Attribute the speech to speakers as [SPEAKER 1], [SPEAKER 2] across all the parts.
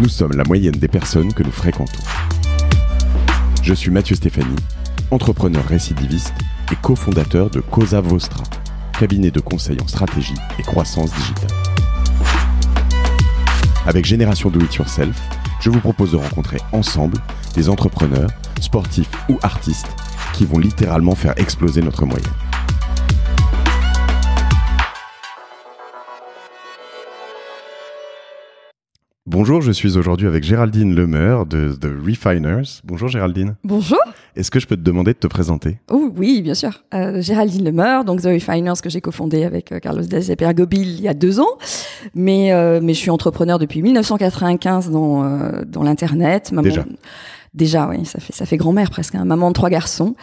[SPEAKER 1] Nous sommes la moyenne des personnes que nous fréquentons. Je suis Mathieu Stéphanie, entrepreneur récidiviste et cofondateur de Cosa Vostra, cabinet de conseil en stratégie et croissance digitale. Avec Génération Do It Yourself, je vous propose de rencontrer ensemble des entrepreneurs, sportifs ou artistes qui vont littéralement faire exploser notre moyenne. Bonjour, je suis aujourd'hui avec Géraldine Lemeur de The Refiners. Bonjour Géraldine. Bonjour. Est-ce que je peux te demander de te présenter oh, Oui,
[SPEAKER 2] bien sûr. Euh, Géraldine Lemeur, donc The Refiners que j'ai cofondé avec euh, Carlos Daz il y a deux ans. Mais, euh, mais je suis entrepreneur depuis 1995 dans, euh, dans l'Internet. Déjà Déjà, oui, ça fait, ça fait grand-mère presque, hein, maman de trois garçons.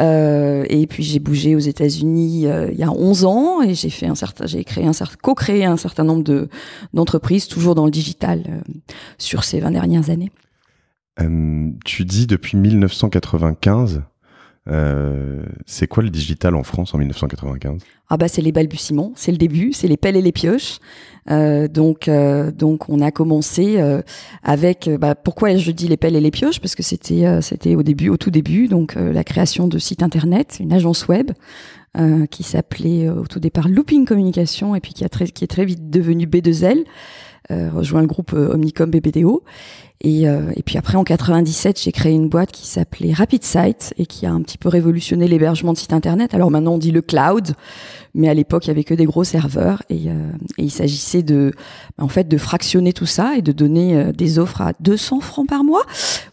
[SPEAKER 2] Euh, et puis j'ai bougé aux États-Unis il y a 11 ans et j'ai fait un certain, j'ai créé un certain, co-créé un certain nombre d'entreprises, toujours dans le digital, sur ces 20 dernières années.
[SPEAKER 1] Euh, tu dis depuis 1995. Euh, c'est quoi le digital en France en 1995
[SPEAKER 2] Ah bah c'est les balbutiements, c'est le début, c'est les pelles et les pioches. Euh, donc donc on a commencé avec bah, pourquoi je dis les pelles et les pioches parce que c'était c'était au début, au tout début, donc la création de sites internet, une agence web. qui s'appelait au tout départ Looping Communication et puis qui, a qui est très vite devenu B2L, rejoint le groupe Omnicom BBDO. Euh, et, puis après, en 97, j'ai créé une boîte qui s'appelait Site et qui a un petit peu révolutionné l'hébergement de sites internet. Alors maintenant, on dit le cloud, mais à l'époque il y avait que des gros serveurs et, euh, et il s'agissait de en fait de fractionner tout ça et de donner euh, des offres à 200 francs par mois.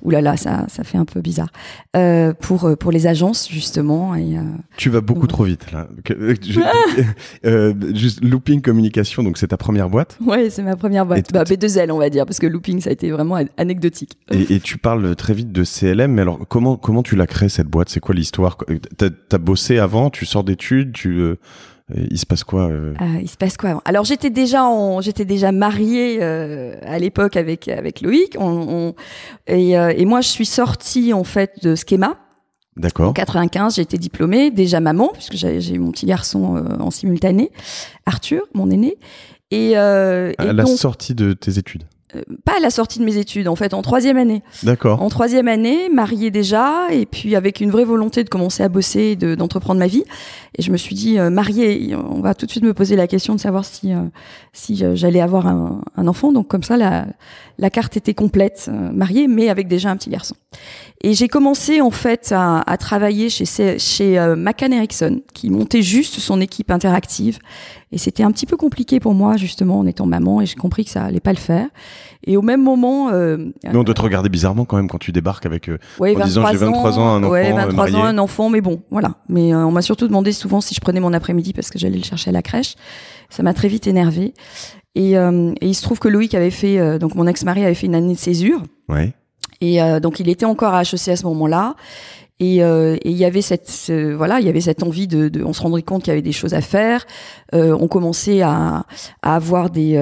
[SPEAKER 2] Ouh là là, ça ça fait un peu bizarre euh, pour euh, pour les agences justement. Et,
[SPEAKER 1] tu vas beaucoup trop vite là. juste looping communication, donc c'est ta première boîte.
[SPEAKER 2] Ouais, c'est ma première boîte. Bah, B2L on va dire parce que looping ça a été vraiment anecdotique.
[SPEAKER 1] Et, tu parles très vite de CLM, mais alors comment comment tu l'as créé cette boîte C'est quoi l'histoire T'as as bossé avant Tu sors d'études Tu euh, il se passe quoi euh
[SPEAKER 2] ah, Il se passe quoi Alors j'étais déjà en, j'étais déjà mariée euh, à l'époque avec avec Loïc. et, moi je suis sortie en fait de schéma. D'accord. En 95, j'ai été diplômée, déjà maman puisque j'ai eu mon petit garçon en simultané, Arthur, mon aîné. Et, à la sortie
[SPEAKER 1] de tes études. Euh,
[SPEAKER 2] pas à la sortie de mes études, en fait, en troisième année. D'accord. En troisième année, mariée déjà, et puis avec une vraie volonté de commencer à bosser, d'entreprendre ma vie. Et je me suis dit, euh, mariée, on va tout de suite me poser la question de savoir si, euh, si j'allais avoir un, un, enfant. Donc comme ça, la, la carte était complète, euh, mariée, mais avec déjà un petit garçon. Et j'ai commencé en fait à, travailler chez, chez euh, Erickson, qui montait juste son équipe interactive. Et c'était un petit peu compliqué pour moi justement en étant maman, et j'ai compris que ça allait pas le faire. Et au même moment, euh, mais
[SPEAKER 1] on doit te regarder bizarrement quand même quand tu débarques avec euh, en disant j'ai 23 ans, un enfant, euh, ans, un
[SPEAKER 2] enfant, mais bon, voilà. Mais euh, on m'a surtout demandé souvent si je prenais mon après-midi parce que j'allais le chercher à la crèche. Ça m'a très vite énervée. Euh, et, il se trouve que Loïc avait fait, euh, donc mon ex-mari avait fait une année de césure. Et euh, donc il était encore à HEC à ce moment-là. Et, il y avait cette voilà il y avait cette envie de, de on se rendait compte qu'il y avait des choses à faire on commençait à, à avoir des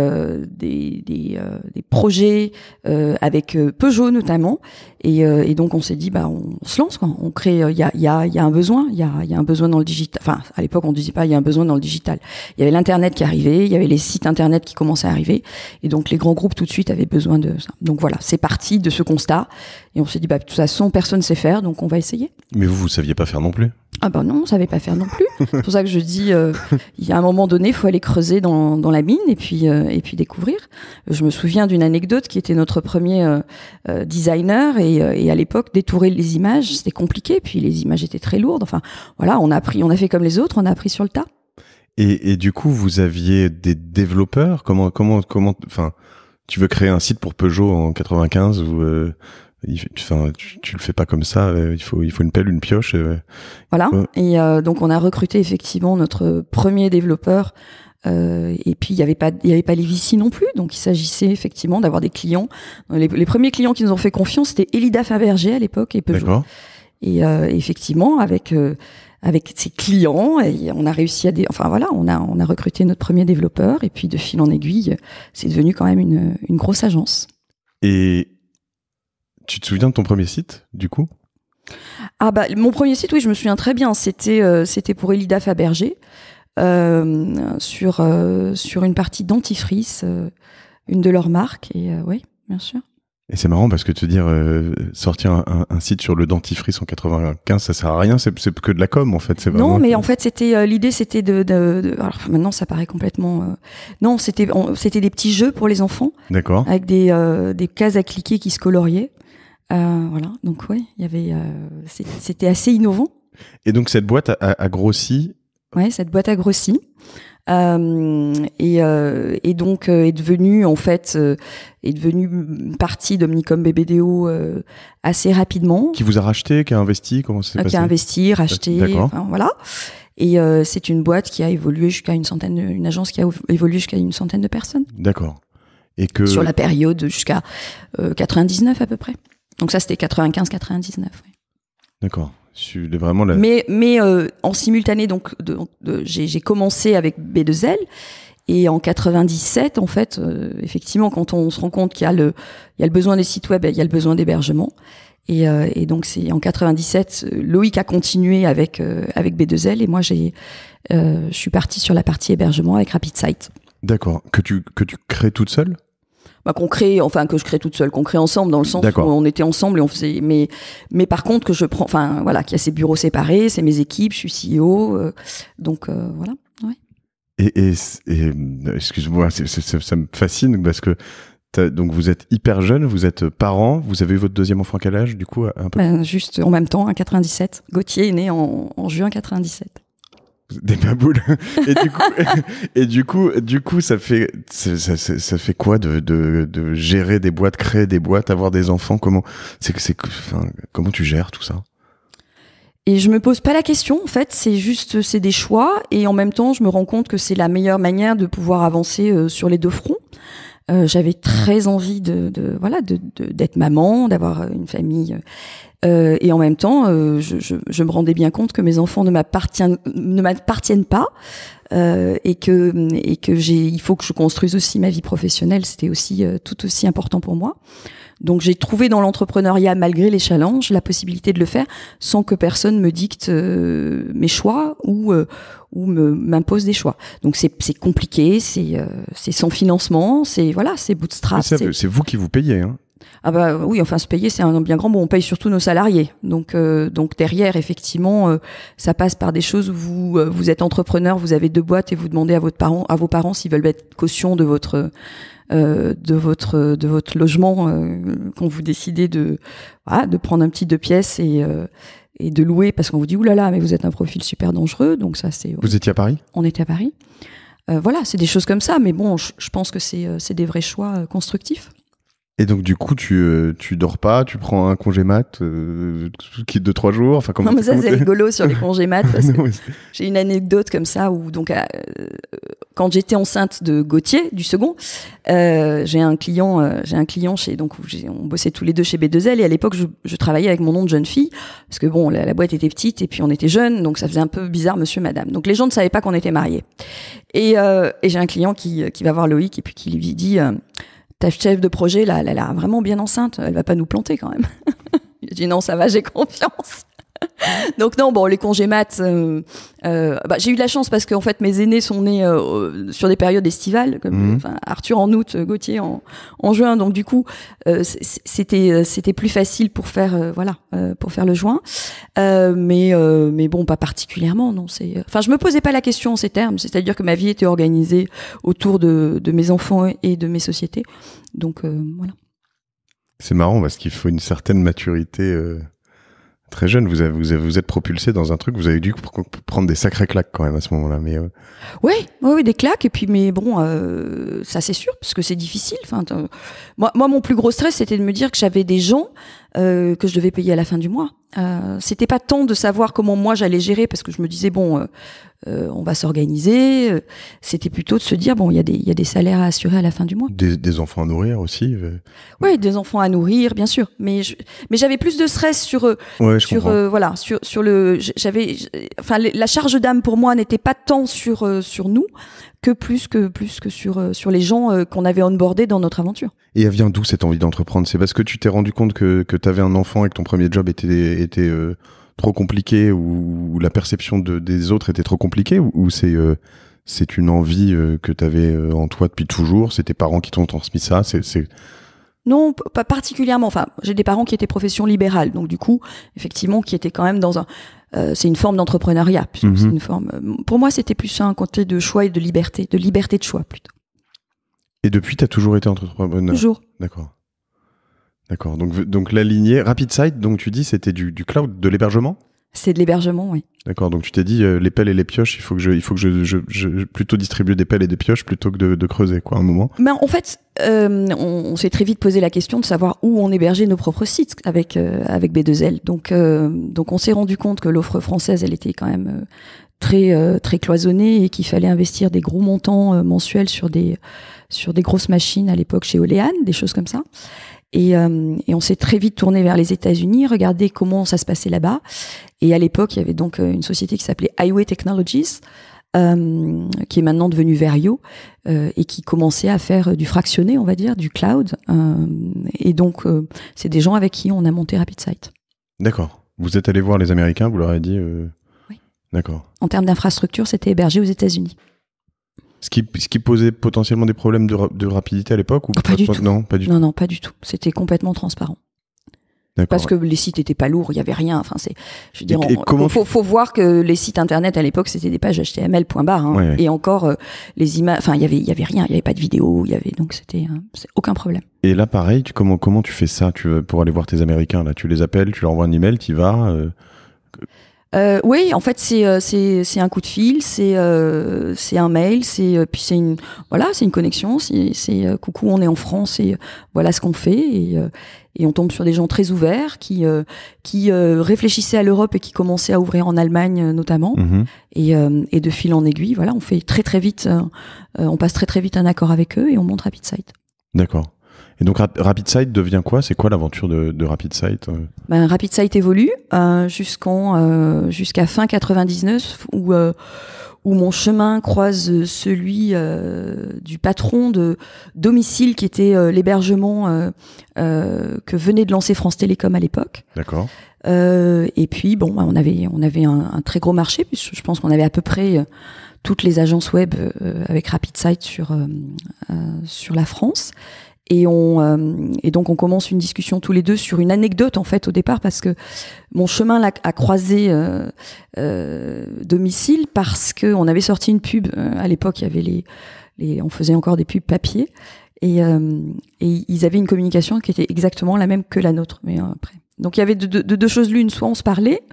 [SPEAKER 2] des, des, des projets avec Peugeot notamment euh, et, donc on s'est dit, bah, on se lance, On crée. Euh, il y, a, y, un besoin. Il y a, un besoin dans le digital. Enfin, à l'époque, on ne disait pas il y a un besoin dans le digital. Il y avait l'internet qui arrivait. Il y avait les sites internet qui commençaient à arriver. Et donc les grands groupes tout de suite avaient besoin de ça. Donc voilà, c'est parti de ce constat. Et on s'est dit, bah, de toute façon, personne sait faire, donc on va essayer.
[SPEAKER 1] Mais vous, vous saviez pas faire non plus.
[SPEAKER 2] Ah bah non, on savait pas faire non plus. C'est pour ça que je dis, euh, il y a un moment donné, il faut aller creuser dans, la mine et puis, euh, et puis découvrir. Je me souviens d'une anecdote qui était notre premier euh, designer et, à l'époque, détourer les images, c'était compliqué. Puis les images étaient très lourdes. Enfin, voilà, on a appris, on a fait comme les autres, on a appris sur le tas.
[SPEAKER 1] Et, du coup, vous aviez des développeurs Comment, comment, comment, enfin, tu veux créer un site pour Peugeot en 95 tu, le fais pas comme ça. Euh, il faut, il faut une pelle, une pioche. Euh, voilà.
[SPEAKER 2] Et euh, donc, on a recruté effectivement notre premier développeur. et puis il n'y avait pas, il avait pas les VC non plus, donc il s'agissait effectivement d'avoir des clients. Les, premiers clients qui nous ont fait confiance, c'était Elida Fabergé à l'époque et Peugeot. Et effectivement, avec avec ses clients, on a réussi à, enfin voilà, on a on a recruté notre premier développeur, et puis de fil en aiguille, c'est devenu quand même une, une grosse agence.
[SPEAKER 1] Et tu te souviens de ton premier site, du coup
[SPEAKER 2] Ah bah mon premier site, oui, je me souviens très bien. C'était euh, c'était pour Elida Fabergé euh, sur euh, sur une partie dentifrice, une de leurs marques. Et oui, bien sûr.
[SPEAKER 1] Et c'est marrant parce que te dire sortir un, site sur le dentifrice en 95, ça sert à rien, c'est que de la com en fait. Non, mais
[SPEAKER 2] en fait c'était l'idée, c'était de, Alors maintenant ça paraît complètement. Non, c'était c'était des petits jeux pour les enfants. D'accord. Avec des des cases à cliquer qui se coloriaient. Euh, voilà, donc oui, il y avait, euh, c'était assez innovant.
[SPEAKER 1] Et donc cette boîte a, grossi.
[SPEAKER 2] Ouais, cette boîte a grossi. Euh, et, donc est devenue en fait est devenue partie d'Omnicom BBDO assez rapidement. Qui
[SPEAKER 1] vous a racheté, qui a investi, comment ça s'est passé Qui a investi, racheté,
[SPEAKER 2] voilà. Et c'est une boîte qui a évolué jusqu'à une centaine, une agence qui a évolué jusqu'à une centaine de personnes.
[SPEAKER 1] D'accord. Et que sur la
[SPEAKER 2] période jusqu'à 99 à peu près. Donc ça, c'était 95-99.
[SPEAKER 1] D'accord. Vraiment la...
[SPEAKER 2] Mais, mais euh, en simultané, donc j'ai commencé avec B2L. Et en 97, en fait, euh, effectivement, quand on se rend compte qu'il y, y a le, besoin des sites web, il y a le besoin d'hébergement. Et, euh, donc c'est en 97, Loïc a continué avec avec B2L et moi j'ai, je suis partie sur la partie hébergement avec RapidSight. D'accord. Que
[SPEAKER 1] tu que tu crées toute seule
[SPEAKER 2] bah, qu'on crée, enfin que je crée toute seule, qu'on crée ensemble dans le sens où on était ensemble et on faisait. Mais, mais par contre que je prends, enfin voilà, qu'il y a ces bureaux séparés, c'est mes équipes, je suis CEO, euh, donc euh, voilà.
[SPEAKER 1] Et, excuse-moi, ça me fascine parce que donc vous êtes hyper jeune, vous êtes parent, vous avez eu votre deuxième enfant à quel âge du coup ben, Juste en même
[SPEAKER 2] temps, en 97. Gauthier est né en juin 97
[SPEAKER 1] des baboules et du coup et du coup du coup ça fait ça, fait quoi de, gérer des boîtes créer des boîtes avoir des enfants comment c'est que c'est comment tu gères tout ça
[SPEAKER 2] et je me pose pas la question en fait c'est juste c'est des choix et en même temps je me rends compte que c'est la meilleure manière de pouvoir avancer euh, sur les deux fronts euh, j'avais très envie de, voilà d'être maman, d'avoir euh, une famille. Euh, et en même temps, je, me rendais bien compte que mes enfants ne m'appartiennent pas et que il faut que je construise aussi ma vie professionnelle. C'était aussi tout aussi important pour moi. Donc j'ai trouvé dans l'entrepreneuriat, malgré les challenges, la possibilité de le faire sans que personne me dicte euh, mes choix ou euh, ou m'impose des choix. Donc c'est compliqué, c'est euh, c'est sans financement, c'est voilà, c'est bootstrap. C'est
[SPEAKER 1] vous qui vous payez. Hein.
[SPEAKER 2] Ah bah oui, enfin se payer c'est un bien grand bon. On paye surtout nos salariés. Donc donc derrière effectivement ça passe par des choses où vous vous êtes entrepreneur, vous avez deux boîtes et vous demandez à votre parent à vos parents s'ils veulent être caution de votre euh, de votre de votre logement euh, quand vous décidez de de prendre un petit deux pièces et euh, et de louer parce qu'on vous dit oulala mais vous êtes un profil super dangereux donc ça c'est vous étiez à Paris on était à Paris voilà c'est des choses comme ça mais bon je, je pense que c'est des vrais choix constructifs
[SPEAKER 1] et donc du coup, tu, euh, tu dors pas, tu prends un congé mat euh, qui est de trois jours. Enfin, comme non, mais ça c'est rigolo
[SPEAKER 2] sur les congés mat. j'ai une anecdote comme ça où donc euh, quand j'étais enceinte de Gauthier du second, euh, j'ai un client, euh, j'ai un client chez donc on bossait tous les deux chez B2L et à l'époque je, je, travaillais avec mon nom de jeune fille parce que bon la, la, boîte était petite et puis on était jeunes donc ça faisait un peu bizarre monsieur madame. Donc les gens ne savaient pas qu'on était mariés. Et, et j'ai un client qui, qui va voir Loïc et puis qui lui dit ta chef de projet, là, elle a vraiment bien enceinte, elle va pas nous planter quand même. J'ai dit non, ça va, j'ai confiance. Donc non, bon, les congés maths, euh, euh, bah, j'ai eu de la chance parce qu'en fait mes aînés sont nés euh, sur des périodes estivales, comme mhm. Arthur en août, Gauthier en, en juin, donc du coup c'était c'était plus facile pour faire voilà pour faire le juin, mais mais bon pas particulièrement non c'est, enfin je me posais pas la question en ces termes, c'est-à-dire que ma vie était organisée autour de, de mes enfants et de mes sociétés, donc voilà.
[SPEAKER 1] C'est marrant parce qu'il faut une certaine maturité Très jeune, vous, avez, vous, êtes propulsé dans un truc, vous avez dû prendre des sacrés claques quand même à ce moment-là. Mais euh.
[SPEAKER 2] oui, des claques. Et puis, mais bon, euh, ça c'est sûr, parce que c'est difficile. Enfin, moi, mon plus gros stress, c'était de me dire que j'avais des gens euh, que je devais payer à la fin du mois. c'était pas tant de savoir comment moi j'allais gérer parce que je me disais bon euh, on va s'organiser. Euh, c'était plutôt de se dire, bon, il y, y, a des salaires à assurer à la fin du mois.
[SPEAKER 1] Des, enfants à nourrir aussi euh.
[SPEAKER 2] Oui, des enfants à nourrir, bien sûr. Mais j'avais plus de stress sur, ouais, sur voilà, sur, le, j'avais, enfin, la charge d'âme pour moi n'était pas tant sur, sur nous que plus que, plus que sur, sur les gens qu'on avait onboardés dans notre aventure.
[SPEAKER 1] Et elle vient d'où cette envie d'entreprendre C'est parce que tu t'es rendu compte que, que tu avais un enfant et que ton premier job était, était trop compliqué ou, la perception de, des autres était trop compliquée ou, c'est euh, c'est une envie euh, que tu avais euh, en toi depuis toujours C'est tes parents qui t'ont transmis ça c'est,
[SPEAKER 2] Non, pas particulièrement. Enfin, j'ai des parents qui étaient profession libérale, donc du coup, effectivement, qui étaient quand même dans un. c'est une forme d'entrepreneuriat. Mm-hmm. une forme. Pour moi, c'était plus un côté de choix et de liberté, de liberté de choix plutôt.
[SPEAKER 1] Et depuis, tu as toujours été entrepreneur Toujours. D'accord. D'accord. Donc, donc la lignée Rapid Site, donc tu dis c'était du, du cloud, de l'hébergement
[SPEAKER 2] C'est de l'hébergement, oui.
[SPEAKER 1] D'accord. Donc tu t'es dit euh, les pelles et les pioches, il faut que je, il faut que je, je, plutôt distribue des pelles et des pioches plutôt que de, creuser quoi, un moment.
[SPEAKER 2] Mais en fait, euh, on, s'est très vite posé la question de savoir où on hébergeait nos propres sites avec euh, avec B2L. Donc donc on s'est rendu compte que l'offre française, elle était quand même très très cloisonnée et qu'il fallait investir des gros montants mensuels sur des sur des grosses machines à l'époque chez Olean, des choses comme ça. Euh, et, on s'est très vite tourné vers les États-Unis, regarder comment ça se passait là-bas. Et à l'époque, il y avait donc euh, une société qui s'appelait Highway Technologies, euh, qui est maintenant devenue Verio et qui commençait à faire du fractionné, on va dire, du cloud. et donc, c'est des gens avec qui on a monté RapidSight.
[SPEAKER 1] D'accord. Vous êtes allé voir les Américains, vous leur avez dit. Oui. D'accord.
[SPEAKER 2] En termes d'infrastructure, c'était hébergé aux États-Unis.
[SPEAKER 1] Ce qui, posait potentiellement des problèmes de, rapidité à l'époque ou oh, pas, du tout. Non, pas du
[SPEAKER 2] tout. pas du tout. C'était complètement transparent. Parce que les sites n'étaient pas lourds, il n'y avait rien. Enfin, je veux faut, voir que les sites internet à l'époque c'était des pages HTML hein. Et encore euh, les images, enfin, il y avait, y avait rien, il n'y avait pas de
[SPEAKER 1] vidéo, il y avait
[SPEAKER 2] donc c'était hein, aucun problème.
[SPEAKER 1] Et là, pareil, tu, comment comment tu fais ça Tu euh, pour aller voir tes Américains là, tu les appelles, tu leur envoies un email, tu vas. Euh,
[SPEAKER 2] euh, oui, en fait, euh, c'est c'est un coup de fil, c'est euh, c'est un mail, c'est euh, puis c'est une voilà, c'est une connexion, c'est coucou, on est en France et voilà ce qu'on fait et, on tombe sur des gens très ouverts qui qui réfléchissaient à l'Europe et qui commençaient à ouvrir en Allemagne notamment mhm. et, de fil en aiguille, voilà, on fait très très vite, on passe très très vite un accord avec eux et on
[SPEAKER 1] monte site D'accord. Et donc RapidSight Rapid Site devient quoi C'est quoi l'aventure de, de, Rapid euh?
[SPEAKER 2] ben, Rapid évolue euh, jusqu'en euh, jusqu'à fin 99 où euh, où mon chemin croise celui euh, du patron de domicile qui était euh, l'hébergement que venait de lancer France Télécom à l'époque. D'accord. et puis bon, on avait on avait un, très gros marché puisque je pense qu'on avait à peu près toutes les agences web avec Rapid Site sur sur la France. Et, on, euh, et donc on commence une discussion tous les deux sur une anecdote en fait au départ parce que mon chemin a, a croisé euh, euh, domicile parce que on avait sorti une pub euh, à l'époque il y avait les, les on faisait encore des pubs papier et, euh, et ils avaient une communication qui était exactement la même que la nôtre mais après donc il y avait de, de deux choses l'une soit on se parlait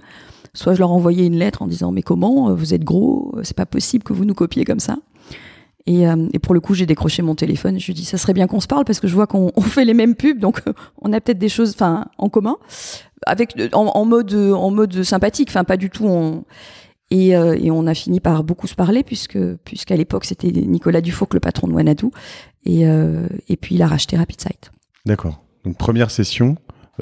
[SPEAKER 2] soit je leur envoyais une lettre en disant mais comment vous êtes gros c'est pas possible que vous nous copiez comme ça euh, et, pour le coup, j'ai décroché mon téléphone. Je lui dis, ça serait bien qu'on se parle parce que je vois qu'on fait les mêmes pubs, donc euh, on a peut-être des choses, enfin, en commun, avec euh, en, mode en mode sympathique, enfin pas du tout. On... Et, on a fini par beaucoup se parler puisque puisqu'à l'époque c'était Nicolas Dufaux le patron de Wanadoo, et, et puis il a racheté Rapid
[SPEAKER 1] D'accord. Donc première session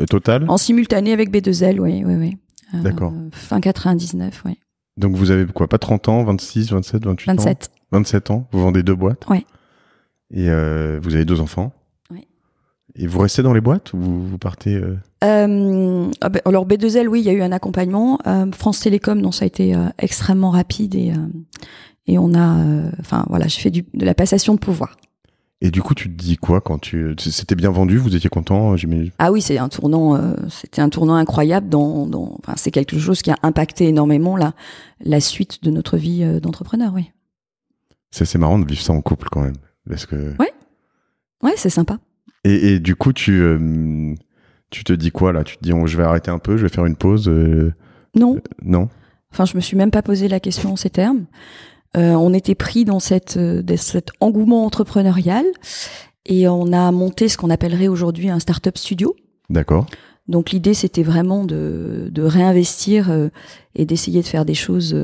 [SPEAKER 1] totale. En
[SPEAKER 2] simultané avec B2L, oui, oui, oui. D'accord. fin 99, oui.
[SPEAKER 1] Donc vous avez quoi Pas 30 ans, 26, 27, 28 ans 27. 27 ans, vous vendez deux boîtes. Ouais. Et euh, vous avez deux enfants. Et vous restez dans les boîtes ou vous, partez euh?
[SPEAKER 2] Euh, ah ben, Alors B2L, oui, il y a eu un accompagnement. France Télécom, non, ça a été extrêmement rapide et, et on a, enfin voilà, je fais de la passation de pouvoir.
[SPEAKER 1] Et du coup, tu te dis quoi quand tu C'était bien vendu, vous étiez content,
[SPEAKER 2] Ah oui, c'est un tournant, c'était un tournant incroyable. Dans, c'est quelque chose qui a impacté énormément la la suite de notre vie d'entrepreneur, oui.
[SPEAKER 1] C'est marrant de vivre ça en couple quand même. Oui, que...
[SPEAKER 2] Ouais, ouais c'est sympa.
[SPEAKER 1] Et, et, du coup, tu, euh, tu te dis quoi là Tu te dis, oh, je vais arrêter un peu, je vais faire une pause euh, Non. Euh, non.
[SPEAKER 2] Enfin, je me suis même pas posé la question en ces termes. on était pris dans, cette, cet engouement entrepreneurial et on a monté ce qu'on appellerait aujourd'hui un startup studio. D'accord. Donc l'idée, c'était vraiment de, de réinvestir et d'essayer de faire des choses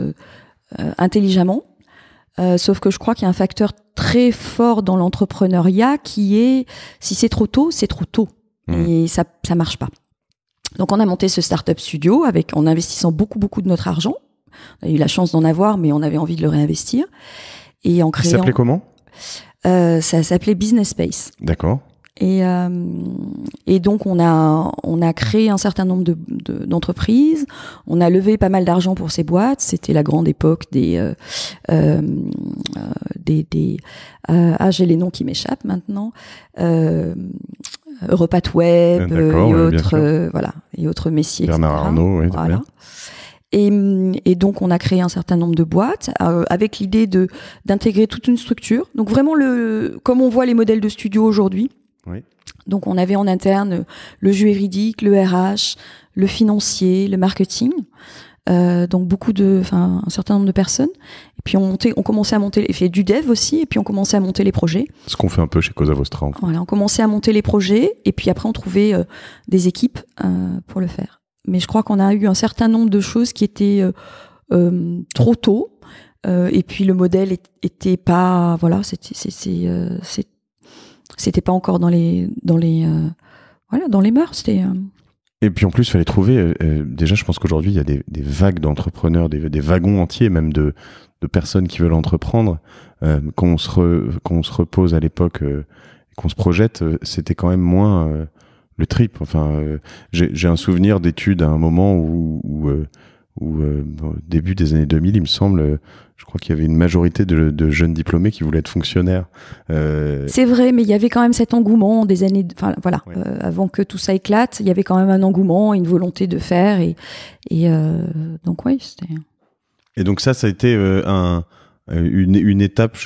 [SPEAKER 2] intelligemment euh, sauf que je crois qu'il y a un facteur très fort dans l'entrepreneuriat qui est si c'est trop tôt, c'est trop tôt. Mmh. Et ça ne marche pas. Donc on a monté ce startup studio avec en investissant beaucoup beaucoup de notre argent. On a eu la chance d'en avoir, mais on avait envie de le réinvestir et en créant. Ça s'appelait comment euh, Ça s'appelait Business Space. D'accord. Et, euh, et, donc on a on a créé un certain nombre d'entreprises, de, d'entreprises, on a levé pas mal d'argent pour ces boîtes. C'était la grande époque des euh, euh, des, des euh, ah j'ai les noms qui m'échappent maintenant. Euh, Web euh, et autres voilà et autres messiers. Bernard Arnault, voilà. Et, et, donc on a créé un certain nombre de boîtes avec l'idée de d'intégrer toute une structure. Donc vraiment le comme on voit les modèles de studio aujourd'hui, donc on avait en interne euh, le juridique, le RH, le financier, le marketing. Euh, donc beaucoup de, enfin un certain nombre de personnes. Et puis on montait, on commençait à monter, fait du dev aussi. Et puis on commençait à monter les projets.
[SPEAKER 1] Ce qu'on fait un peu chez Cosa Vostra.
[SPEAKER 2] Voilà, on commençait à monter les projets. Et puis après on trouvait euh, des équipes pour le faire. Mais je crois qu'on a eu un certain nombre de choses qui étaient trop tôt. et puis le modèle était pas, voilà, c'était, c'est, c'était pas encore dans les, dans les, euh, voilà, dans les mœurs. C'était. Euh.
[SPEAKER 1] Et puis en plus, il fallait trouver. Euh, déjà, je pense qu'aujourd'hui, il y a des, des vagues d'entrepreneurs, des, wagons entiers même de, de personnes qui veulent entreprendre. qu'on quand, on se se repose à l'époque, qu'on se projette, c'était quand même moins le trip. Enfin, j'ai un souvenir d'études à un moment où ou euh, début des années 2000, il me semble, euh, je crois qu'il y avait une majorité de, jeunes diplômés qui voulaient être fonctionnaires. Euh, c'est
[SPEAKER 2] vrai, mais il y avait quand même cet engouement des années, enfin voilà, avant que tout ça éclate, il y avait quand même un engouement, une volonté de faire, et, et donc oui, c'était.
[SPEAKER 1] Et donc ça, ça a été un, une, étape,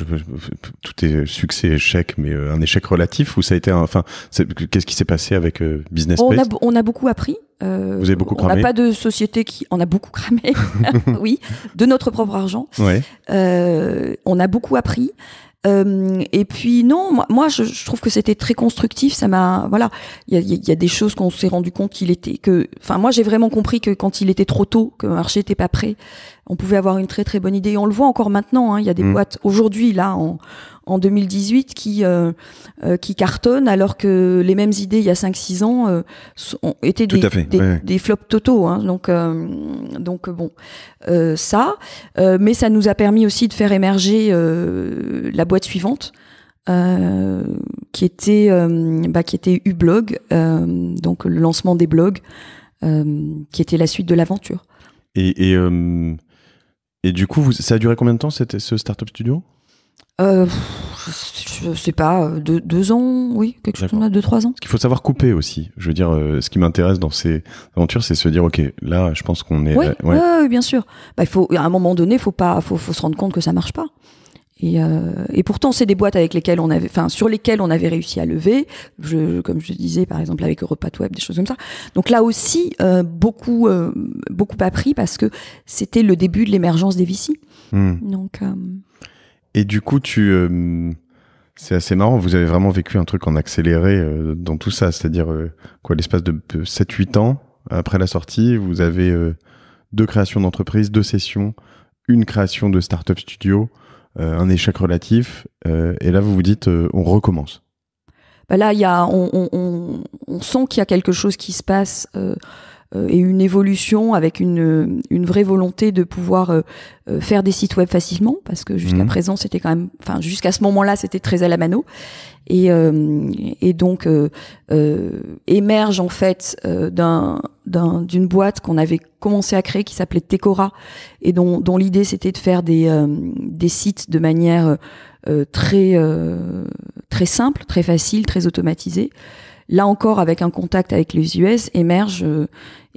[SPEAKER 1] tout est succès, échec, mais un échec relatif, ou ça a été, enfin, qu'est-ce qui s'est passé avec Business on
[SPEAKER 2] on a beaucoup appris. Euh, Vous beaucoup cramé. On n'a pas de société qui en a beaucoup cramé, oui, de notre propre argent. Euh, on a beaucoup appris. Euh, et puis non, moi, je, trouve que c'était très constructif. Ça m'a, voilà, il y a, des choses qu'on s'est rendu compte qu'il était que, enfin moi j'ai vraiment compris que quand il était trop tôt, que le marché n'était pas prêt on pouvait avoir une très très bonne idée. Et on le voit encore maintenant. Hein. il y a des mm. boîtes aujourd'hui là en, 2018 qui euh, euh, qui cartonnent alors que les mêmes idées il y a 5-6 ans étaient euh, des, flops totaux. Hein. donc donc bon ça, mais ça nous a permis aussi de faire émerger la boîte suivante. qui était bah, qui était ublog donc le lancement des blogs qui était la suite de l'aventure
[SPEAKER 1] et et du coup, ça a duré combien de temps cette, ce Startup Studio
[SPEAKER 2] euh, je sais pas, euh,
[SPEAKER 1] deux, ans, oui, quelque chose comme ça, deux, trois ans. Ce qu'il faut savoir couper aussi. Je veux dire, euh, ce qui m'intéresse dans ces aventures, c'est se dire, ok, là, je pense qu'on est. Oui, euh,
[SPEAKER 2] bien sûr. Bah, il faut, à un moment donné, faut pas, faut, faut se rendre compte que ça marche pas. Euh, et, pourtant, c'est des boîtes avec lesquelles on avait, enfin, sur lesquelles on avait réussi à lever. comme je disais, par exemple, avec Europath Web, des choses comme ça. Donc là aussi, euh, beaucoup, euh, beaucoup appris parce que c'était le début de l'émergence des VC. Hmm. Donc.
[SPEAKER 1] Et du coup, tu, c'est assez marrant. Vous avez vraiment vécu un truc en accéléré dans tout ça. C'est-à-dire, quoi, l'espace de 7-8 ans après la sortie, vous avez deux créations d'entreprises, deux sessions, une création de startup studio euh, un échec relatif, euh, et là vous vous dites euh, on recommence.
[SPEAKER 2] Bah là, y a, on, sent qu'il y a quelque chose qui se passe euh, et une évolution avec une, euh, une vraie volonté de pouvoir euh, faire des sites web facilement parce que jusqu'à mhm. présent c'était quand même enfin jusqu'à ce moment-là c'était très à la mano et, et donc émerge en fait d'un d'une boîte qu'on avait commencé à créer qui s'appelait Tecora et dont, dont l'idée c'était de faire des, des sites de manière très très simple, très facile, très automatisée là encore avec un contact avec les US émerge euh,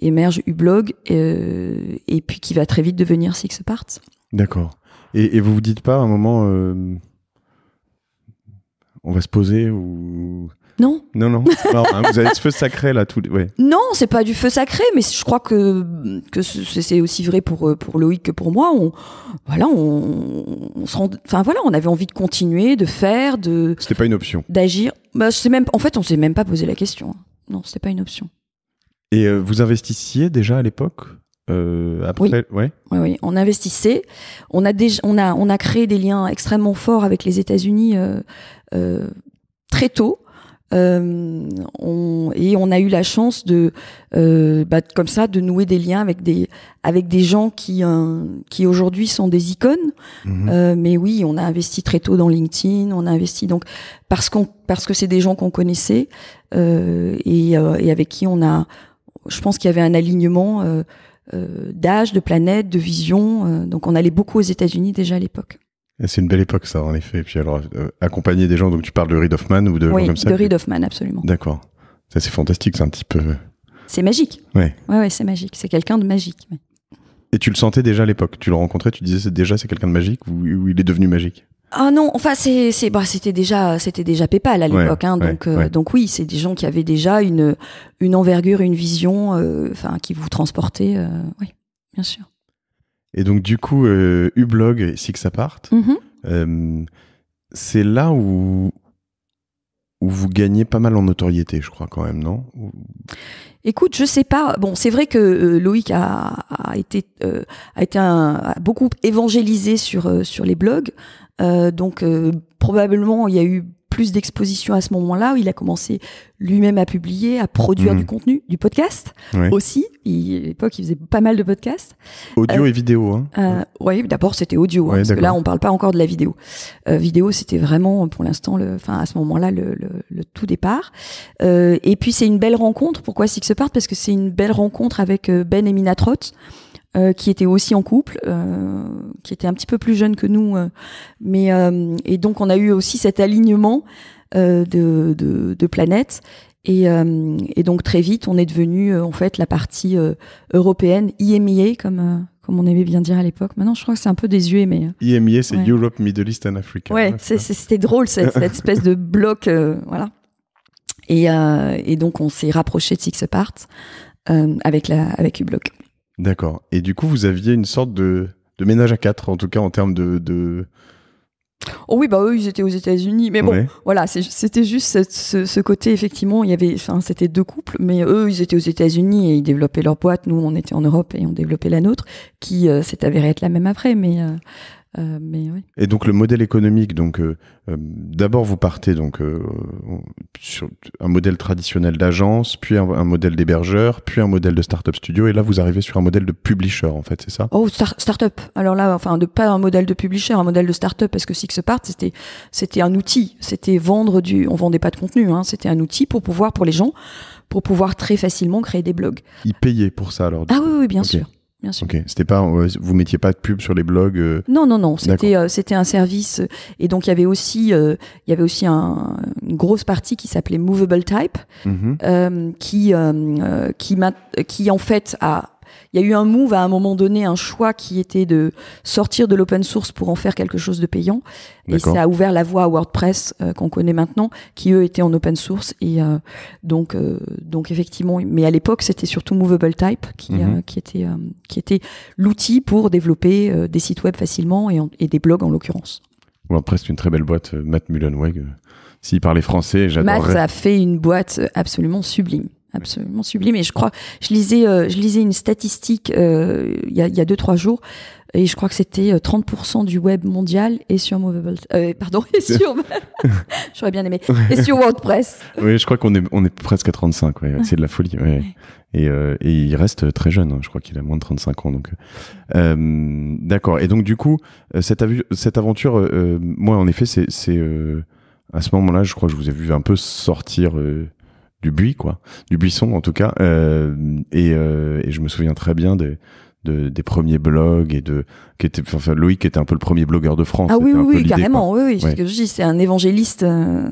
[SPEAKER 2] émerge Ublog euh, et puis qui va très vite devenir Six Parts.
[SPEAKER 1] D'accord. Et, vous vous dites pas à un moment euh, on va se poser ou non. Non, non. Hein, vous avez ce feu sacré là, tout.
[SPEAKER 2] Non, c'est pas du feu sacré, mais je crois que, c'est aussi vrai pour, euh, pour Loïc que pour moi. On, voilà, on, enfin voilà, on avait envie de continuer, de faire, de. C'était pas une option. D'agir. Bah, même. En fait, on s'est même pas posé la question. Hein. Non, c'était pas une option.
[SPEAKER 1] Et euh, vous investissiez déjà à l'époque euh, après, oui.
[SPEAKER 2] on investissait. On a, déjà, on, a, on a créé des liens extrêmement forts avec les États-Unis très tôt. Euh, on, et on a eu la chance de, euh, bah, comme ça, de nouer des liens avec des avec des gens qui euh, qui aujourd'hui sont des icônes. Mhm. Euh, mais oui, on a investi très tôt dans LinkedIn, on a investi donc parce qu'on parce que c'est des gens qu'on connaissait euh, et, euh, et, avec qui on a, je pense qu'il y avait un alignement d'âge, de planète, de vision. donc on allait beaucoup aux États-Unis déjà à l'époque.
[SPEAKER 1] C'est une belle époque, ça, en effet. Et puis alors, euh, accompagner des gens, donc tu parles de Reid Hoffman ou de oui, comme ça, de Reid
[SPEAKER 2] Hoffman, absolument.
[SPEAKER 1] D'accord. c'est fantastique, c'est un petit peu... Euh, c'est magique. Ouais.
[SPEAKER 2] Ouais, ouais c'est magique. C'est quelqu'un de magique.
[SPEAKER 1] Et tu le sentais déjà à l'époque Tu le rencontrais, tu disais déjà c'est quelqu'un de magique ou, il est devenu magique
[SPEAKER 2] ah non, enfin c'est c'est bah, c'était déjà c'était déjà PayPal à l'époque hein, donc euh, donc oui c'est des gens qui avaient déjà une une envergure une vision enfin qui vous transportaient oui bien sûr.
[SPEAKER 1] Et donc, du coup, euh, Ublog et Six Apart, parte, mhm. euh, c'est là où, où vous gagnez pas mal en notoriété, je crois, quand même, non
[SPEAKER 2] Écoute, je sais pas. Bon, c'est vrai que euh, Loïc a, été, euh, a beaucoup évangélisé sur, sur les blogs. donc, probablement, il y a eu plus d'exposition à ce moment-là, où il a commencé lui-même à publier, à produire mhm. du contenu, du podcast aussi. à l'époque, il faisait pas mal de podcasts. Audio euh, et vidéo. Hein. Euh, oui, d'abord c'était audio, hein, parce que là on parle pas encore de la vidéo. Euh, vidéo, c'était vraiment pour l'instant, à ce moment-là, le, tout départ. et puis c'est une belle rencontre. Pourquoi se Part Parce que c'est une belle rencontre avec Ben et Trott. Euh, qui était aussi en couple, euh, qui était un petit peu plus jeune que nous, euh, mais et donc on a eu aussi cet alignement de, planètes. Et, donc très vite, on est devenu en fait la partie européenne IMEA, comme comme on aimait bien dire à l'époque. Maintenant, je crois que c'est un peu désuet, mais.
[SPEAKER 1] IMEA, c'est Europe, Middle East and Africa. Ouais,
[SPEAKER 2] c'était drôle cette, espèce de bloc, voilà. Et, donc on s'est rapproché de Six Apart avec la avec
[SPEAKER 1] D'accord. Et du coup, vous aviez une sorte de, ménage à quatre, en tout cas en termes de, de...
[SPEAKER 2] Oh oui, bah eux, ils étaient aux États-Unis, mais bon, voilà, c'était juste ce, côté effectivement, il y avait, enfin, c'était deux couples, mais eux, ils étaient aux États-Unis et ils développaient leur boîte. Nous, on était en Europe et on développait la nôtre, qui euh, s'est avérée être la même après, mais euh, euh,
[SPEAKER 1] et donc le modèle économique, donc euh, euh, d'abord vous partez donc sur un modèle traditionnel d'agence, puis un, modèle d'hébergeur, puis un modèle de startup studio, et là vous arrivez sur un modèle de publisher en fait, c'est ça
[SPEAKER 2] Oh start startup. Alors là, enfin de pas un modèle de publisher, un modèle de startup, parce que Sixpart c'était c'était un outil, c'était vendre du, on vendait pas de contenu, hein, c'était un outil pour pouvoir pour les gens pour pouvoir très facilement créer des blogs.
[SPEAKER 1] Ils payaient pour ça alors Ah oui, oui, bien sûr c'était pas, vous mettiez pas de pub sur les blogs. Euh, non,
[SPEAKER 2] non, non, c'était euh, c'était un service euh, et donc il y avait aussi il y avait aussi un, une grosse partie qui s'appelait Movable Type, mm-hmm. qui qui, qui en fait a il y a eu un move à un moment donné, un choix qui était de sortir de l'open source pour en faire quelque chose de payant. Et ça a ouvert la voie à WordPress euh, qu'on connaît maintenant, qui eux étaient en open source. Et euh, donc, euh, donc effectivement, mais à l'époque, c'était surtout Movable Type qui, mhm. était, qui était l'outil pour développer des sites web facilement et, et des blogs en l'occurrence.
[SPEAKER 1] WordPress, est une très belle boîte, Matt Mullenweg. S'il parlait français, j'adorerais. Matt a
[SPEAKER 2] fait une boîte absolument sublime absolument sublime. Et je crois, je lisais, euh, je lisais une statistique euh, il, y a, y deux trois jours, et je crois que c'était 30% euh, du web mondial est sur Movable, pardon, et sur, j'aurais bien aimé, et sur WordPress.
[SPEAKER 1] Oui, je crois qu'on est, on est presque à 35. C'est de la folie. Et, il reste très jeune. Hein, je crois qu'il a moins de 35 ans. Donc, d'accord. Et donc du coup, cette, cette aventure, moi en effet, c'est, à ce moment-là, je crois que je vous ai vu un peu sortir du buis quoi, du buisson en tout cas. Euh, euh, et, je me souviens très bien des, des premiers blogs et de qui était, enfin, Loïc était un peu le premier blogueur de France. Ah oui, oui, carrément, oui,
[SPEAKER 2] c'est un évangéliste. Euh,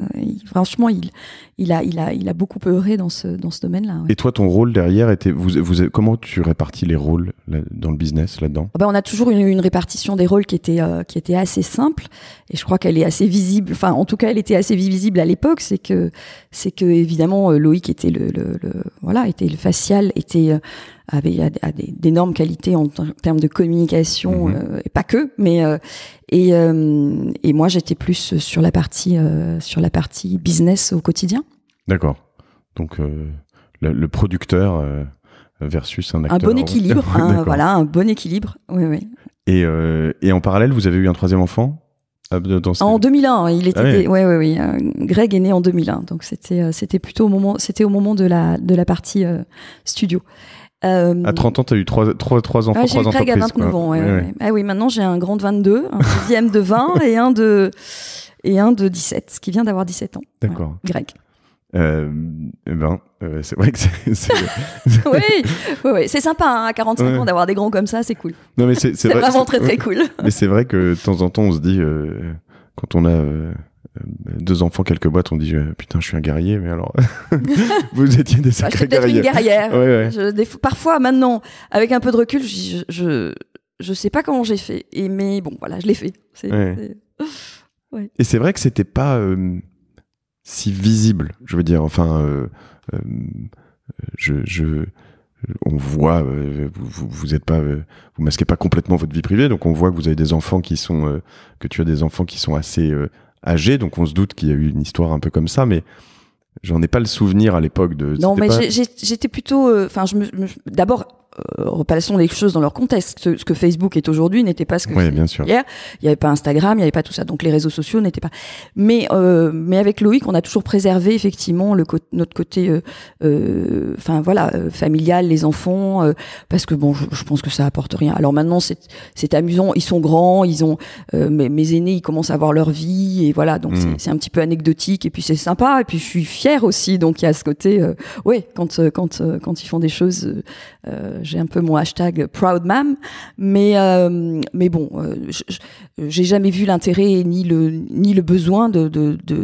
[SPEAKER 2] franchement, il, il a, il a, il a beaucoup œuvré dans ce, dans ce domaine-là.
[SPEAKER 1] Et toi, ton rôle derrière était, vous, vous, comment tu répartis les rôles dans le business là-dedans
[SPEAKER 2] ah ben, on a toujours une, une, répartition des rôles qui était, euh, qui était assez simple, et je crois qu'elle est assez visible. Enfin, en tout cas, elle était assez visible à l'époque. C'est que, c'est que évidemment, euh, Loïc était le, voilà, était le facial, était avait d'énormes qualités en termes de communication, mhm. Mm. Euh, et pas que, mais euh, et, euh, et moi j'étais plus sur la partie sur la partie business au quotidien.
[SPEAKER 1] D'accord. Donc le, producteur versus un acteur. Un bon équilibre, hein, voilà,
[SPEAKER 2] un bon équilibre. Oui, oui.
[SPEAKER 1] Et, et, en parallèle, vous avez eu un troisième enfant dans En
[SPEAKER 2] 2001, il ah était. Ah oui. oui, ouais. Greg est né en 2001, donc c'était c'était plutôt au moment c'était au moment de la de la partie studio. Euh, à
[SPEAKER 1] 30 ans, tu as eu 3, enfants, ah, 3 entreprises. J'ai eu à 29 ans, ouais,
[SPEAKER 2] Ah oui, maintenant j'ai un grand de 22, un deuxième de 20 et un de, et un de 17, qui vient d'avoir 17 ans. D'accord. Greg.
[SPEAKER 1] Euh, eh ben, euh, c'est vrai que c'est.
[SPEAKER 2] oui, c'est sympa hein, à 45 ans d'avoir des grands comme ça, c'est cool.
[SPEAKER 1] Non, mais c'est vraiment très très cool. Mais c'est vrai que de temps en temps, on se dit, quand on a euh, deux enfants, quelques boîtes, on dit euh, putain, je suis un guerrier, mais alors vous étiez des ah, sacrés guerriers. une guerrière. des,
[SPEAKER 2] parfois, maintenant, avec un peu de recul, je je, sais pas comment j'ai fait, et mais bon, voilà, je l'ai fait.
[SPEAKER 1] Et c'est vrai que c'était pas euh, si visible, je veux dire, enfin, je, je on voit, vous, vous êtes pas, vous masquez pas complètement votre vie privée, donc on voit que vous avez des enfants qui sont, que tu as des enfants qui sont assez âgé, donc on se doute qu'il y a eu une histoire un peu comme ça, mais j'en ai pas le souvenir à l'époque de. Non, mais
[SPEAKER 2] j'étais plutôt, euh, enfin, je d'abord euh, repassons les choses dans leur contexte. Ce, que Facebook est aujourd'hui n'était pas ce que oui, hier. Il n'y avait pas Instagram, il n'y avait pas tout ça. Donc les réseaux sociaux n'étaient pas. Mais euh, mais avec Loïc, on a toujours préservé effectivement le notre côté, euh, enfin voilà, familial, les enfants, parce que bon, je, pense que ça apporte rien. Alors maintenant, c'est amusant. Ils sont grands, ils ont mes, mes, aînés, ils commencent à avoir leur vie et voilà. Donc mm. c'est un petit peu anecdotique et puis c'est sympa et puis je suis fière aussi. Donc il y a ce côté, ouais, quand quand quand ils font des choses j'ai un peu mon hashtag proud Mam. mais euh, mais bon, euh, j'ai jamais vu l'intérêt ni le ni le besoin de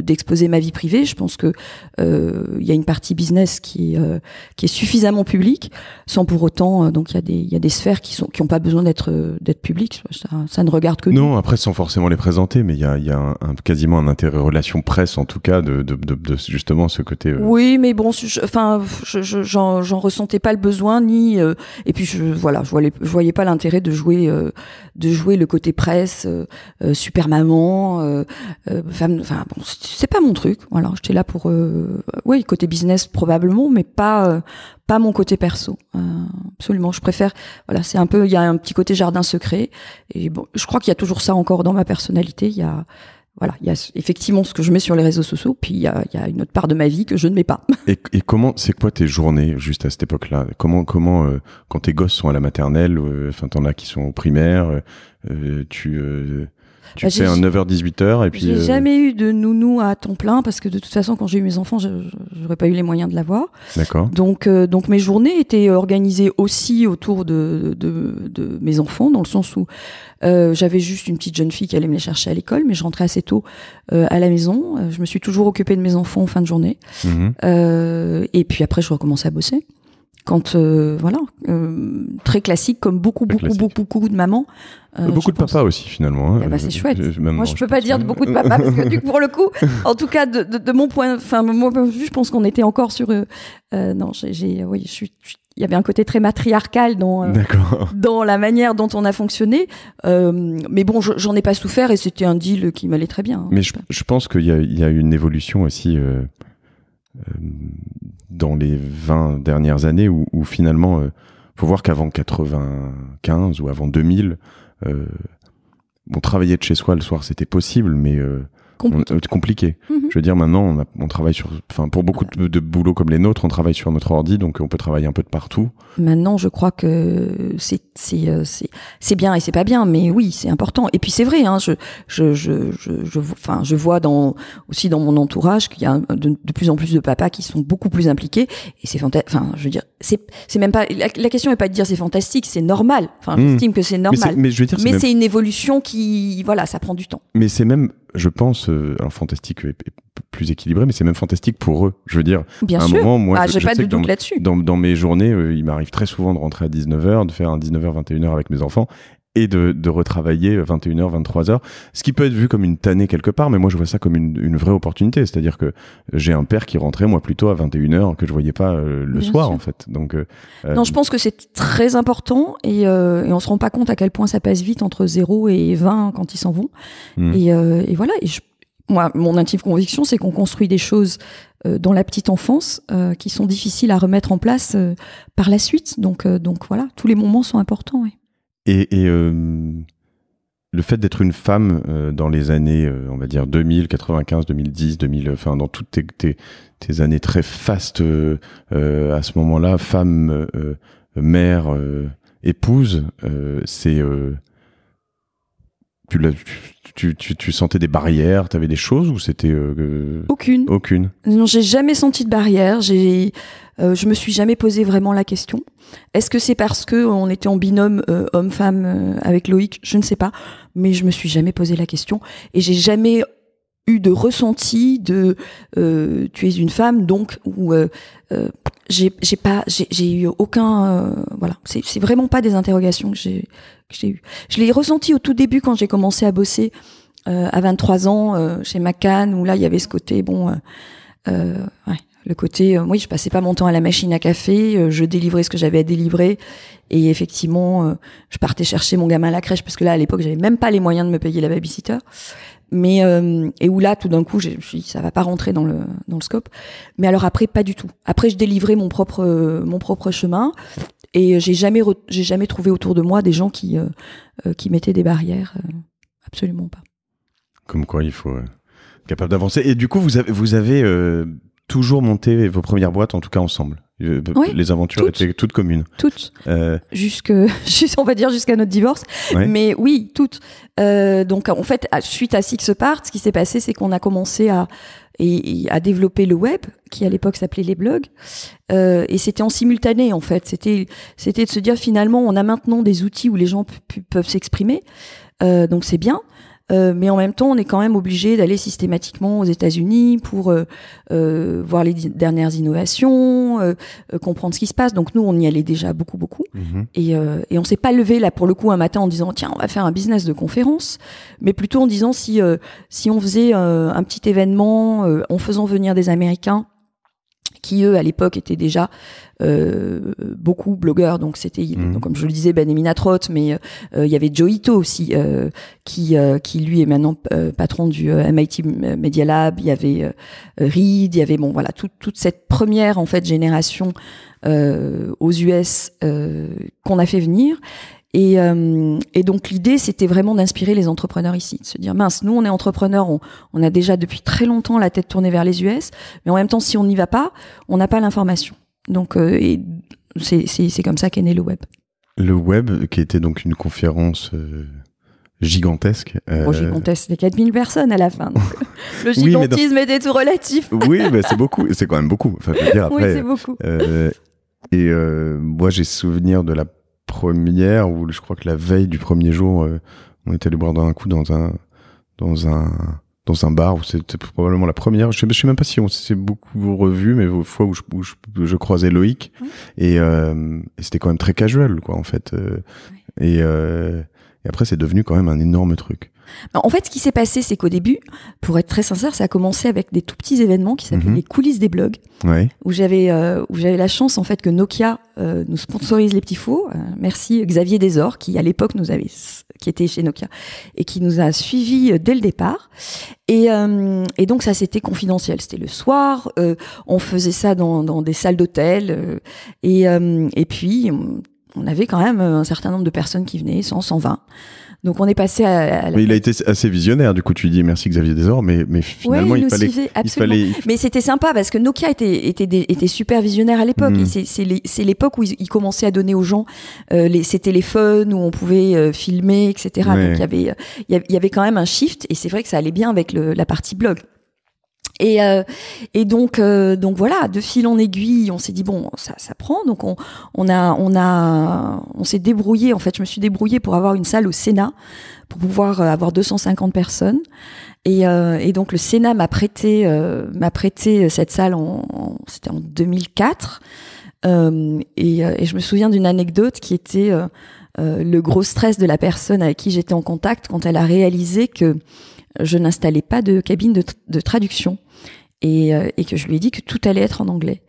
[SPEAKER 2] d'exposer de, ma vie privée. Je pense que euh, il y a une partie business qui euh, qui est suffisamment publique, sans pour autant donc il y a des il y a des sphères qui sont qui ont pas besoin d'être d'être publiques. Ça, ne regarde
[SPEAKER 1] que non. Après, sans forcément les présenter, mais il y a il y a un, quasiment un intérêt relation presse en tout cas de de, de justement ce côté.
[SPEAKER 2] Oui, mais bon, enfin, je, j'en ressentais pas le besoin ni et puis je voilà, je voyais, pas l'intérêt de jouer euh, de jouer le côté presse, euh, euh super maman, euh, femme. Enfin bon, c'est pas mon truc. Voilà, j'étais là pour oui côté business probablement, mais pas pas mon côté perso. absolument, je préfère. Voilà, c'est un peu il y a un petit côté jardin secret. Et bon, je crois qu'il y a toujours ça encore dans ma personnalité. Il y a voilà, il y a effectivement ce que je mets sur les réseaux sociaux, puis il y, y a, une autre part de ma vie que je ne mets pas.
[SPEAKER 1] Et, comment, c'est quoi tes journées juste à cette époque-là Comment, comment euh, quand tes gosses sont à la maternelle, euh, enfin t'en as qui sont au primaire, euh, tu tu bah, fais un 9h-18h et puis. J'ai euh, jamais
[SPEAKER 2] eu de nounou à temps plein parce que de toute façon, quand j'ai eu mes enfants, j'aurais pas eu les moyens de l'avoir. D'accord. Donc, euh, donc mes journées étaient organisées aussi autour de, de, de mes enfants, dans le sens où euh, j'avais juste une petite jeune fille qui allait me les chercher à l'école, mais je rentrais assez tôt euh, à la maison. Je me suis toujours occupée de mes enfants en fin de journée. Mhm. et puis après, je recommençais à bosser quand euh, voilà euh, très classique comme beaucoup beaucoup beaucoup beaucoup de mamans euh, beaucoup
[SPEAKER 1] de papas aussi finalement hein. eh ben, c'est chouette moi je peux pas dire beaucoup de papas parce que du coup, pour le coup
[SPEAKER 2] en tout cas de, de, mon point enfin je pense qu'on était encore sur non j'ai oui je suis il y avait un côté très matriarcal dans dans la manière dont on a fonctionné. mais bon, j'en ai pas souffert et c'était un deal qui m'allait très bien. Hein. mais
[SPEAKER 1] je, pense qu'il y, y, a une évolution aussi. Euh, dans les 20 dernières années où, où finalement, euh, faut voir qu'avant 95 ou avant 2000, euh, on travailler de chez soi le soir, c'était possible, mais compliqué. Euh, compliqué. Mhm. Je veux dire, maintenant, on, travaille sur, enfin, pour beaucoup de, de boulots comme les nôtres, on travaille sur notre ordi, donc on peut travailler un peu de partout.
[SPEAKER 2] Maintenant, je crois que c'est c'est euh, bien et c'est pas bien, mais oui, c'est important. Et puis c'est vrai, hein, je je je je enfin, je, vois dans aussi dans mon entourage qu'il y a de, plus en plus de papas qui sont beaucoup plus impliqués et c'est enfin, je veux dire, c'est même pas la, question est pas de dire c'est fantastique, c'est normal. Enfin, hmm. j'estime que c'est normal. Mais, mais c'est une évolution qui voilà, ça prend du temps.
[SPEAKER 1] Mais c'est même, je pense euh, fantastique plus équilibré, mais c'est même fantastique pour eux. Je veux dire, Bien à un sûr. moment, moi, ah, je, je pas de doute là-dessus. Dans, dans, mes journées, euh, il m'arrive très souvent de rentrer à 19h, de faire un 19h, 21h avec mes enfants et de, retravailler 21h, euh, 23h, ce qui peut être vu comme une tannée quelque part, mais moi je vois ça comme une, vraie opportunité, c'est-à-dire que j'ai un père qui rentrait moi plutôt à 21h que je voyais pas le soir en fait. Donc Non, je
[SPEAKER 2] pense que c'est très important et, et on se rend pas compte à quel point ça passe vite entre 0 et 20 quand ils s'en vont. Mmh. Et, et, voilà, et je moi, mon intime conviction, c'est qu'on construit des choses euh, dans la petite enfance euh, qui sont difficiles à remettre en place euh, par la suite. Donc, donc voilà, tous les moments sont importants. Oui.
[SPEAKER 1] Et, le fait d'être une femme dans les années, on va dire 2000, 95, 2010, 2000, enfin dans toutes tes, tes années très fastes à ce moment-là, femme, mère, épouse, c'est tu, tu, tu, tu, sentais des barrières, tu avais des choses ou c'était euh, aucune. Aucune.
[SPEAKER 2] Non, j'ai jamais senti de barrière. J'ai, euh, je me suis jamais posé vraiment la question. Est-ce que c'est parce que on était en binôme euh, homme-femme avec Loïc Je ne sais pas, mais je me suis jamais posé la question et j'ai jamais eu de ressenti de tu es une femme donc ou j'ai pas j'ai eu aucun euh, voilà c'est vraiment pas des interrogations que j'ai que j'ai eu je l'ai ressenti au tout début quand j'ai commencé à bosser euh, à 23 ans euh, chez Macan où là il y avait ce côté bon euh, ouais, le côté oui je passais pas mon temps à la machine à café je délivrais ce que j'avais à délivrer et effectivement je partais chercher mon gamin à la crèche parce que là à l'époque j'avais même pas les moyens de me payer la babysitter mais euh, et où là tout d'un coup je me suis ça va pas rentrer dans le dans le scope mais alors après pas du tout après je délivrais mon propre euh, mon propre chemin et j'ai jamais j'ai jamais trouvé autour de moi des gens qui euh, qui mettaient des barrières absolument pas
[SPEAKER 1] comme quoi il faut capable d'avancer et du coup vous avez vous avez toujours monter vos premières boîtes, en tout cas ensemble. Euh, les aventures étaient toutes communes. Toutes. Euh,
[SPEAKER 2] Jusque, on va dire jusqu'à notre divorce. Mais oui, toutes. Euh, donc en fait, suite à Six Parts, ce qui s'est passé, c'est qu'on a commencé à, et, à développer le web, qui à l'époque s'appelait les blogs. et c'était en simultané en fait. C'était c'était de se dire finalement, on a maintenant des outils où les gens peuvent s'exprimer. donc c'est bien. Euh, mais en même temps, on est quand même obligé d'aller systématiquement aux États-Unis pour euh, euh, voir les dernières innovations, comprendre ce qui se passe. Donc nous, on y allait déjà beaucoup, beaucoup. Mhm. Et, on on s'est pas levé là pour le coup un matin en disant tiens, on va faire un business de conférence, mais plutôt en disant si si on faisait un petit événement en faisant venir des Américains qui eux à l'époque étaient déjà euh, beaucoup blogueurs donc c'était mhm. comme je le disais Ben Trott mais euh, il y avait Joe Ito aussi euh, qui qui lui est maintenant patron du MIT Media Lab il y avait Reed il y avait bon voilà toute cette première en fait génération aux US qu'on a fait venir et, euh, et donc l'idée, c'était vraiment d'inspirer les entrepreneurs ici, de se dire mince, nous on est entrepreneurs, on, on, a déjà depuis très longtemps la tête tournée vers les US, mais en même temps, si on n'y va pas, on n'a pas l'information. Donc euh, c'est, comme ça qu'est né le web.
[SPEAKER 1] Le web, qui était donc une conférence euh, gigantesque. Euh, gigantesque,
[SPEAKER 2] les 4000 personnes à la fin. le gigantisme était tout relatif.
[SPEAKER 1] oui, mais c'est beaucoup, c'est quand même beaucoup. Enfin, je dire, après, oui, c'est beaucoup. et moi, j'ai souvenir de la première, ou je crois que la veille du premier jour, euh, on était allé boire d'un coup dans un, dans un, dans un bar où c'était probablement la première. Je sais, même pas si on s'est beaucoup revu, mais aux fois où je, je, croisais Loïc euh, et, c'était quand même très casual, quoi, en fait. Euh, et, et après, c'est devenu quand même un énorme truc.
[SPEAKER 2] En fait, ce qui s'est passé, c'est qu'au début, pour être très sincère, ça a commencé avec des tout petits événements qui s'appelaient mhm. les coulisses des blogs, où j'avais euh, où j'avais la chance en fait que Nokia euh, nous sponsorise les petits faux. Euh, merci Xavier Desor qui à l'époque nous avait qui était chez Nokia et qui nous a suivis dès le départ. Et, et donc ça c'était confidentiel, c'était le soir. on faisait ça dans, dans des salles d'hôtel et, et puis on avait quand même euh, un certain nombre de personnes qui venaient, 100, 120. Donc on est passé à. Mais
[SPEAKER 1] il a été assez visionnaire, du coup tu dis merci Xavier Desor, mais, mais finalement il, il, fallait, suivait, il,
[SPEAKER 2] Mais c'était sympa parce que Nokia était, était, super visionnaire à l'époque. Mm. C'est l'époque où ils, commençait commençaient à donner aux gens euh, les, ces téléphones où on pouvait euh, filmer, etc. Donc il y, avait, il y avait quand même un shift et c'est vrai que ça allait bien avec la partie blog. Et, euh, et donc, euh, donc voilà, de fil en aiguille, on s'est dit bon, ça, ça prend. Donc on, on a, on a, on s'est débrouillé. En fait, je me suis débrouillée pour avoir une salle au Sénat pour pouvoir euh, avoir 250 personnes. Et, et donc le Sénat m'a prêté, m'a prêté cette salle en, c'était en 2004. Et, et, je me souviens d'une anecdote qui était le gros stress de la personne avec qui j'étais en contact quand elle a réalisé que je n'installais pas de cabine de, traduction euh, et, que je lui ai dit que tout allait être en anglais.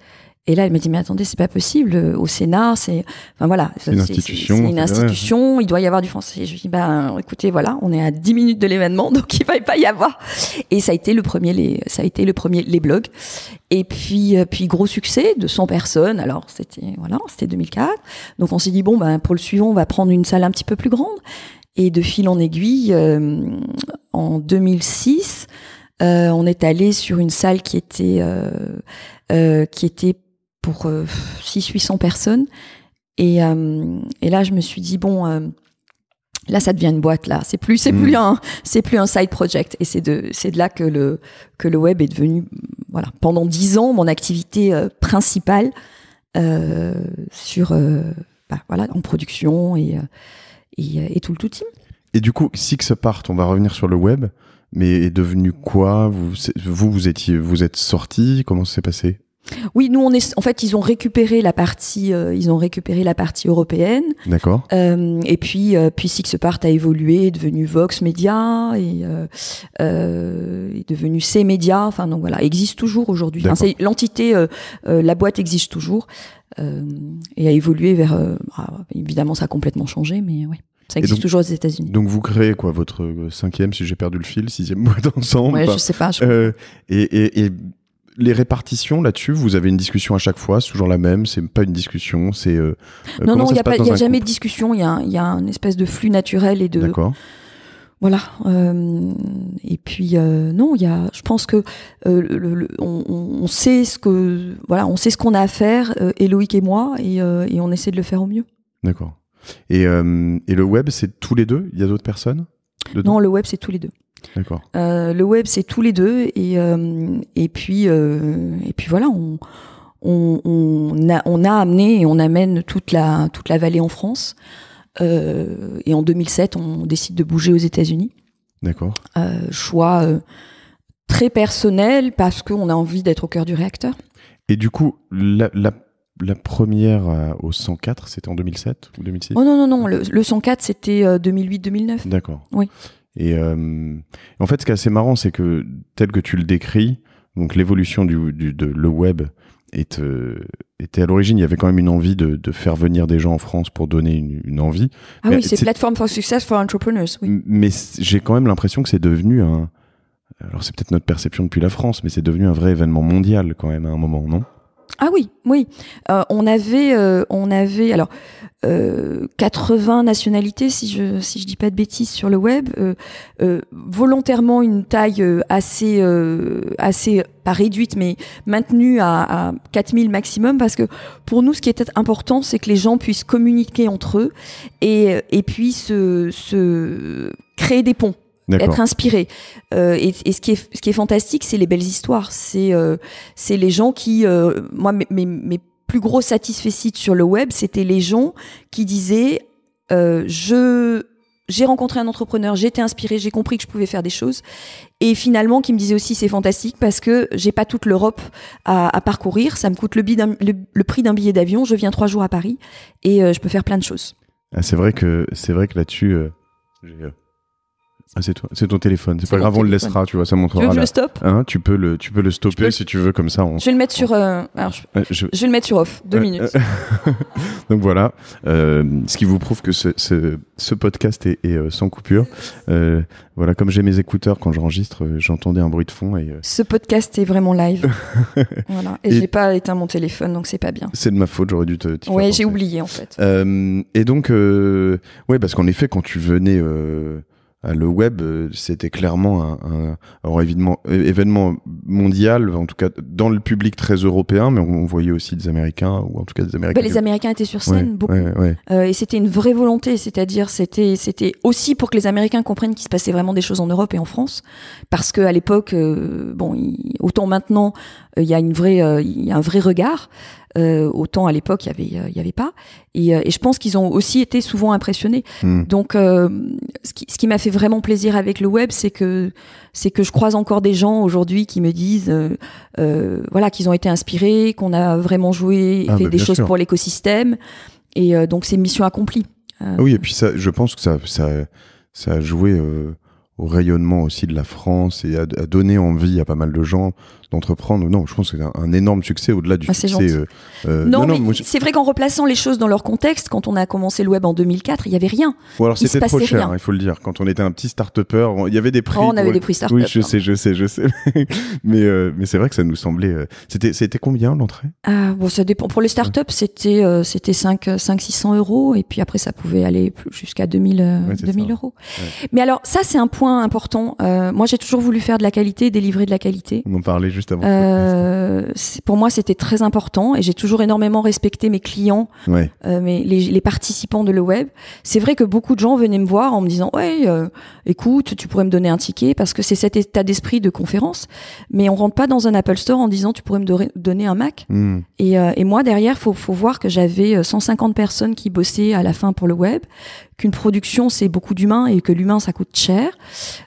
[SPEAKER 2] Et là, elle m'a dit mais attendez, c'est pas possible. Euh, au Sénat, c'est enfin voilà, c'est une institution. une institution. Il doit y avoir du français. Je lui dis ben écoutez, voilà, on est à 10 minutes de l'événement, donc il va pas y avoir. Et ça a été le premier, les, ça a été le premier les blogs. Et puis euh, puis gros succès, de 100 personnes. Alors c'était voilà, c'était 2004. Donc on s'est dit bon ben pour le suivant, on va prendre une salle un petit peu plus grande. Et de fil en aiguille, euh, en 2006, euh, on est allé sur une salle qui était, euh, qui était pour 600-800 personnes. Et, là, je me suis dit, bon là ça devient une boîte là c'est plus c'est mm. plus un c'est plus un side project et c'est de c'est de là que le que le web est devenu voilà pendant 10 ans mon activité principale sur bah, voilà en production et euh, et, tout le tout team.
[SPEAKER 1] Et du coup, Six Part, on va revenir sur le web, mais est devenu quoi vous, vous, vous étiez, vous êtes sorti Comment ça s'est passé
[SPEAKER 2] oui, nous on est en fait ils ont récupéré la partie euh, ils ont récupéré la partie européenne. D'accord. Euh, et puis euh, puis Sixpart a évolué, est devenu Vox Media et est devenu C Media. Enfin donc voilà, existe toujours aujourd'hui. l'entité, la boîte existe toujours et a évolué vers. Ah, évidemment, ça a complètement changé, mais oui. Ça existe toujours aux États-Unis.
[SPEAKER 1] Donc vous créez quoi votre cinquième, si j'ai perdu le fil, sixième boîte ensemble. Ouais, je sais pas. et, et, et les répartitions là-dessus, vous avez une discussion à chaque fois, c'est toujours la même, c'est pas une discussion, c'est. Euh, non, non, il n'y a, y a jamais de
[SPEAKER 2] discussion, il y a, y un espèce de flux naturel et de. D'accord. Voilà. Euh, et puis euh, non, il y a. Je pense que on, sait ce que voilà, on sait ce qu'on a à faire, Eloïc et moi, et, on essaie de le faire au mieux.
[SPEAKER 1] D'accord. Et, et le web, c'est tous les deux. Il y a d'autres personnes non, le
[SPEAKER 2] web, c'est tous les deux. D'accord. Euh, le web, c'est tous les deux. Et, euh, et, puis, euh, et puis voilà, on, on, a, on, a, amené et on amène toute la, toute la vallée en France. et en 2007, on décide de bouger aux États-Unis. D'accord. choix très personnel parce qu'on a envie d'être au cœur du réacteur.
[SPEAKER 1] Et du coup, la, la la première euh, au 104, c'était en 2007 ou 2006 Oh non, non, non, le,
[SPEAKER 2] 104, c'était 2008-2009. Euh, D'accord. Oui.
[SPEAKER 1] Et euh, en fait, ce qui est assez marrant, c'est que tel que tu le décris, donc l'évolution du, le web était à l'origine, il y avait quand même une envie de, faire venir des gens en France pour donner une, envie. Ah oui, c'est
[SPEAKER 2] Platform for Success for Entrepreneurs. Oui.
[SPEAKER 1] Mais j'ai quand même l'impression que c'est devenu un. Alors c'est peut-être notre perception depuis la France, mais c'est devenu un vrai événement mondial quand même à un moment, non
[SPEAKER 2] ah oui, oui. Euh, on avait, euh, on avait, alors. 80 euh, nationalités, si je si je dis pas de bêtises, sur le web, volontairement une taille assez assez pas réduite, mais maintenue à, à 4000 maximum, parce que pour nous, ce qui était important, c'est que les gens puissent communiquer entre eux et et puis se se créer des ponts être inspiré. Euh, et, ce, qui est, fantastique, c'est les belles histoires. C'est euh, les gens qui, euh, moi, mes, plus gros satisfaits sur le web, c'était les gens qui disaient, je j'ai rencontré un entrepreneur, j'étais été inspiré, j'ai compris que je pouvais faire des choses. Et finalement, qui me disait aussi, c'est fantastique parce que j'ai pas toute l'Europe à, parcourir. Ça me coûte le, prix d'un billet d'avion. Je viens trois jours à Paris et je peux faire plein de choses.
[SPEAKER 1] Ah, c'est vrai que c'est vrai que là-dessus, ah, c'est toi, c'est ton téléphone. C'est pas grave, on le laissera, tu vois, ça montrera. Tu veux que je le stoppe hein, Tu peux le, tu peux le stopper si tu veux, comme ça. On... Je vais le
[SPEAKER 2] mettre sur. Euh, alors, euh, je... vais le mettre sur off, deux minutes.
[SPEAKER 1] Donc voilà, euh, ce qui vous prouve que ce, ce, ce podcast est, est, sans coupure. voilà, comme j'ai mes écouteurs quand j'enregistre, j'entendais un bruit de fond et. Ce
[SPEAKER 2] podcast est vraiment live. voilà, et, j'ai pas éteint mon téléphone, donc c'est pas bien.
[SPEAKER 1] C'est de ma faute, j'aurais dû te. Ouais,
[SPEAKER 2] j'ai oublié en fait.
[SPEAKER 1] et donc, ouais, parce qu'en effet, quand tu venais euh, le web, euh, c'était clairement un, un alors évidemment, événement mondial, en tout cas dans le public très européen, mais on, voyait aussi des Américains, ou en tout cas des Américains. Bah, les
[SPEAKER 2] Américains étaient sur scène beaucoup.
[SPEAKER 1] Euh,
[SPEAKER 2] et c'était une vraie volonté, c'est-à-dire c'était, c'était aussi pour que les Américains comprennent qu'il se passait vraiment des choses en Europe et en France, parce qu'à l'époque, bon, autant maintenant, il y a une vraie, il y a un vrai regard, euh, autant à l'époque, il n'y avait, euh, il y avait pas. Et, euh, et je pense qu'ils ont aussi été souvent impressionnés. Hmm. Donc, ce qui, ce qui m'a fait vraiment plaisir avec le web, c'est que, c'est que je croise encore des gens aujourd'hui qui me disent euh, voilà, qu'ils ont été inspirés, qu'on a vraiment joué, ah, fait bah, des choses pour l'écosystème. Et donc, c'est mission accomplie. oui,
[SPEAKER 1] et puis ça, je pense que ça, ça, ça a joué au rayonnement aussi de la France et à, donné donner envie à pas mal de gens d'entreprendre. Non, je pense que c'est un, énorme succès au-delà du ah, succès. Euh, euh, non, non,
[SPEAKER 2] c'est vrai qu'en replaçant les choses dans leur contexte, quand on a commencé le web en 2004, il n'y avait rien.
[SPEAKER 1] Ou alors c'était trop cher, hein, il faut le dire. Quand on était un petit start-upper, il y avait des prix. Oh, on avait des prix start Oui, je sais, je sais, je sais. mais euh, mais c'est vrai que ça nous semblait. C'était c'était combien l'entrée
[SPEAKER 2] Ah bon, ça dépend. Pour les start-up, c'était c'était 5 5 600 euros et puis après ça pouvait aller jusqu'à 2000 2000 euros. Mais alors ça c'est un point important. Euh, moi, j'ai toujours voulu faire de la qualité, délivrer de la qualité. On en parlait juste avant. Euh, pour moi, c'était très important et j'ai toujours énormément respecté mes clients, euh, les, participants de le web. C'est vrai que beaucoup de gens venaient me voir en me disant, ouais, écoute, tu pourrais me donner un ticket parce que c'est cet état d'esprit de conférence. Mais on rentre pas dans un Apple Store en disant, tu pourrais me donner un Mac. Hmm. Et, moi, derrière, faut, faut voir que j'avais 150 personnes qui bossaient à la fin pour le web, une production c'est beaucoup d'humains et que l'humain ça coûte cher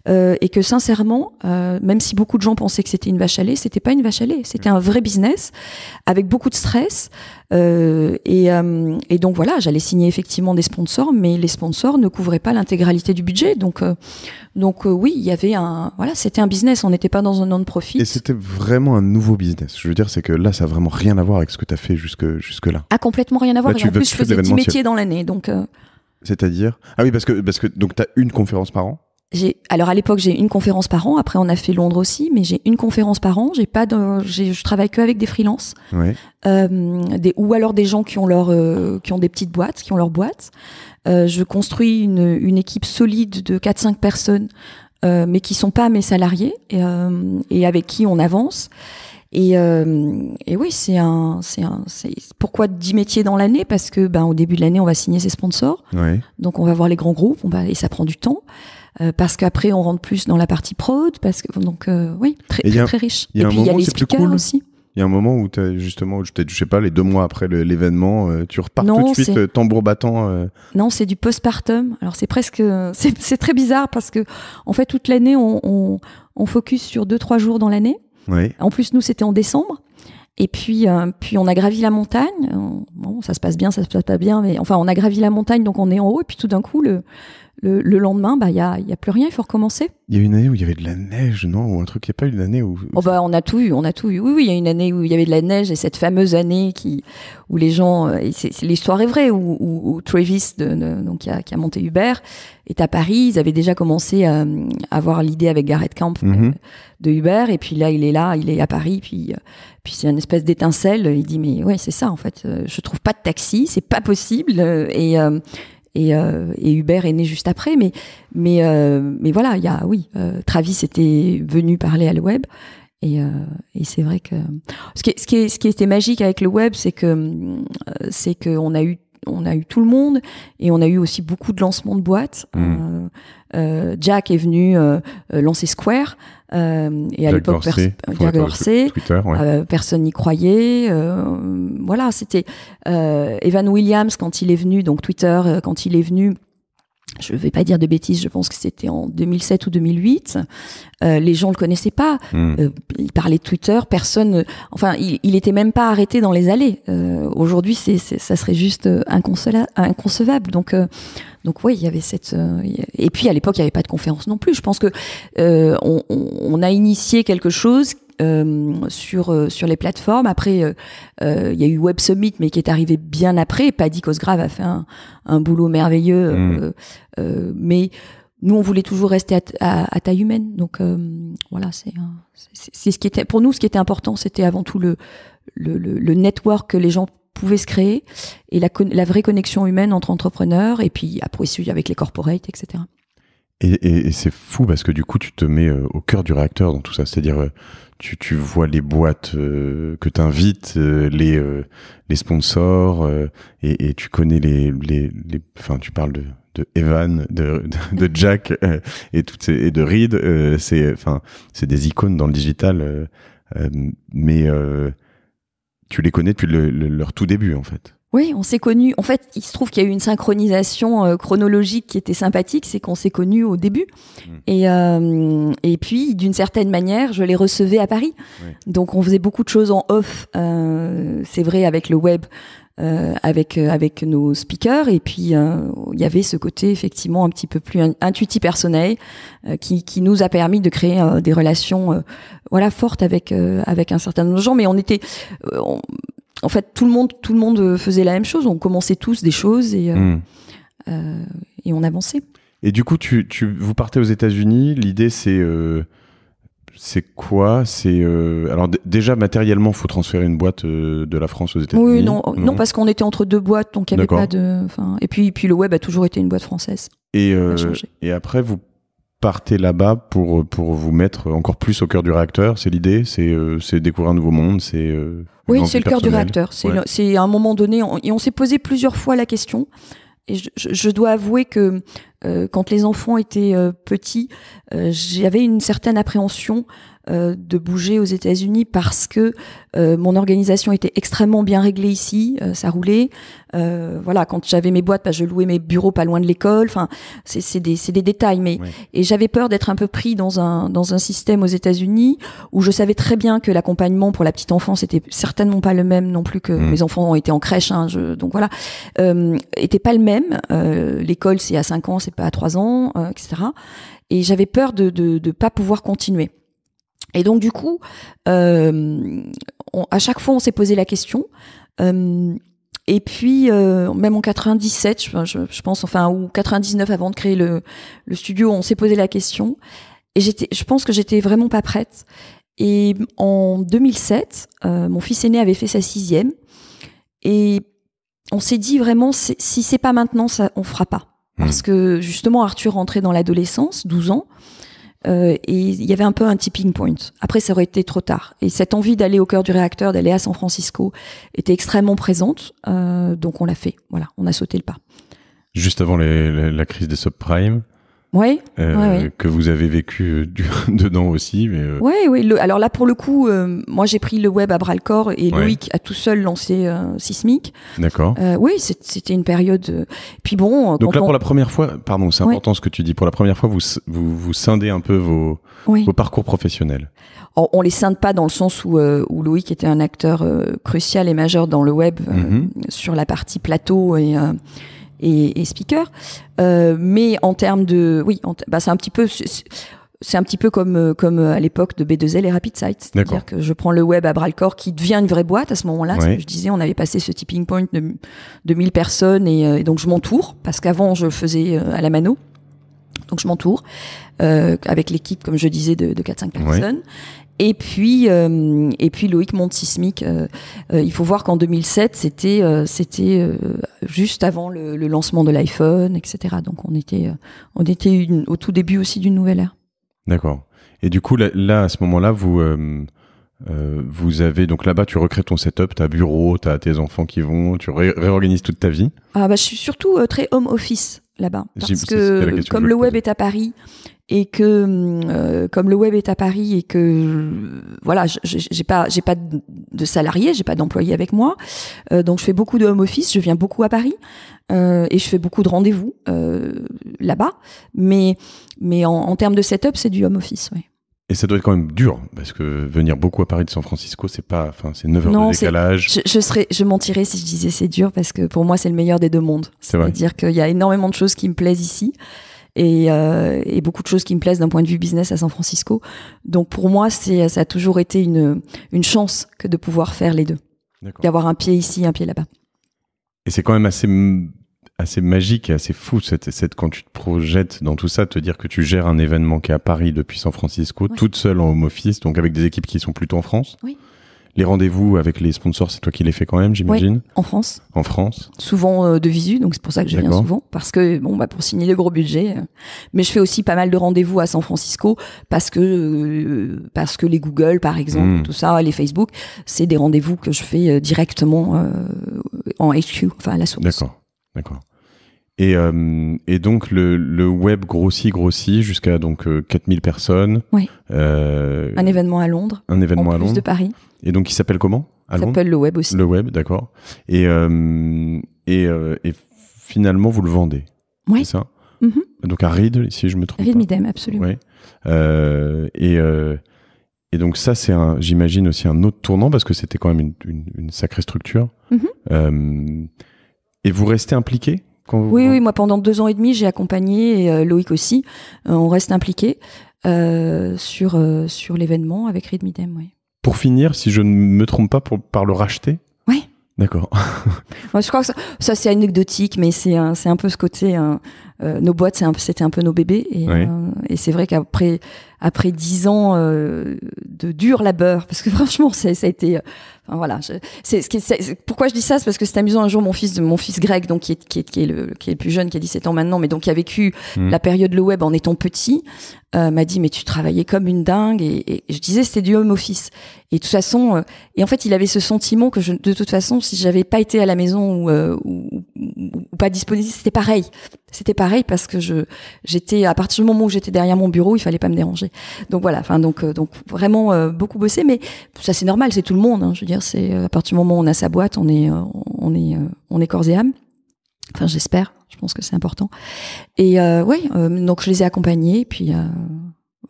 [SPEAKER 2] euh, et que sincèrement, euh, même si beaucoup de gens pensaient que c'était une vache à lait, c'était pas une vache à lait, c'était un vrai business avec beaucoup de stress euh, et, et, donc voilà, j'allais signer effectivement des sponsors, mais les sponsors ne couvraient pas l'intégralité du budget, donc donc oui, il y avait un voilà, c'était un business, on n'était pas dans un non-profit.
[SPEAKER 1] Et c'était vraiment un nouveau business. Je veux dire, c'est que là, ça a vraiment rien à voir avec ce que tu as fait jusque jusque là. A
[SPEAKER 2] ah, complètement rien à voir. et en plus, je faisais 10 métiers dans l'année, donc
[SPEAKER 1] c'est-à-dire Ah oui, parce que, parce que donc tu as une conférence par an
[SPEAKER 2] alors à l'époque j'ai une conférence par an. Après on a fait Londres aussi, mais j'ai une conférence par an. J'ai pas de, je travaille que avec des freelances, euh, des, ou alors des gens qui ont leur, euh, qui ont des petites boîtes, qui ont leur boîte. Euh, je construis une, une, équipe solide de 4-5 personnes, mais qui sont pas mes salariés et, et avec qui on avance. Et, euh, et oui, c'est un, c'est un, pourquoi 10 métiers dans l'année Parce que ben au début de l'année, on va signer ses sponsors. Oui. Donc on va voir les grands groupes, on va, et ça prend du temps. Euh, parce qu'après on rentre plus dans la partie prod, parce que donc euh, oui, très, très, riche. Et puis il y a les speakers cool. aussi.
[SPEAKER 1] Il y a un moment où as, justement, je sais pas, les deux mois après l'événement, euh, tu repars tout de suite tambour battant.
[SPEAKER 2] Non, c'est du postpartum. Alors c'est presque, c'est très bizarre parce que en fait toute l'année on, on, on, focus sur deux trois jours dans l'année. En plus, nous, c'était en décembre. Et puis, euh, puis on a gravi la montagne. Euh, bon, ça se passe bien, ça se passe pas bien, mais enfin, on a gravi la montagne, donc on est en haut. Et puis tout d'un coup, le, le, le lendemain, bah, il bah, n'y a, y a plus rien, il faut recommencer.
[SPEAKER 1] Il y a une année où il y avait de la neige, non Ou un truc, il n'y a pas eu une année où.
[SPEAKER 2] Oh, bah, on a tout eu, on a tout eu. Oui, oui, il y a une année où il y avait de la neige et cette fameuse année qui, où les gens. Euh, l'histoire est vraie, où, où, Travis, de, donc, qui, a, qui a monté Uber, est à Paris. Ils avaient déjà commencé à, avoir l'idée avec Garrett Camp euh, mhm. de Uber. Et puis là, il est là, il est à Paris. Puis, euh, puis c'est une espèce d'étincelle. Il dit Mais ouais, c'est ça, en fait. Je trouve pas de taxi, c'est pas possible. Et et, euh, et, est né juste après. Mais, mais, euh, mais voilà, il y a, oui, euh, Travis était venu parler à le web. Et, euh, et c'est vrai que ce qui, ce, qui ce qui était magique avec le web, c'est que c'est qu'on a eu on a eu tout le monde et on a eu aussi beaucoup de lancements de boîtes. Mmh. Euh, Jack est venu euh, euh, lancer Square. et à l'époque, personne n'y croyait. voilà, c'était Evan Williams quand il est venu, donc Twitter quand il est venu je ne vais pas dire de bêtises, je pense que c'était en 2007 ou 2008. Euh, les gens le connaissaient pas. Hmm. Euh, il parlait Twitter, personne. Enfin, il, n'était était même pas arrêté dans les allées. Euh, aujourd'hui, c'est ça serait juste inconcevable. Donc, donc oui, il y avait cette. et puis à l'époque, il n'y avait pas de conférence non plus. Je pense que on, on, a initié quelque chose euh, sur, euh, sur les plateformes. Après, euh, il y a eu Web Summit, mais qui est arrivé bien après. Paddy Cosgrave a fait un, un boulot merveilleux. Mm. mais nous, on voulait toujours rester à, à, taille humaine. Donc voilà, c'est ce qui était pour nous ce qui était important, c'était avant tout le, le, le, network que les gens pouvaient se créer et la, la, vraie connexion humaine entre entrepreneurs et puis après avec les corporates, etc.
[SPEAKER 1] Et, et c'est fou parce que du coup, tu te mets au cœur du réacteur dans tout ça. C'est-à-dire, tu, vois les boîtes euh, que tu euh, les, euh, les sponsors, et, tu connais les... les, les enfin, tu parles de, de Evan, de, de, Jack et, toutes et de Reed. c'est enfin c'est des icônes dans le digital, mais tu les connais depuis leur tout début, en fait.
[SPEAKER 2] Oui, on s'est connus. En fait, il se trouve qu'il y a eu une synchronisation euh, chronologique qui était sympathique, c'est qu'on s'est connus au début. Hmm. Et, euh, et puis, d'une certaine manière, je les recevais à Paris. Donc, on faisait beaucoup de choses en off, euh, c'est vrai, avec le web. avec avec nos speakers et puis il y avait ce côté effectivement un petit peu plus intuitif personnel qui, qui nous a permis de créer des relations voilà fortes avec avec un certain nombre de gens mais on était en fait, tout le monde, tout le monde euh, faisait la même chose. On commençait tous des choses euh, hmm. euh, et, on avançait.
[SPEAKER 1] Et du coup, tu, tu vous partez aux États-Unis. L'idée, c'est quoi C'est alors déjà matériellement, il faut transférer une boîte de la France aux États-Unis. non, non, parce
[SPEAKER 2] qu'on était entre deux boîtes, on pas Et puis, puis le web a toujours été une boîte française.
[SPEAKER 1] Et, et après, vous partez là-bas pour euh, pour vous mettre encore plus au cœur du réacteur. C'est l'idée, c'est euh, c'est découvrir un nouveau monde, c'est euh, oui, c'est le cœur du réacteur. C'est
[SPEAKER 2] c'est à un moment donné et on s'est posé plusieurs fois la question. Et je dois avouer que euh, quand les enfants étaient euh, petits, euh, j'avais une certaine appréhension de bouger aux États-Unis parce que mon organisation était extrêmement bien réglée ici, ça roulait. voilà, quand j'avais mes boîtes, bah, je louais mes bureaux pas loin de l'école. Enfin, c'est des, détails, mais et j'avais peur d'être un peu pris dans un dans un système aux États-Unis où je savais très bien que l'accompagnement pour la petite enfance était certainement pas le même non plus que mmh. mes enfants ont été en crèche. Hein, donc voilà, était pas le même. l'école c'est à 5 ans, c'est pas à trois ans, euh, etc. Et j'avais peur de ne pas pouvoir continuer. Et donc du coup, euh, à chaque fois, on s'est posé la question. Euh, et puis, même en 97, je, pense, enfin, ou 99 avant de créer le, le studio, on s'est posé la question. Et j'étais, je pense que j'étais vraiment pas prête. Et en 2007, mon fils aîné avait fait sa sixième. Et on s'est dit vraiment, si c'est pas maintenant, ça, on fera pas. Parce mm. que justement, Arthur rentrait dans l'adolescence, 12 ans, euh, et il y avait un peu un tipping point. Après, ça aurait été trop tard. Et cette envie d'aller au cœur du réacteur, d'aller à San Francisco, était extrêmement présente. Euh, donc on l'a fait. Voilà, on a sauté le pas.
[SPEAKER 1] Juste avant la crise des subprimes, euh, oui. Que vous avez vécu euh, du, dedans aussi. Mais euh...
[SPEAKER 2] Oui, alors là, pour le coup, euh, moi, j'ai pris le web à bras le corps et Loïc a tout seul lancé Sismic. D'accord. oui, c'était une période. Puis bon. Donc là, pour la première
[SPEAKER 1] fois, pardon, c'est important ce que tu dis. Pour la première fois, vous, vous, vous scindez un peu vos, vos parcours professionnels.
[SPEAKER 2] On, on, les scinde pas dans le sens où, où Loïc était un acteur crucial et majeur dans le web, mm-hmm. sur la partie plateau et et, speaker. Euh, mais en termes de, oui, bah c'est un petit peu. C'est un petit peu comme, euh, comme euh, à l'époque de B2L et RapidSight. C'est-à-dire que je prends le web à bras le corps qui devient une vraie boîte à ce moment-là. Je disais, on avait passé ce tipping point de, de 1000 personnes euh, et, donc je m'entoure parce qu'avant je faisais à la mano. Donc je m'entoure euh, avec l'équipe, comme je disais, de, de 4-5 personnes. Et puis, euh, et puis Loïc Monte-Sismique, euh, euh, il faut voir qu'en 2007, c'était c'était juste avant le, lancement de l'iPhone, etc. Donc on était, on était au tout début aussi d'une nouvelle ère.
[SPEAKER 1] D'accord. Et du coup, là, à ce moment-là, vous, vous avez. Donc là-bas, tu recrées ton setup, ta bureau, t'as tes enfants qui vont, tu réorganises toute ta vie.
[SPEAKER 2] Ah bah, je suis surtout très home office là-bas. Parce que comme le web est à Paris et que mm, euh, comme le web est à Paris et que voilà, j'ai pas j'ai pas de salariés, j'ai pas d'employés avec moi, euh, donc je fais beaucoup de home office, je viens beaucoup à Paris euh, et je fais beaucoup de rendez-vous euh, là-bas, mais mais en, en, termes de setup, c'est du home office, ouais.
[SPEAKER 1] Et ça doit être quand même dur, parce que venir beaucoup à Paris de San Francisco, c'est pas, enfin, c'est 9 heures de décalage. Je,
[SPEAKER 2] je, serais, je mentirais si je disais c'est dur, parce que pour moi, c'est le meilleur des deux mondes. C'est-à-dire qu'il y a énormément de choses qui me plaisent ici. Et, euh, et, beaucoup de choses qui me plaisent d'un point de vue business à San Francisco. Donc pour moi, c'est ça a toujours été une, une chance que de pouvoir faire les deux, d'avoir un pied ici, un pied là-bas.
[SPEAKER 1] Et c'est quand même assez assez magique et assez fou cette, cette, quand tu te projettes dans tout ça, te dire que tu gères un événement qui est à Paris depuis San Francisco, toute seule en home office, donc avec des équipes qui sont plutôt en France. Oui. Les rendez-vous avec les sponsors, c'est toi qui les fais quand même, j'imagine. Oui, en France. En France.
[SPEAKER 2] Souvent euh, de visu, donc c'est pour ça que je viens souvent, parce que bon, bah pour signer le gros budgets. Euh, mais je fais aussi pas mal de rendez-vous à San Francisco parce que euh, parce que les Google, par exemple, hmm. tout ça, les Facebook, c'est des rendez-vous que je fais directement en HQ, enfin à la source. D'accord.
[SPEAKER 1] D'accord. Et, euh, et, donc le, le, web grossit, grossit jusqu'à donc 4000 euh, personnes. Oui. Euh, un
[SPEAKER 2] événement à Londres. Un événement en à plus Londres. de Paris.
[SPEAKER 1] Et donc il s'appelle comment Il s'appelle le web aussi. Le web, d'accord. Et, et, et, finalement, vous le vendez. Oui. C'est ça mhm. Donc à ride si je me trompe.
[SPEAKER 2] RID Midem, absolument.
[SPEAKER 1] Oui. et. Et donc ça, c'est un, j'imagine aussi un autre tournant parce que c'était quand même une, sacrée structure. Mhm. Et vous restez impliqué quand Oui,
[SPEAKER 2] oui, moi pendant deux ans et demi, j'ai accompagné, euh, Loïc aussi, euh, on reste impliqué euh, sur, sur l'événement avec Readmidem,
[SPEAKER 1] Pour finir, si je ne me trompe pas, pour, par le racheter Oui. D'accord.
[SPEAKER 2] je crois que ça, c'est anecdotique, mais c'est un, un peu ce côté. Hein, nos boîtes, c'était un, peu nos bébés. Et, c'est vrai qu'après après dix ans de dur labeur, parce que franchement, ça a été voilà, c'est ce qui, c'est pourquoi je dis ça, c'est parce que c'est amusant. Un jour, mon fils, mon fils grec, donc qui est, qui est, qui est le, qui est plus jeune, qui a 17 ans maintenant, mais donc qui a vécu hmm. la période le web en étant petit, euh, m'a dit mais tu travaillais comme une dingue et, je disais c'était du home office. Et de toute façon, euh, et en fait, il avait ce sentiment que je, de toute façon, si j'avais pas été à la maison ou, euh, ou, pas disponible, c'était pareil. C'était pareil parce que je j'étais à partir du moment où j'étais derrière mon bureau, il fallait pas me déranger. Donc voilà, enfin donc donc vraiment beaucoup bossé, mais ça c'est normal, c'est tout le monde. Hein. je veux c'est euh, à partir du moment où on a sa boîte, on est, euh, on est, euh, on est corps et âme. Enfin, j'espère. Je pense que c'est important. Et oui, donc je les ai accompagnés et puis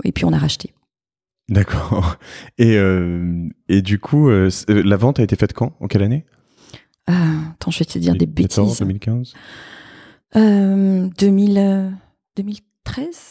[SPEAKER 2] et puis on a racheté.
[SPEAKER 1] D'accord. Et du coup, la vente a été faite quand En quelle année
[SPEAKER 2] ah, Attends, je vais te dire des bêtises. 2015. 2013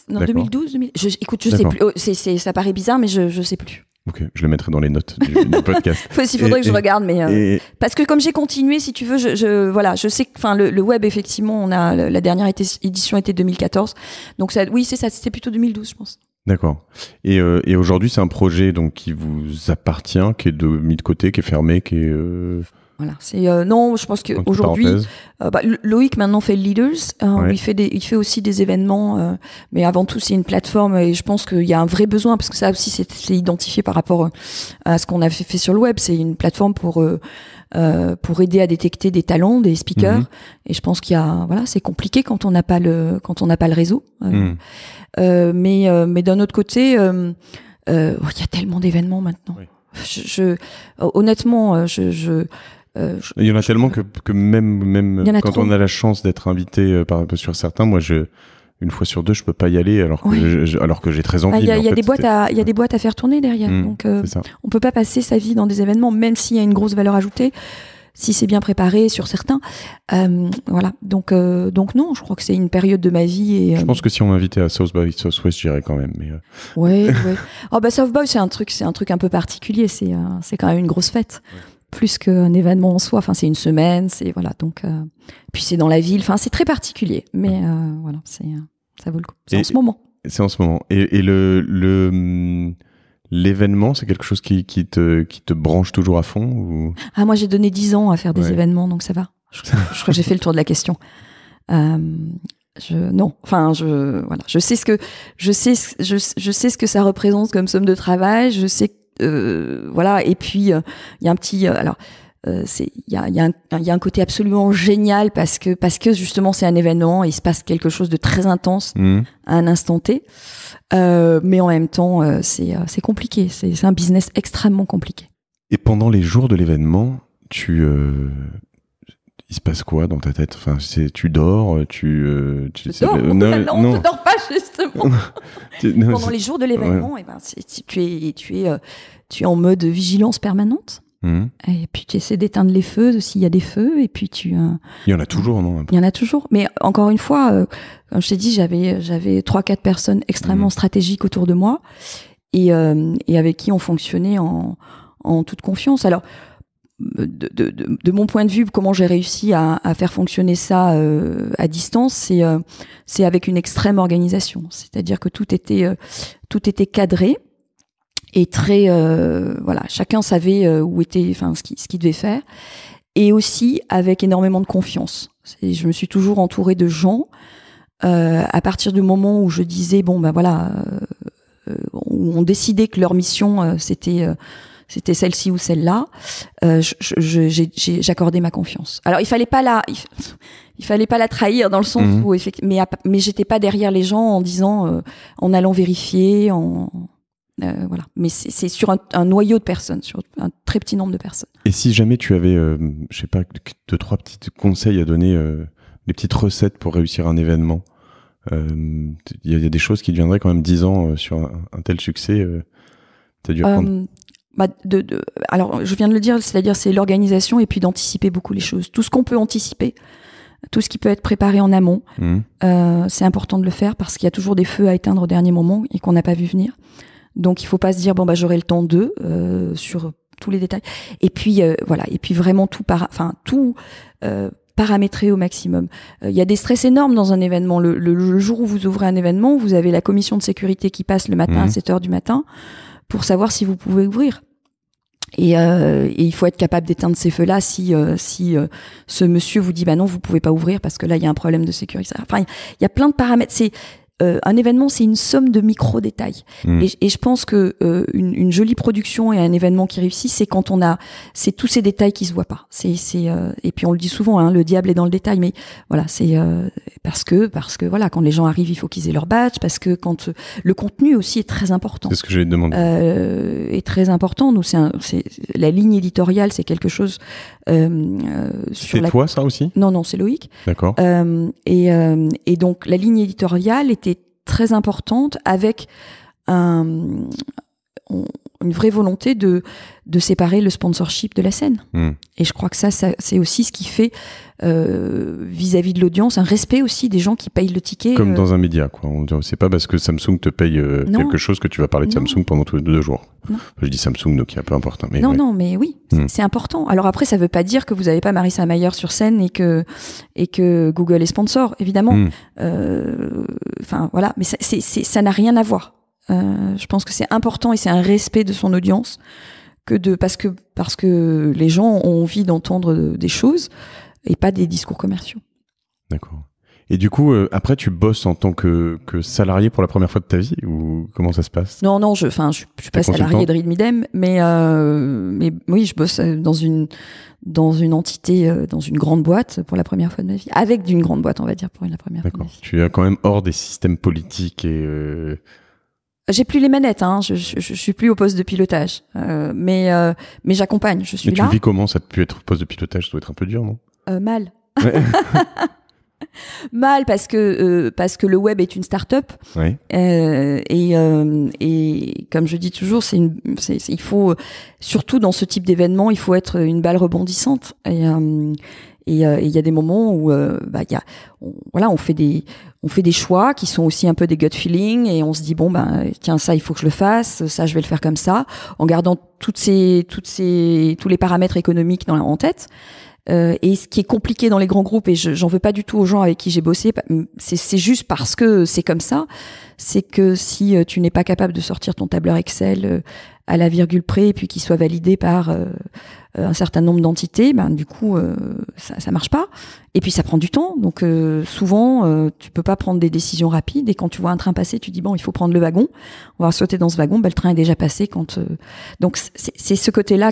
[SPEAKER 2] Non, 2012. 2000, je, écoute, je sais plus. Oh, ça paraît bizarre, mais je je sais plus.
[SPEAKER 1] Ok, je le mettrai dans les notes du, podcast. il faudrait que je regarde, mais euh,
[SPEAKER 2] parce que comme j'ai continué, si tu veux, je, je voilà, je sais que, enfin, le, web effectivement, on a la dernière édition était 2014, donc oui, c'est ça, c'était plutôt 2012, je pense.
[SPEAKER 1] D'accord. Euh, et, aujourd'hui, c'est un projet donc qui vous appartient, qui est de, mis de côté, qui est fermé, qui est. Euh,
[SPEAKER 2] euh, non, je pense qu'aujourd'hui, euh, bah, Loïc maintenant fait Leaders, hein, il fait des, il fait aussi des événements, euh, mais avant tout c'est une plateforme et je pense qu'il y a un vrai besoin parce que ça aussi c'est identifié par rapport à ce qu'on a fait, sur le web, c'est une plateforme pour pour aider à détecter des talents, des speakers. Mhm. Et je pense qu'il y a, voilà, c'est compliqué quand on n'a pas le quand on n'a pas le réseau. Mhm. mais mais d'un autre côté, il y a tellement d'événements maintenant. je, honnêtement, je, je
[SPEAKER 1] euh, il y en a tellement que, que, même, même quand on a la chance d'être invité euh, par, un peu sur certains, moi je une fois sur deux, je peux pas y aller alors que alors que j'ai très envie. Bah, il y a, des boîtes à
[SPEAKER 2] il y a des boîtes à faire tourner derrière. Hmm, donc euh, on peut pas passer sa vie dans des événements même s'il y a une grosse valeur ajoutée si c'est bien préparé sur certains. voilà. Donc donc non, je crois que c'est une période de ma vie et Je
[SPEAKER 1] pense que si on m'invitait à South by Southwest, j'irais quand même mais
[SPEAKER 2] Ouais, oh, bah South by c'est un truc c'est un truc un peu particulier, c'est quand même une grosse fête plus qu'un événement en soi. Enfin, c'est une semaine, c'est voilà. Donc, euh, puis c'est dans la ville. Enfin, c'est très particulier, mais euh, voilà, c'est euh, ça vaut le coup. C'est en ce moment.
[SPEAKER 1] C'est en ce moment. Et, le l'événement, c'est quelque chose qui, qui, te branche toujours à fond ou...
[SPEAKER 2] Ah moi, j'ai donné dix ans à faire des événements, donc ça va. Je, crois que j'ai fait le tour de la question. je, non, enfin, je voilà, je sais ce que je sais, je, sais ce que ça représente comme somme de travail. Je sais euh, voilà. Et puis euh, il y a un petit alors c'est il y a, un côté absolument génial parce que parce que justement c'est un événement il se passe quelque chose de très intense mmh. à un instant T euh, mais en même temps c'est compliqué c'est un business extrêmement compliqué
[SPEAKER 1] et pendant les jours de l'événement tu il se passe quoi dans ta tête Enfin, tu dors, tu, euh, non, dors
[SPEAKER 2] pas justement.
[SPEAKER 1] Pendant les jours de l'événement,
[SPEAKER 2] et eh ben, tu es, tu es, euh, tu es en mode vigilance permanente. Mmh. Et puis tu essaies d'éteindre les feux s'il y a des feux, et puis tu. Euh,
[SPEAKER 1] il y en a toujours, non
[SPEAKER 2] Il y en a toujours, mais encore une fois, comme je t'ai dit, j'avais j'avais trois quatre personnes extrêmement mmh. stratégiques autour de moi et, et avec qui on fonctionnait en en toute confiance. Alors de, mon point de vue, comment j'ai réussi à, faire fonctionner ça euh, à distance, euh, c'est avec une extrême organisation. C'est-à-dire que tout était euh, tout était cadré et très voilà, chacun savait où était, enfin ce qu'il devait faire, et aussi avec énormément de confiance. Je me suis toujours entourée de gens. à partir du moment où je disais bon ben voilà, où on décidait que leur mission c'était c'était celle-ci ou celle-là. Euh, j'accordais ma confiance. Alors il fallait pas la, il, fallait pas la trahir dans le sens mhm. où mais mais j'étais pas derrière les gens en disant, euh, en allant vérifier, en euh, voilà. Mais c'est sur un, noyau de personnes, sur un très petit nombre de personnes.
[SPEAKER 1] Et si jamais tu avais, je sais pas, deux trois petits conseils à donner, des petites recettes pour réussir un événement, il y, a des choses qui deviendraient quand même dix ans sur un, tel succès. as dû apprendre.
[SPEAKER 2] Bah, de, de, alors je viens de le dire, c'est-à-dire c'est l'organisation et puis d'anticiper beaucoup les choses. Tout ce qu'on peut anticiper, tout ce qui peut être préparé en amont, mmh. euh, c'est important de le faire parce qu'il y a toujours des feux à éteindre au dernier moment et qu'on n'a pas vu venir. Donc il faut pas se dire bon bah j'aurai le temps d'eux euh, sur tous les détails. Et puis euh, voilà, et puis vraiment tout par, enfin tout paramétrer au maximum. Il y a des stress énormes dans un événement. Le, jour où vous ouvrez un événement, vous avez la commission de sécurité qui passe le matin à 7 mmh. h du matin pour savoir si vous pouvez ouvrir. Euh, et, il faut être capable d'éteindre ces feux-là si, euh, si euh, ce monsieur vous dit bah non vous pouvez pas ouvrir parce que là il y a un problème de sécurité. Enfin il y a plein de paramètres. C'est euh, un événement, c'est une somme de micro-détails. Hmm. Et, je pense que euh, une, jolie production et un événement qui réussit, c'est quand on a, c'est tous ces détails qui se voient pas. C'est, euh, et puis on le dit souvent, hein, le diable est dans le détail, mais voilà, c'est parce que, parce que voilà, quand les gens arrivent, il faut qu'ils aient leur badge, parce que quand le contenu aussi est très important.
[SPEAKER 1] C'est ce que j'ai demandé.
[SPEAKER 2] est très important. Nous, c'est, la ligne éditoriale, c'est quelque chose sur. C'est la... toi ça aussi Non, non, c'est Loïc. D'accord. et donc la ligne éditoriale était très importante avec un, une vraie volonté de, de séparer le sponsorship de la scène. Hmm. Et je crois que ça, ça c'est aussi ce qui fait euh, vis-à-vis de l'audience un respect aussi des gens qui payent le ticket. Comme euh. dans
[SPEAKER 1] un média, quoi. On pas parce que Samsung te paye euh, quelque chose que tu vas parler de Samsung pendant tous les deux jours. Je dis Samsung, donc peu n'y hein, Mais non,
[SPEAKER 2] non, mais oui, hmm. c'est important. Alors après, ça ne veut pas dire que vous n'avez pas Marissa Mayer sur scène et que, et que Google est sponsor, évidemment. Hmm. Enfin voilà, mais ça n'a rien à voir. Euh, je pense que c'est important et c'est un respect de son audience que de parce que parce que les gens ont envie d'entendre des choses et pas des discours commerciaux.
[SPEAKER 1] D'accord. Et du coup, euh, après, tu bosses en tant que, que, salarié pour la première fois de ta vie ou comment ça se passe
[SPEAKER 2] Non, non, je, enfin, je, suis pas salarié de Rhythmidem, mais euh, mais oui, je bosse dans une dans une entité, dans une grande boîte pour la première fois de ma vie, avec d'une grande boîte, on va dire
[SPEAKER 1] pour la première fois. Tu es quand même hors des systèmes politiques et
[SPEAKER 2] j'ai plus les manettes, hein. je, suis plus au poste de pilotage, euh, mais euh, mais j'accompagne, je suis mais Tu vis
[SPEAKER 1] comment ça peut être au poste de pilotage, ça doit être un peu dur, non euh, Mal.
[SPEAKER 2] mal parce que euh, parce que le web est une start-up oui. Euh, et euh, et comme je dis toujours, c'est une, il faut surtout dans ce type d'événement, il faut être une balle rebondissante et euh, et il y a des moments où, euh, bah, y a, on, voilà, on fait des, on fait des choix qui sont aussi un peu des gut feeling et on se dit bon ben tiens ça il faut que je le fasse, ça je vais le faire comme ça, en gardant toutes ces, toutes ces, tous les paramètres économiques dans, en tête. Euh, et ce qui est compliqué dans les grands groupes, et j'en veux pas du tout aux gens avec qui j'ai bossé, bah, c'est juste parce que c'est comme ça, c'est que si euh, tu n'es pas capable de sortir ton tableur Excel à la virgule près et puis qu'il soit validé par euh, euh, un certain nombre d'entités, ben du coup euh, ça, ça marche pas. Et puis ça prend du temps, donc souvent tu peux pas prendre des décisions rapides. Et quand tu vois un train passer, tu dis bon il faut prendre le wagon, on va sauter dans ce wagon, ben, le train est déjà passé quand. Donc c'est ce côté-là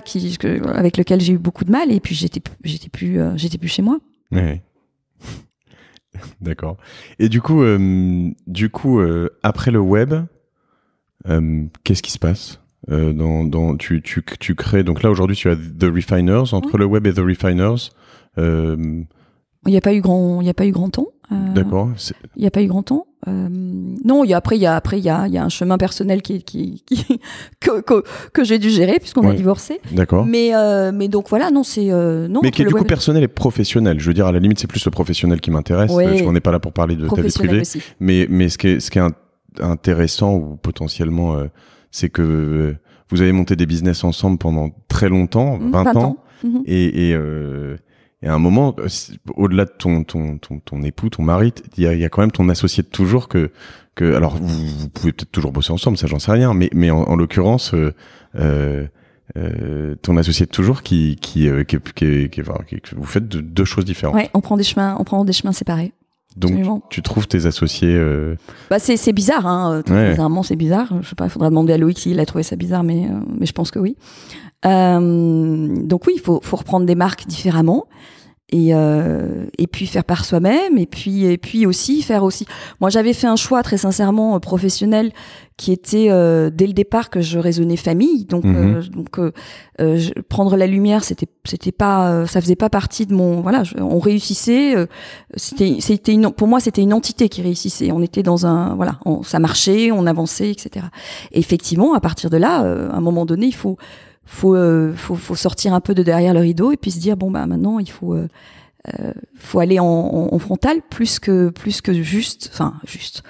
[SPEAKER 2] avec lequel j'ai eu beaucoup de mal et puis j'étais j'étais plus j'étais plus chez moi.
[SPEAKER 1] Oui. D'accord. Et du coup, du coup après le web, qu'est-ce qui se passe euh, dans, dans, tu, tu, tu crées. Donc là, aujourd'hui, tu as The Refiners. Entre le web et The Refiners. Euh...
[SPEAKER 2] Il n'y a pas eu grand, il n'y a pas eu grand temps.
[SPEAKER 1] Euh. D'accord.
[SPEAKER 2] Il n'y a pas eu grand temps. Euh, non, il y a, après, il y a après, il y a, y a, un chemin personnel qui, qui, qui que, que, j'ai dû gérer puisqu'on a divorcé. D'accord. Mais euh, mais donc voilà, non, c'est euh, non. Mais qui est du coup personnel
[SPEAKER 1] et professionnel. Je veux dire, à la limite, c'est plus le professionnel qui m'intéresse. on n'est pas là pour parler de ta vie privée. Mais mais ce qui est ce qui est intéressant ou potentiellement c'est que vous avez monté des business ensemble pendant très longtemps, 20, mhm, ans, mhm. euh, et, à un moment, euh, au-delà de ton, ton, ton, époux, ton mari, il y a, quand même ton associé de toujours que, que alors vous, pouvez peut-être toujours bosser ensemble, ça j'en sais rien, mais, mais en, l'occurrence, euh, ton associé de toujours qui qui, qui, qui, vous faites deux, deux choses différentes. Ouais,
[SPEAKER 2] on prend des chemins, on prend des chemins séparés.
[SPEAKER 1] Donc tu trouves tes associés. Euh,
[SPEAKER 2] bah c'est bizarre, hein. Euh, bizarrement c'est bizarre. Je sais pas, il faudra demander à Loïc s'il a trouvé ça bizarre, mais euh, mais je pense que oui. donc oui, il faut, faut reprendre des marques différemment et, euh, et puis faire par soi-même et puis et puis aussi faire aussi moi j'avais fait un choix très sincèrement euh, professionnel qui était euh, dès le départ que je raisonnais famille donc mhm. euh, donc euh, euh, prendre la lumière c'était c'était pas ça faisait pas partie de mon voilà on réussissait c'était c'était une pour moi c'était une entité qui réussissait on était dans un voilà on, ça marchait on avançait etc et effectivement à partir de là à un moment donné il faut euh, faut, faut, sortir un peu de derrière le rideau et puis se dire bon bah maintenant il faut euh, euh, faut aller en, en, frontal plus que plus que juste enfin juste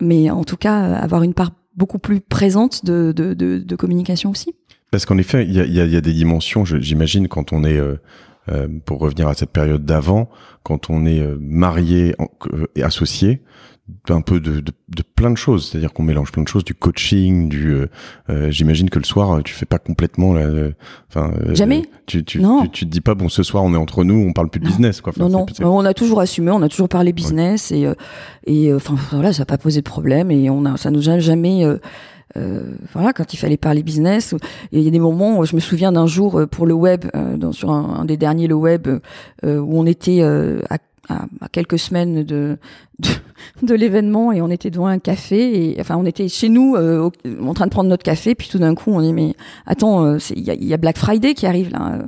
[SPEAKER 2] mais en tout cas avoir une part beaucoup plus présente de, de, de, communication aussi
[SPEAKER 1] parce qu'en effet il y a, y, y a, des dimensions j'imagine quand on est pour revenir à cette période d'avant, quand on est marié et associé, un peu de, de, plein de choses, c'est-à-dire qu'on mélange plein de choses, du coaching, du. Euh, euh, j'imagine que le soir, euh, tu fais pas complètement. La, enfin, Jamais. Tu, tu, Tu, te dis pas bon, ce soir, on est entre nous, on parle plus de business, quoi. non, non.
[SPEAKER 2] On a toujours assumé, on a toujours parlé business et et enfin voilà, ça n'a pas posé de problème et on a, ça nous a jamais. voilà, quand il fallait parler business, il y a des moments, je me souviens d'un jour pour le web, dans, sur un, des derniers le web, où on était à à, quelques semaines de, de, l'événement et on était devant un café et enfin on était chez nous euh, en train de prendre notre café puis tout d'un coup on dit mais attends euh, il y a, Black Friday qui arrive là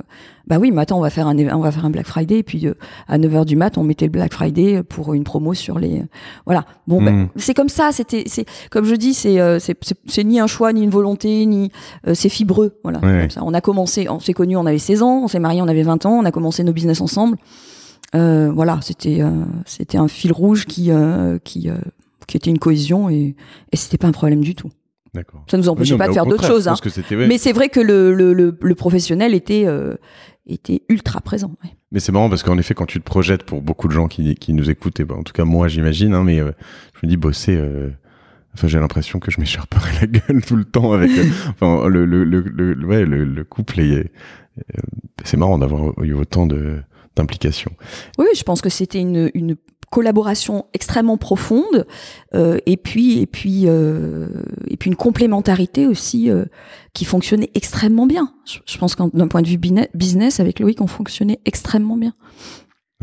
[SPEAKER 2] bah oui mais attends on va faire un on va faire un Black Friday et puis euh, à 9h du mat on mettait le Black Friday pour une promo sur les voilà bon ben c'est comme ça c'était c'est comme je dis c'est euh, c'est ni un choix ni une volonté ni c'est fibreux voilà on a commencé on s'est connus on avait 16 ans on s'est mariés on avait 20 ans on a commencé nos business ensemble euh, voilà, c'était euh, c'était un fil rouge qui euh, qui qui était une cohésion et et c'était pas un problème du tout.
[SPEAKER 1] D'accord. Ça nous empêchait pas de faire d'autres choses. Hein. Mais c'est
[SPEAKER 2] vrai que le le, le, professionnel était était ultra présent.
[SPEAKER 1] Mais c'est marrant parce qu'en effet, quand tu te projettes pour beaucoup de gens qui qui nous écoutent, et ben, en tout cas moi j'imagine, hein, mais je me dis bosser. Enfin, j'ai l'impression que je m'écharperais la gueule tout le temps avec. enfin, le le le, ouais, le, couple et, c'est marrant d'avoir eu autant de implication.
[SPEAKER 2] Oui, je pense que c'était une, collaboration extrêmement profonde euh, et puis et puis euh, et puis une complémentarité aussi euh, qui fonctionnait extrêmement bien. Je, pense qu'en d'un point de vue business avec Loïc on fonctionnait extrêmement bien.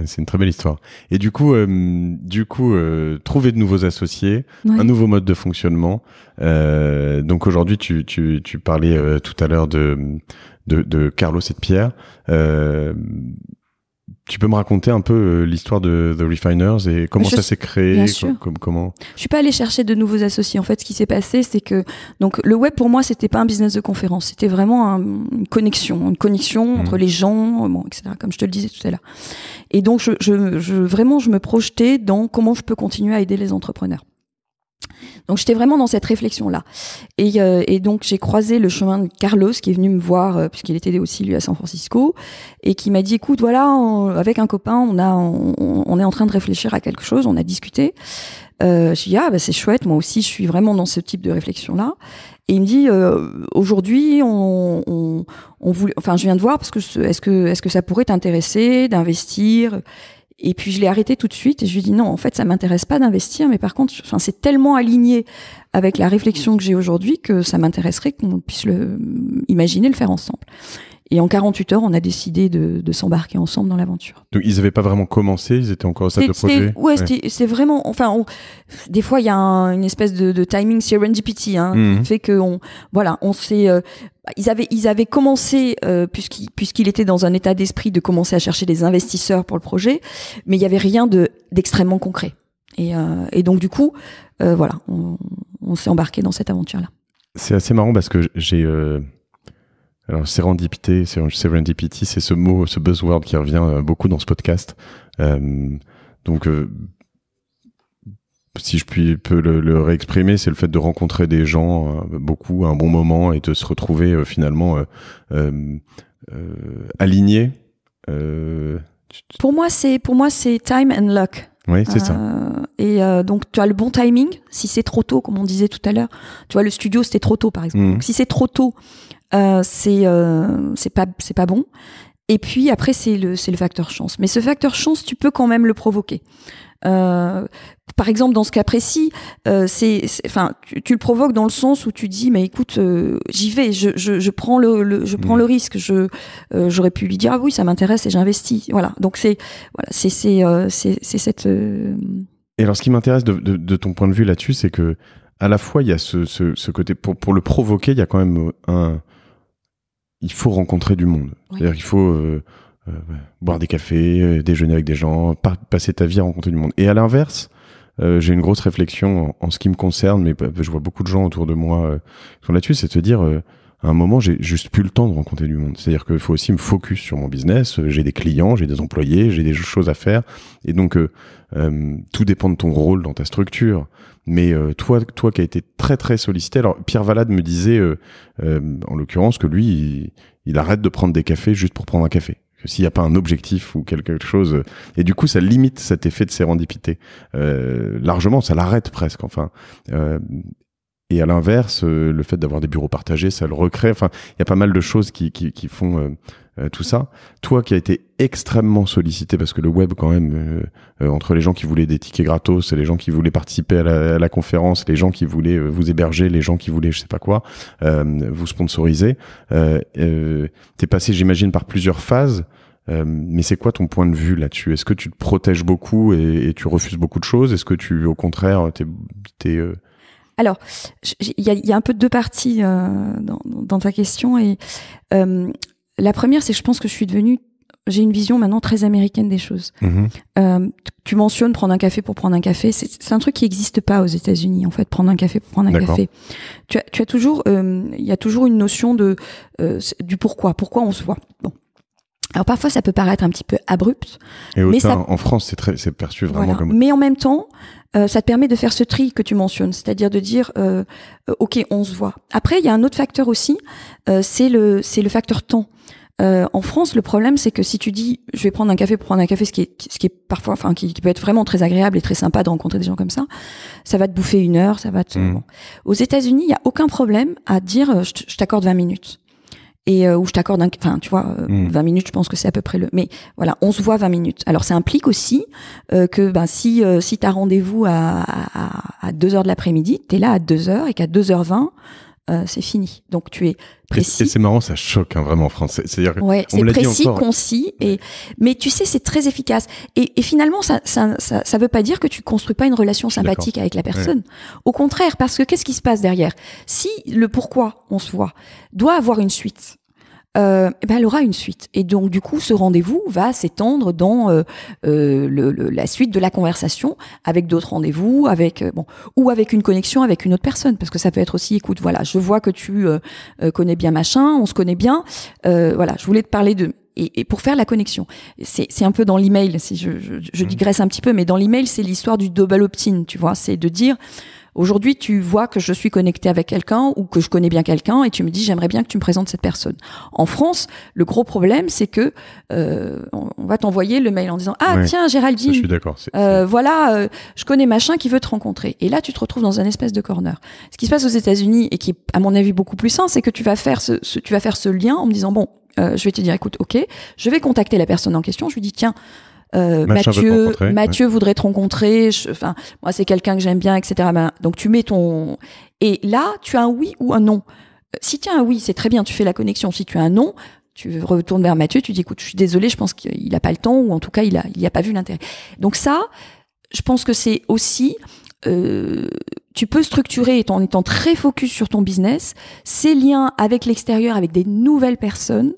[SPEAKER 1] C'est une très belle histoire. Et du coup, du coup, trouver de nouveaux associés, un nouveau mode de fonctionnement. donc aujourd'hui, tu, parlais tout à l'heure de, de, Carlos et de Pierre. Euh, tu peux me raconter un peu euh, l'histoire de The Refiners et comment ça s'est créé Comme, comment
[SPEAKER 2] Je suis pas allée chercher de nouveaux associés. En fait, ce qui s'est passé, c'est que donc le web pour moi, c'était pas un business de conférence, c'était vraiment une connexion, une connexion mmh. entre les gens, etc. Comme je te le disais tout à l'heure. Et donc, je, je, vraiment, je me projetais dans comment je peux continuer à aider les entrepreneurs. Donc j'étais vraiment dans cette réflexion-là. Et, euh, et, donc j'ai croisé le chemin de Carlos qui est venu me voir, euh, puisqu'il était aussi lui à San Francisco, et qui m'a dit, écoute, voilà, avec un copain, on, a, on, est en train de réfléchir à quelque chose, on a discuté. Euh, je dis, ah bah, c'est chouette, moi aussi je suis vraiment dans ce type de réflexion-là. Et il me dit euh, aujourd'hui, on, on, on voulait, enfin, je viens de voir parce que est-ce que est-ce que ça pourrait t'intéresser d'investir et puis je l'ai arrêté tout de suite et je lui ai dit non, en fait, ça m'intéresse pas d'investir, mais par contre, enfin, c'est tellement aligné avec la réflexion que j'ai aujourd'hui que ça m'intéresserait qu'on puisse le, imaginer le faire ensemble. Et en 48 heures, on a décidé de, de s'embarquer ensemble dans l'aventure.
[SPEAKER 1] Donc ils n'avaient pas vraiment commencé, ils étaient encore au stade de projet. Ouais,
[SPEAKER 2] c'est vraiment. Enfin, des fois il y a une espèce de, de timing serendipity, hein, qui mhm. fait que voilà, on s'est. Euh, ils avaient ils avaient commencé euh, puisqu'il puisqu'il était dans un état d'esprit de commencer à chercher des investisseurs pour le projet, mais il n'y avait rien de d'extrêmement concret. Et, euh, et, donc du coup, euh, voilà, on, on s'est embarqué dans cette aventure là.
[SPEAKER 1] C'est assez marrant parce que j'ai euh, alors, sérendipité, serendipity, c'est ce mot, ce buzzword qui revient euh, beaucoup dans ce podcast. Euh, donc, euh, si je puis peux le, réexprimer, c'est le fait de rencontrer des gens beaucoup à un bon moment et de se retrouver finalement aligné.
[SPEAKER 2] Pour moi, c'est pour moi c'est time and luck. Oui, c'est ça. Et donc, tu as le bon timing. Si c'est trop tôt, comme on disait tout à l'heure, tu vois, le studio, c'était trop tôt, par exemple. Mhm. si c'est trop tôt, euh, c'est euh, c'est pas c'est pas bon. Et puis après c'est le c'est le facteur chance. Mais ce facteur chance, tu peux quand même le provoquer. Euh, par exemple, dans ce cas précis, c'est, enfin, tu, le provoques dans le sens où tu dis, mais écoute, j'y vais, je, je, prends le, je prends le mm. risque. Je, j'aurais pu lui dire, ah oui, ça m'intéresse et j'investis. Voilà. Donc c'est, voilà, c'est, c'est, cette. Et
[SPEAKER 1] alors, ce qui m'intéresse de, de, ton point de vue là-dessus, c'est que à la fois il y a ce, ce, ce côté pour, pour le provoquer, il y a quand même un il faut rencontrer du monde. C'est-à-dire qu'il faut euh, euh, bah, boire des cafés, euh, déjeuner avec des gens, passer ta vie à rencontrer du monde. Et à l'inverse, j'ai une grosse réflexion en, ce qui me concerne, mais je vois beaucoup de gens autour de moi qui sont là-dessus, c'est de se dire, à un moment, j'ai juste plus le temps de rencontrer du monde. C'est-à-dire qu'il faut aussi me focus sur mon business. J'ai des clients, j'ai des employés, j'ai des choses à faire. Et donc, tout dépend de ton rôle dans ta structure. Mais euh, toi, toi qui as été très très sollicité, alors Pierre Valade me disait euh, euh, en l'occurrence que lui, il, arrête de prendre des cafés juste pour prendre un café. s'il n'y a pas un objectif ou quelque chose, et du coup ça limite cet effet de sérendipité largement, ça l'arrête presque. Enfin, et à l'inverse, euh, le fait d'avoir des bureaux partagés, ça le recrée. Enfin, il y a pas mal de choses qui, qui, qui font euh, euh, tout ça. Toi qui as été extrêmement sollicité, parce que le web quand même, entre les gens qui voulaient des tickets gratos, les gens qui voulaient participer à la, conférence, les gens qui voulaient vous héberger, les gens qui voulaient je sais pas quoi, vous sponsoriser, t'es passé, j'imagine, par plusieurs phases. mais c'est quoi ton point de vue là-dessus Est-ce que tu te protèges beaucoup et, tu refuses beaucoup de choses Est-ce que tu, au contraire, t'es, t'es,
[SPEAKER 2] alors, il y, a un peu deux parties euh, dans, ta question. Et euh, la première, c'est que je pense que je suis devenue j'ai une vision maintenant très américaine des choses. Mm-hmm. Euh, tu mentionnes prendre un café pour prendre un café. C'est un truc qui n'existe pas aux États-Unis, en fait, prendre un café pour prendre un café. Tu as, toujours, il y a toujours une notion de du pourquoi, pourquoi on se voit. Bon. Alors parfois ça peut paraître un petit peu abrupt, Et mais en
[SPEAKER 1] France c'est très perçu vraiment comme.
[SPEAKER 2] Mais en même temps, euh, ça te permet de faire ce tri que tu mentionnes, c'est-à-dire de dire euh, euh, ok, on se voit. Après, il y a un autre facteur aussi, c'est le le facteur temps. en France, le problème, c'est que si tu dis je vais prendre un café pour prendre un café, ce qui est, ce qui est parfois, enfin, qui, peut être vraiment très agréable et très sympa de rencontrer des gens comme ça, ça va te bouffer une heure, ça va te. Hmm. Aux États-Unis, il y a aucun problème à dire je t'accorde 20 minutes et euh, où je t'accorde un, enfin tu vois, 20 euh, hmm. minutes, je pense que c'est à peu près le. Mais voilà, on se voit 20 minutes. Alors ça implique aussi euh, que ben si si as rendez-vous à, à, 2 heures de l'après-midi, tu es là à 2 h et qu'à 2h20, euh, c'est fini. Donc tu es
[SPEAKER 1] précis. C'est marrant, ça choque hein, vraiment en français. C'est-à-dire ouais, c'est précis,
[SPEAKER 2] concis. Et mais tu sais, c'est très efficace. Et, finalement, ça, ça ça, ça, veut pas dire que tu construis pas une relation sympathique avec la personne. Au contraire, parce que qu'est-ce qui se passe derrière Si le pourquoi on se voit doit avoir une suite, euh, eh ben elle aura une suite. Et donc, du coup, ce rendez-vous va s'étendre dans euh, euh le, la suite de la conversation avec d'autres rendez-vous, avec euh, bon, ou avec une connexion avec une autre personne, parce que ça peut être aussi, écoute, voilà, je vois que tu euh, connais bien machin, on se connaît bien, voilà, je voulais te parler de et, et pour faire la connexion, c'est un peu dans l'email, si je, je, je, mmh. digresse un petit peu, mais dans l'email, c'est l'histoire du double opt-in, tu vois, c'est de dire Aujourd'hui, tu vois que je suis connecté avec quelqu'un ou que je connais bien quelqu'un et tu me dis j'aimerais bien que tu me présentes cette personne. En France, le gros problème, c'est que euh, on va t'envoyer le mail en disant ah tiens Géraldine, euh, voilà, euh, je connais machin qui veut te rencontrer. Et là, tu te retrouves dans un espèce de corner. Ce qui se passe aux États-Unis et qui, est, à mon avis, beaucoup plus sain, c'est que tu vas faire ce, tu vas faire ce lien en me disant bon, euh, je vais te dire écoute, ok, je vais contacter la personne en question, je lui dis tiens euh, Mathieu, Mathieu voudrait te rencontrer. Enfin, moi c'est quelqu'un que j'aime bien, etc. Ben, donc tu mets ton et là tu as un oui ou un non. Euh, si tu as un oui, c'est très bien, tu fais la connexion. Si tu as un non, tu retournes vers Mathieu, tu dis écoute, je suis désolé, je pense qu'il n'a pas le temps ou en tout cas il a a pas vu l'intérêt. Donc ça, je pense que c'est aussi euh, tu peux structurer en étant très focus sur ton business, ces liens avec l'extérieur, avec des nouvelles personnes,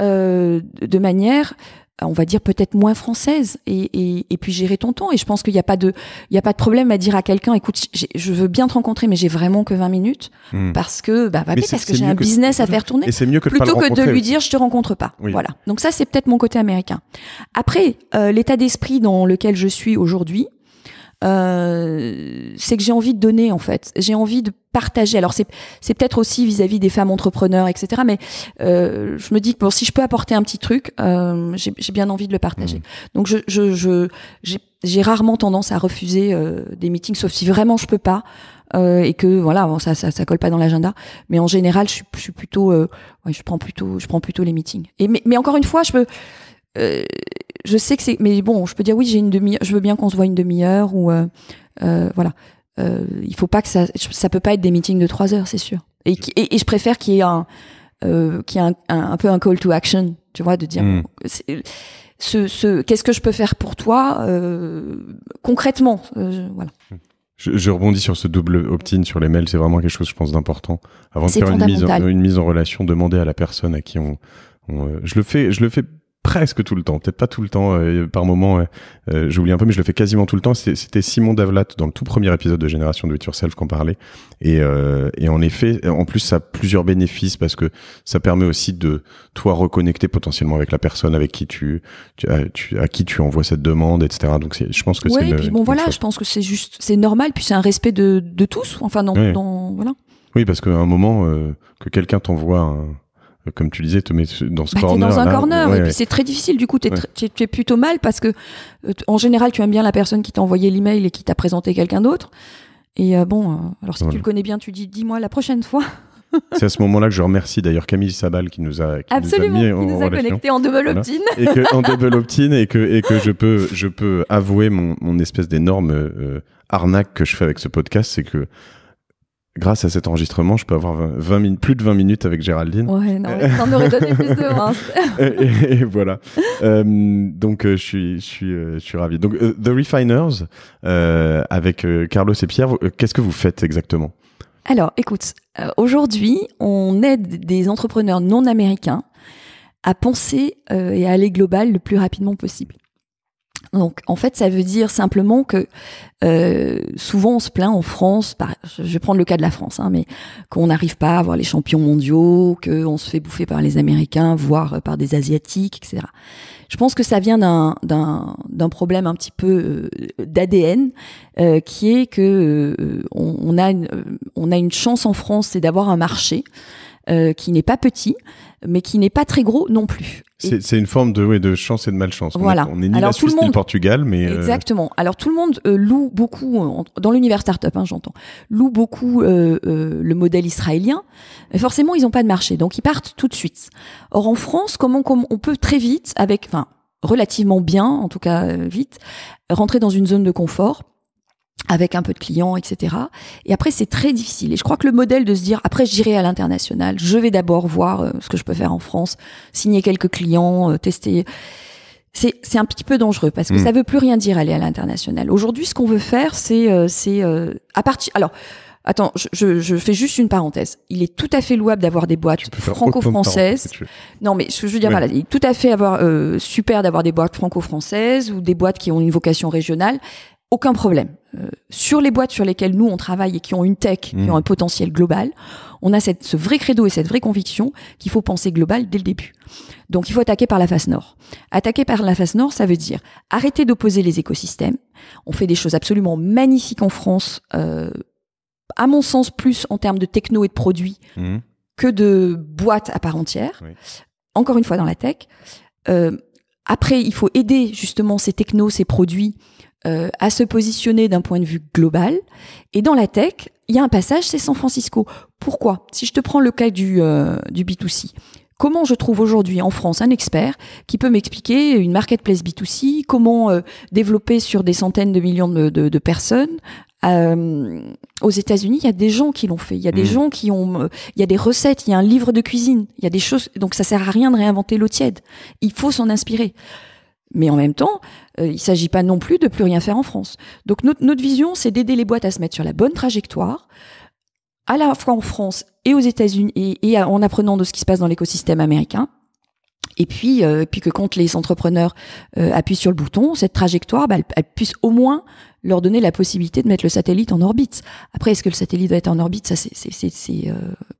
[SPEAKER 2] de manière on va dire peut-être moins française et, et, puis gérer ton temps et je pense qu'il n'y a pas de il y a pas de problème à dire à quelqu'un écoute je veux bien te rencontrer mais j'ai vraiment que 20 minutes hmm. parce que bah parce que j'ai un business à faire tourner c'est mieux que plutôt que de lui dire je te rencontre pas voilà donc ça c'est peut-être mon côté américain après euh, l'état d'esprit dans lequel je suis aujourd'hui euh, c'est que j'ai envie de donner en fait. J'ai envie de partager. Alors c'est c'est peut-être aussi vis-à-vis des femmes entrepreneurs, etc. Mais euh, je me dis que bon, si je peux apporter un petit truc, euh, j'ai bien envie de le partager. Mmh. Donc je je j'ai rarement tendance à refuser des meetings, sauf si vraiment je peux pas. et que voilà bon, ça, ça, colle pas dans l'agenda mais en général je suis, plutôt ouais, je prends plutôt je prends plutôt les meetings et mais encore une fois je peux euh, je sais que c'est. Mais bon, je peux dire oui, j'ai une demi. Je veux bien qu'on se voit une demi-heure ou euh, euh, voilà. Euh, il faut pas que ça. Ça peut pas être des meetings de trois heures, c'est sûr. Et, je préfère qu'il y ait un, euh, qu'il y ait un, peu un call to action, tu vois, de dire. Hmm. Ce, ce, qu'est-ce que je peux faire pour toi concrètement, voilà.
[SPEAKER 1] Je, je, rebondis sur ce double opt-in sur les mails, c'est vraiment quelque chose, je pense, d'important. Avant de faire une mise, en, une mise en relation, demander à la personne à qui on, on je le fais, je le fais presque tout le temps, peut-être pas tout le temps, euh, par moment, euh, j'oublie un peu, mais je le fais quasiment tout le temps. C'était Simon Davlat dans le tout premier épisode de Génération de It Yourself qu'on parlait. Et, euh, et en effet, euh, en plus, ça a plusieurs bénéfices parce que ça permet aussi de toi reconnecter potentiellement avec la personne avec qui tu, tu, à, qui tu envoies cette demande, etc. Donc je pense que c'est. bon,
[SPEAKER 2] voilà, je pense que c'est juste, c'est normal, puis c'est un respect de, de tous. Enfin, dans, dans voilà.
[SPEAKER 1] Oui, parce qu'à un moment que quelqu'un t'envoie comme tu disais, te met dans ce bah, corner. dans un corner, et puis c'est très
[SPEAKER 2] difficile. Du coup, tu es, plutôt mal parce que, euh, en général, tu aimes bien la personne qui t'a envoyé l'email et qui t'a présenté quelqu'un d'autre. Et euh, bon, euh, alors si tu le connais bien, tu dis, dis-moi la prochaine fois.
[SPEAKER 1] C'est à ce moment-là que je remercie d'ailleurs Camille Sabal qui nous a qui nous a, connectés en double opt-in. Et que, en double opt-in et que, et que je, peux, je peux avouer mon, mon espèce d'énorme arnaque que je fais avec ce podcast, c'est que grâce à cet enregistrement, je peux avoir plus de 20 minutes avec Géraldine. Ouais, non, aurait donné plus de 20. et, voilà. Euh, donc, euh, je suis, je suis, euh, je suis ravi. Donc, The Refiners, avec Carlos et Pierre, qu'est-ce que vous faites exactement
[SPEAKER 2] Alors, écoute, aujourd'hui, on aide des entrepreneurs non américains à penser et à aller global le plus rapidement possible. Donc en fait, ça veut dire simplement que euh, souvent on se plaint en France, je vais prendre le cas de la France, hein, mais qu'on n'arrive pas à avoir les champions mondiaux, qu'on se fait bouffer par les Américains, voire euh, par des Asiatiques, etc. Je pense que ça vient d'un problème un petit peu euh, d'ADN, qui est que on, a une, on a une chance en France, c'est d'avoir un marché qui n'est pas petit mais qui n'est pas très gros non plus.
[SPEAKER 1] C'est une forme de, ouais, de chance et de malchance. Voilà. On n'est ni la Suisse ni le Portugal, mais euh, exactement.
[SPEAKER 2] Alors tout le monde euh, loue beaucoup euh, dans l'univers startup, hein, j'entends, loue beaucoup le modèle israélien. Mais forcément, ils n'ont pas de marché, donc ils partent tout de suite. Or en France, comment on, on peut très vite, avec, enfin relativement bien, en tout cas vite, rentrer dans une zone de confort avec un peu de clients, etc. Et après, c'est très difficile. Et je crois que le modèle de se dire, après, j'irai à l'international, je vais d'abord voir euh, ce que je peux faire en France, signer quelques clients, euh, tester. C'est, c'est un petit peu dangereux parce que mm. ça veut plus rien dire aller à l'international. Aujourd'hui, ce qu'on veut faire, c'est, euh, c'est à partir. Alors, Attends, je, je, fais juste une parenthèse. Il est tout à fait louable d'avoir des boîtes franco-françaises. Non, mais je, veux dire, voilà, il est tout à fait avoir, super d'avoir des boîtes franco-françaises ou des boîtes qui ont une vocation régionale aucun problème. Euh, sur les boîtes sur lesquelles nous on travaille et qui ont une tech, qui mm. ont un potentiel global, on a cette, ce vrai credo et cette vraie conviction qu'il faut penser global dès le début. Donc il faut attaquer par la face nord. Attaquer par la face nord, ça veut dire arrêter d'opposer les écosystèmes. On fait des choses absolument magnifiques en France, euh, à mon sens plus en termes de techno et de produits mm. que de boîtes à part entière. Encore une fois dans la tech. Euh, après, il faut aider justement ces technos, ces produits euh, à se positionner d'un point de vue global. Et dans la tech, il y a un passage, c'est San Francisco. Pourquoi Si je te prends le cas du, euh, du B2C, comment je trouve aujourd'hui en France un expert qui peut m'expliquer une marketplace B2C, comment euh, développer sur des centaines de millions de, de, de personnes euh, aux États-Unis, il y a des gens qui l'ont fait. Il y a des mmh. gens qui ont, il y a des recettes, il y a un livre de cuisine, il y a des choses. Donc ça sert à rien de réinventer l'eau tiède. Il faut s'en inspirer. Mais en même temps, euh, il ne s'agit pas non plus de plus rien faire en France. Donc notre, vision, c'est d'aider les boîtes à se mettre sur la bonne trajectoire, à la fois en France et aux États-Unis, et, en apprenant de ce qui se passe dans l'écosystème américain. Et puis, euh, puis que quand les entrepreneurs euh, appuient sur le bouton, cette trajectoire, bah, elle, puisse au moins leur donner la possibilité de mettre le satellite en orbite. Après, est-ce que le satellite va être en orbite Ça, c'est,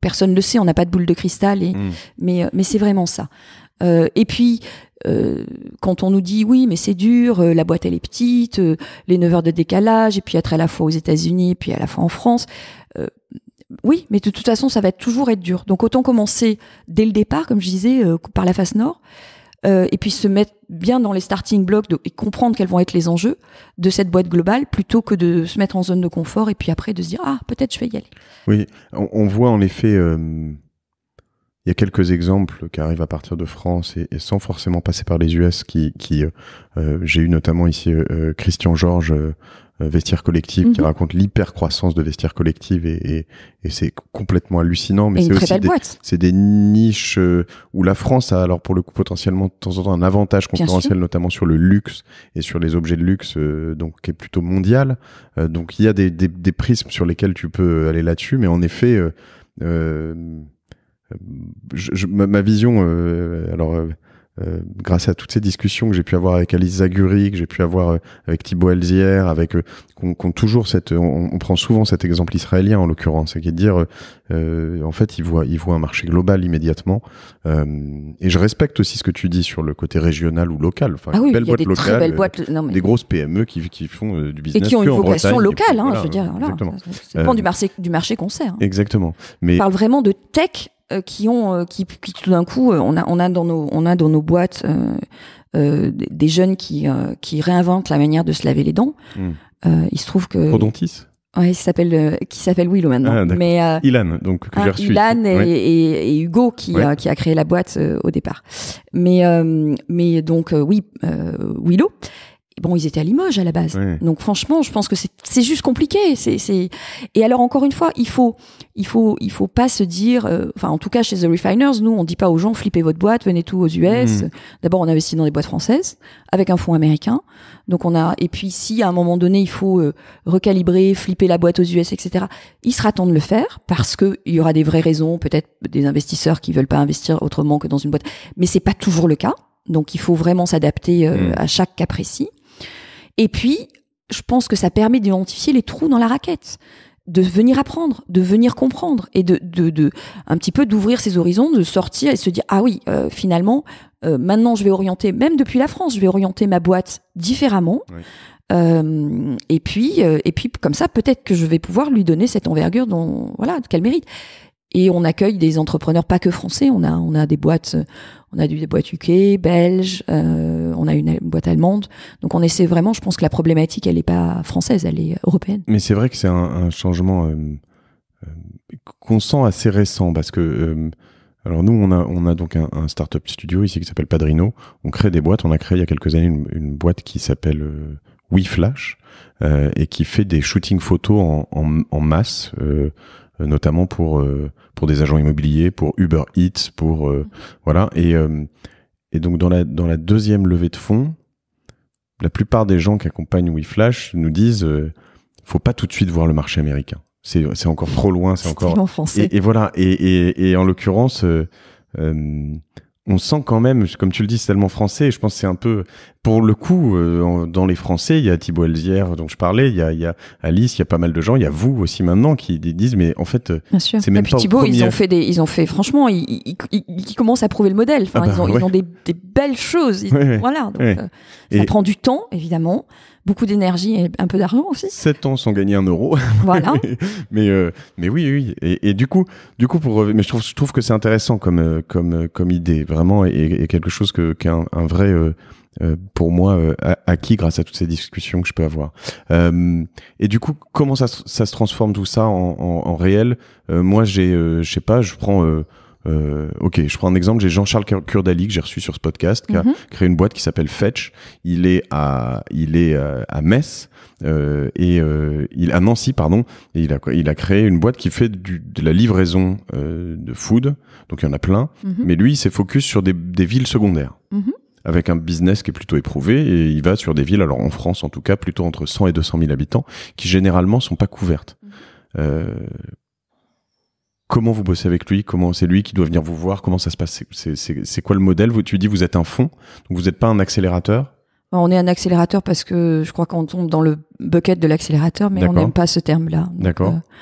[SPEAKER 2] personne ne le sait. On n'a pas de boule de cristal. Et, mmh. Mais, mais c'est vraiment ça. Euh, et puis, euh, quand on nous dit oui, mais c'est dur, euh, la boîte elle est petite, les 9 heures de décalage, et puis être à la fois aux États-Unis, puis à la fois en France, oui, mais de toute façon, ça va toujours être dur. Donc autant commencer dès le départ, comme je disais, par la face nord. et puis se mettre bien dans les starting blocks et comprendre quels vont être les enjeux de cette boîte globale plutôt que de se mettre en zone de confort et puis après de se dire ah peut-être je vais y aller.
[SPEAKER 1] Oui, on, voit en effet il y a quelques exemples qui arrivent à partir de France et, et sans forcément passer par les US. Qui, qui euh, euh, j'ai eu notamment ici euh, Christian Georges, euh, Vestiaire Collective, qui mhm. raconte l'hyper croissance de Vestiaire Collective et, et, c'est complètement hallucinant. Mais c'est aussi c'est des niches où la France a alors pour le coup potentiellement de temps en temps un avantage concurrentiel, notamment sur le luxe et sur les objets de luxe, donc qui est plutôt mondial. donc il y a des, des, des prismes sur lesquels tu peux aller là-dessus, mais en effet je, ma, vision, euh, alors. Euh, euh, grâce à toutes ces discussions que j'ai pu avoir avec Alice Zaguri, que j'ai pu avoir avec Thibault Elzière, avec qu'on toujours cette, on, prend souvent cet exemple israélien en l'occurrence, qui est dire, en fait, ils voient, ils voient un marché global immédiatement. et je respecte aussi ce que tu dis sur le côté régional ou local. Enfin, ah des belles boîtes des grosses PME qui, qui font du business et qui ont une vocation locale. Hein, je veux dire, voilà, ça, du
[SPEAKER 2] marché, du marché qu'on sert. Hein.
[SPEAKER 1] Exactement. Mais on parle
[SPEAKER 2] vraiment de tech euh, qui ont euh, qui, tout d'un coup euh, on a on a dans nos on a dans nos boîtes des jeunes qui qui réinventent la manière de se laver les dents. Hmm. il se trouve
[SPEAKER 1] que prodontis
[SPEAKER 2] il s'appelle qui s'appelle Willow ah, maintenant. mais Ilan donc que j'ai ah, reçu, Ilan et, Hugo qui qui a créé la boîte au départ. Mais mais donc oui Willow bon, ils étaient à Limoges à la base. Donc franchement, je pense que c'est juste compliqué. C'est et alors encore une fois, il faut il faut il faut pas se dire. Euh, enfin, en tout cas chez The Refiners, nous on dit pas aux gens flipper votre boîte, venez tout aux US. Hmm. D'abord, on investit dans des boîtes françaises avec un fonds américain. Donc on a et puis si à un moment donné il faut euh, recalibrer, flipper la boîte aux US, etc. Il sera temps de le faire parce que il y aura des vraies raisons, peut-être des investisseurs qui veulent pas investir autrement que dans une boîte. Mais c'est pas toujours le cas. Donc il faut vraiment s'adapter euh, hmm. à chaque cas précis. Et puis, je pense que ça permet d'identifier les trous dans la raquette de venir apprendre, de venir comprendre et de, de, de un petit peu d'ouvrir ses horizons, de sortir et se dire ah oui euh, finalement euh, maintenant je vais orienter même depuis la France je vais orienter ma boîte différemment euh, et puis et puis comme ça peut-être que je vais pouvoir lui donner cette envergure dont voilà qu'elle mérite et on accueille des entrepreneurs pas que français. On a on a des boîtes, on a des boîtes UK, belges, euh, on a une boîte allemande. Donc on essaie vraiment. Je pense que la problématique elle est pas française, elle est européenne.
[SPEAKER 1] Mais c'est vrai que c'est un, un, changement euh, qu'on euh, sent assez récent parce que euh, alors nous, on a, on a donc un, un startup studio ici qui s'appelle Padrino. On crée des boîtes. On a créé il y a quelques années une, une boîte qui s'appelle euh, WeFlash euh, et qui fait des shootings photos en, en, en masse. Euh, euh, notamment pour euh, pour des agents immobiliers, pour Uber Eats, pour euh, voilà. Et, et donc dans la dans la deuxième levée de fonds, la plupart des gens qui accompagnent WeFlash nous disent faut pas tout de suite voir le marché américain. C'est encore trop loin, c'est encore. Et, et, voilà. Et, et, en l'occurrence, on sent quand même, comme tu le dis, c'est tellement français. Je pense que c'est un peu, pour le coup, euh, dans les Français, il y a Thibault Elzière dont je parlais, il y, a, il y a, Alice, il y a pas mal de gens, il y a vous aussi maintenant qui disent, mais en fait,
[SPEAKER 2] c'est même pas Thibault, ils ont fait des, ils ont fait, franchement, ils, ils, commencent à prouver le modèle. Enfin, ah ils, bah ont, ils ont des, belles choses. voilà. Donc, euh, ça prend
[SPEAKER 1] du temps, évidemment beaucoup d'énergie et un peu d'argent aussi. 7 ans sans gagner un euro. Voilà. mais, euh, mais, oui, oui. Et, du coup, du coup pour, mais je trouve, je trouve que c'est intéressant comme, euh, comme, euh, comme idée, vraiment, et, quelque chose que, qu'un un, vrai, pour moi, acquis grâce à toutes ces discussions que je peux avoir. et du coup, comment ça, ça se transforme tout ça en, en, en réel Moi, j'ai, je sais pas, je prends euh, ok, je prends un exemple, j'ai Jean-Charles Curdali que j'ai reçu sur ce podcast, qui a mhm. créé une boîte qui s'appelle Fetch. Il est à, il est euh, à, Metz euh, et euh, il à Nancy pardon, et il a il a créé une boîte qui fait du, de la livraison euh, de food. Donc il y en a plein, mhm. mais lui il s'est focus sur des, des villes secondaires. Mhm. avec un business qui est plutôt éprouvé et il va sur des villes, alors en France en tout cas, plutôt entre 100 et 200 000 habitants, qui généralement sont pas couvertes. Euh, Comment vous bossez avec lui Comment c'est lui qui doit venir vous voir Comment ça se passe C'est quoi le modèle vous, Tu dis vous êtes un fond, donc vous n'êtes pas un accélérateur
[SPEAKER 2] on est un accélérateur parce que je crois qu'on tombe dans le bucket de l'accélérateur, mais on n'aime pas ce terme-là. D'accord. Euh,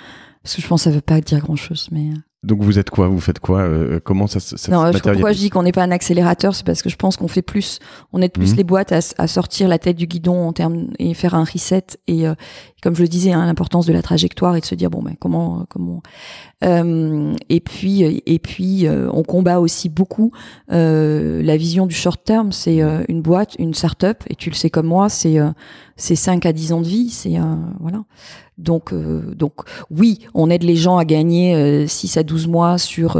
[SPEAKER 2] parce que je pense que ça ne veut pas dire grand-chose. Mais... Euh.
[SPEAKER 1] Donc vous êtes quoi Vous faites quoi euh, Comment ça, ça se matérialise Pourquoi je dis
[SPEAKER 2] qu'on n'est pas un accélérateur C'est parce que je pense qu'on fait plus. On aide plus mmh. les boîtes à, sortir la tête du guidon en et faire un reset et, comme je le disais, hein, l'importance de la trajectoire et de se dire bon ben comment euh, comment euh, et puis euh, et puis on combat aussi beaucoup la vision du short term. C'est une boîte, une start-up et tu le sais comme moi, c'est c'est 5 à 10 ans de vie, c'est voilà. Donc donc oui, on aide les gens à gagner 6 à 12 mois sur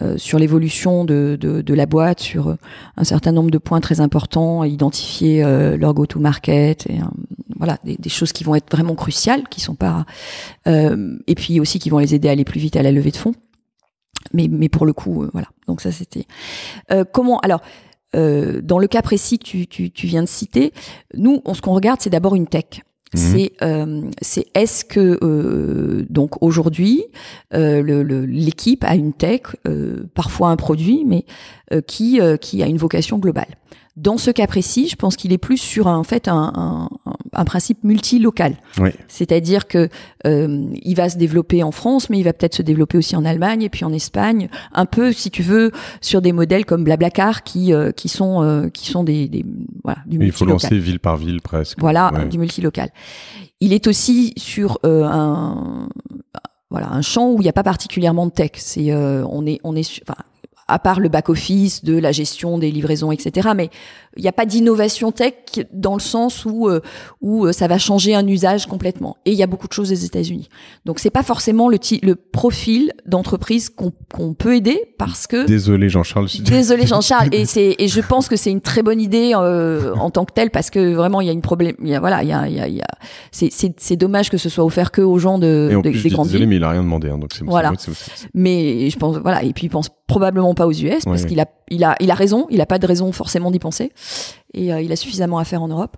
[SPEAKER 2] euh, sur l'évolution de, de, la boîte, sur euh, un certain nombre de points très importants, identifier leur go-to-market, et, euh, voilà, des, choses qui vont être vraiment cruciales, qui sont pas, et puis aussi qui vont les aider à aller plus vite à la levée de fonds. Mais, mais pour le coup, voilà. Donc ça, c'était comment alors. dans le cas précis que tu, tu, tu viens de citer, nous, on, ce qu'on regarde, c'est d'abord une tech. Mmh. Euh, c'est est-ce que euh, donc aujourd'hui euh, l'équipe a une tech parfois un produit mais qui qui a une vocation globale dans ce cas précis, je pense qu'il est plus sur un, en fait un, un, un principe multilocal. Oui. C'est-à-dire que euh, il va se développer en France, mais il va peut-être se développer aussi en Allemagne et puis en Espagne, un peu, si tu veux, sur des modèles comme Blablacar qui euh, qui sont euh, qui sont des, des voilà
[SPEAKER 1] du multilocal. Il faut lancer ville par ville presque. Voilà du du
[SPEAKER 2] multilocal. Il est aussi sur euh, un voilà un champ où il n'y a pas particulièrement de tech. C'est on est on est enfin à part le back-office de la gestion des livraisons, etc. Mais il n'y a pas d'innovation tech dans le sens où euh, où euh, ça va changer un usage complètement. Et il y a beaucoup de choses aux États-Unis. Donc c'est pas forcément le, le profil d'entreprise qu'on peut aider parce que
[SPEAKER 1] désolé Jean-Charles. Désolé
[SPEAKER 2] Jean-Charles. et c'est et je pense que c'est une très bonne idée euh, en tant que telle parce que vraiment il y a une problème. Il y a, voilà, il y a, il y a, c'est c'est dommage que ce soit offert que aux gens de, des je désolé, mais
[SPEAKER 1] il a rien demandé. Hein, donc
[SPEAKER 2] mais je pense voilà et puis il pense probablement pas aux US parce qu'il a il a, il a raison, il n'a pas de raison forcément d'y penser, et euh, il a suffisamment à faire en Europe.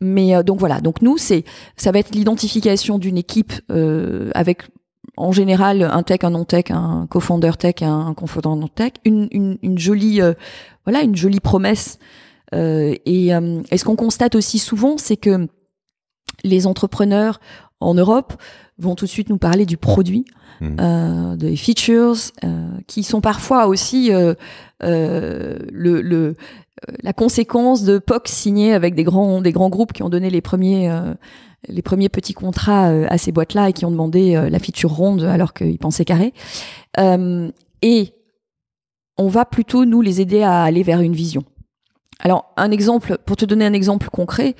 [SPEAKER 2] Mais euh, donc voilà, donc nous, c'est, ça va être l'identification d'une équipe euh, avec en général un tech, un non-tech, un co tech, un confondant non-tech, une, jolie, voilà, une jolie promesse. et, et ce qu'on constate aussi souvent, c'est que les entrepreneurs en Europe vont tout de suite nous parler du produit Mm. Euh, des features, euh, qui sont parfois aussi euh, le, la conséquence de POC signés avec des grands, des grands groupes qui ont donné les premiers les premiers petits contrats à ces boîtes-là et qui ont demandé la feature ronde alors qu'ils pensaient carré. et on va plutôt nous les aider à aller vers une vision. Alors un exemple, pour te donner un exemple concret,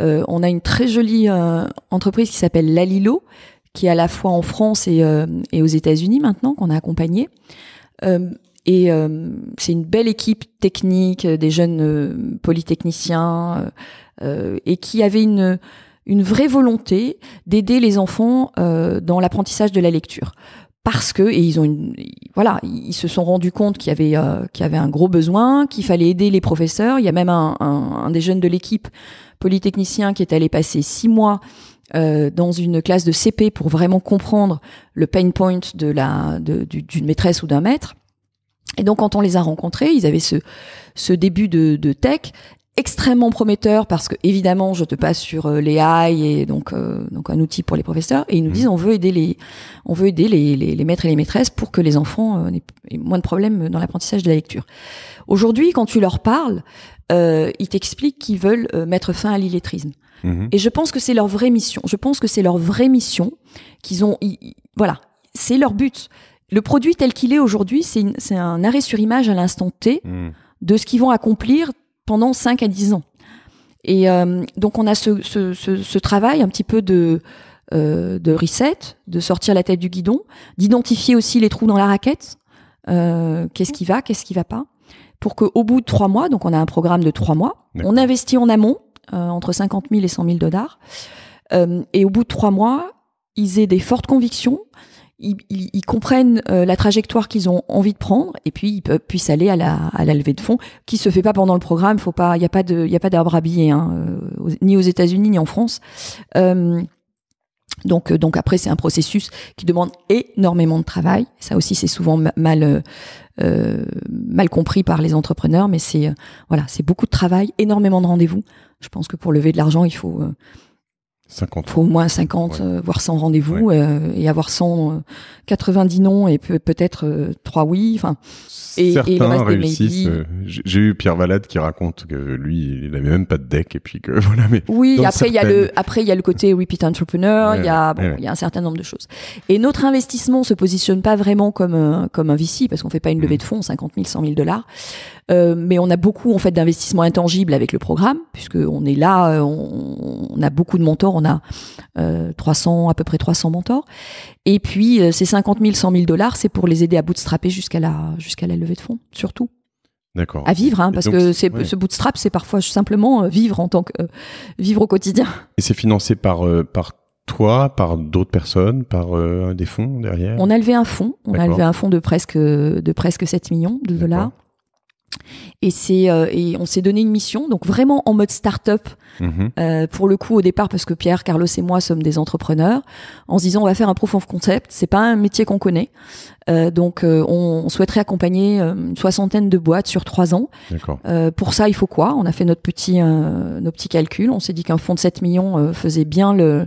[SPEAKER 2] on a une très jolie entreprise qui s'appelle Lalilo, qui est à la fois en France et, euh, et aux États-Unis maintenant, qu'on a accompagné. Euh, et euh, c'est une belle équipe technique, euh, des jeunes polytechniciens, et qui avait une, une vraie volonté d'aider les enfants dans l'apprentissage de la lecture. Parce que et ils ont une, voilà ils se sont rendus compte qu'il y avait qu'il y avait un gros besoin qu'il fallait aider les professeurs il y a même un, un, un des jeunes de l'équipe polytechnicien qui est allé passer six mois euh, dans une classe de CP pour vraiment comprendre le pain point de la d'une maîtresse ou d'un maître. Et donc quand on les a rencontrés, ils avaient ce ce début de, de tech extrêmement prometteur parce que évidemment je te passe sur euh, les et donc euh, donc un outil pour les professeurs et ils nous mmh. disent on veut aider les on veut aider les, les, maîtres et les maîtresses pour que les enfants aient moins de problèmes dans l'apprentissage de la lecture. Aujourd'hui quand tu leur parles euh, ils t'expliquent qu'ils veulent euh, mettre fin à l'illettrisme. Mhm. Et je pense que c'est leur vraie mission. Je pense que c'est leur vraie mission qu'ils ont. voilà, c'est leur but. Le produit tel qu'il est aujourd'hui, c'est un arrêt sur image à l'instant T mhm. de ce qu'ils vont accomplir pendant 5 à 10 ans. Et euh, donc on a ce, ce, ce, ce, travail un petit peu de, euh, de reset, de sortir la tête du guidon, d'identifier aussi les trous dans la raquette. qu'est-ce qui va, qu'est-ce qui va pas pour qu'au bout de trois mois, donc on a un programme de trois mois, on investit en amont euh, entre 50 000 et 100 000 dollars, euh, et au bout de trois mois, ils aient des fortes convictions, ils, comprennent euh, la trajectoire qu'ils ont envie de prendre, et puis ils peuvent, puissent aller à la, levée de fonds, qui se fait pas pendant le programme. Faut pas, il n'y a pas de, a pas d'arbre à billets, hein, ni aux États-Unis ni en France. Donc, euh, donc après, c'est un processus qui demande énormément de travail. Ça aussi, c'est souvent mal euh, euh, mal compris par les entrepreneurs, mais c'est voilà, c'est beaucoup de travail, énormément de rendez-vous. Je pense que pour lever de l'argent, il faut 50. faut au moins 50, euh, voire 100 rendez-vous euh, et avoir 100, euh, 90 non et peut-être 3 euh, oui. Enfin, et, certains
[SPEAKER 1] J'ai eu Pierre Valade qui raconte que lui, il n'avait même pas de deck et puis que voilà. Mais oui, après il y a le,
[SPEAKER 2] après il y a le côté repeat entrepreneur. Il y a, bon, il y a un certain nombre de choses. Et notre investissement se positionne pas vraiment comme un, comme un VC parce qu'on fait pas une mm. levée de fonds 50 000, 100 000 dollars. Euh, mais on a beaucoup en fait d'investissements intangibles avec le programme, puisque on est là, euh, on, a beaucoup de mentors, on a euh, 300 à peu près 300 mentors. Et puis euh, ces 50 000, 100 000 dollars, c'est pour les aider à bootstrapper jusqu'à la jusqu'à la levée de fonds, surtout.
[SPEAKER 1] D'accord. À vivre, hein, parce que ce
[SPEAKER 2] bootstrap, c'est parfois simplement vivre en tant que vivre au quotidien.
[SPEAKER 1] Et c'est financé par par toi, par d'autres personnes, par des fonds derrière On
[SPEAKER 2] a levé un fonds. On a levé un fonds de presque, de presque 7 millions de dollars. Et euh, et on s'est donné une mission, donc vraiment en mode start-up mhm. euh, pour le coup au départ parce que Pierre, Carlos et moi sommes des entrepreneurs en se disant on va faire un profond of concept. C'est pas un métier qu'on connaît, euh, donc on, souhaiterait accompagner une soixantaine de boîtes sur trois ans. pour ça, il faut quoi On a fait notre petit nos petits calculs. On s'est dit qu'un fonds de 7 millions faisait bien le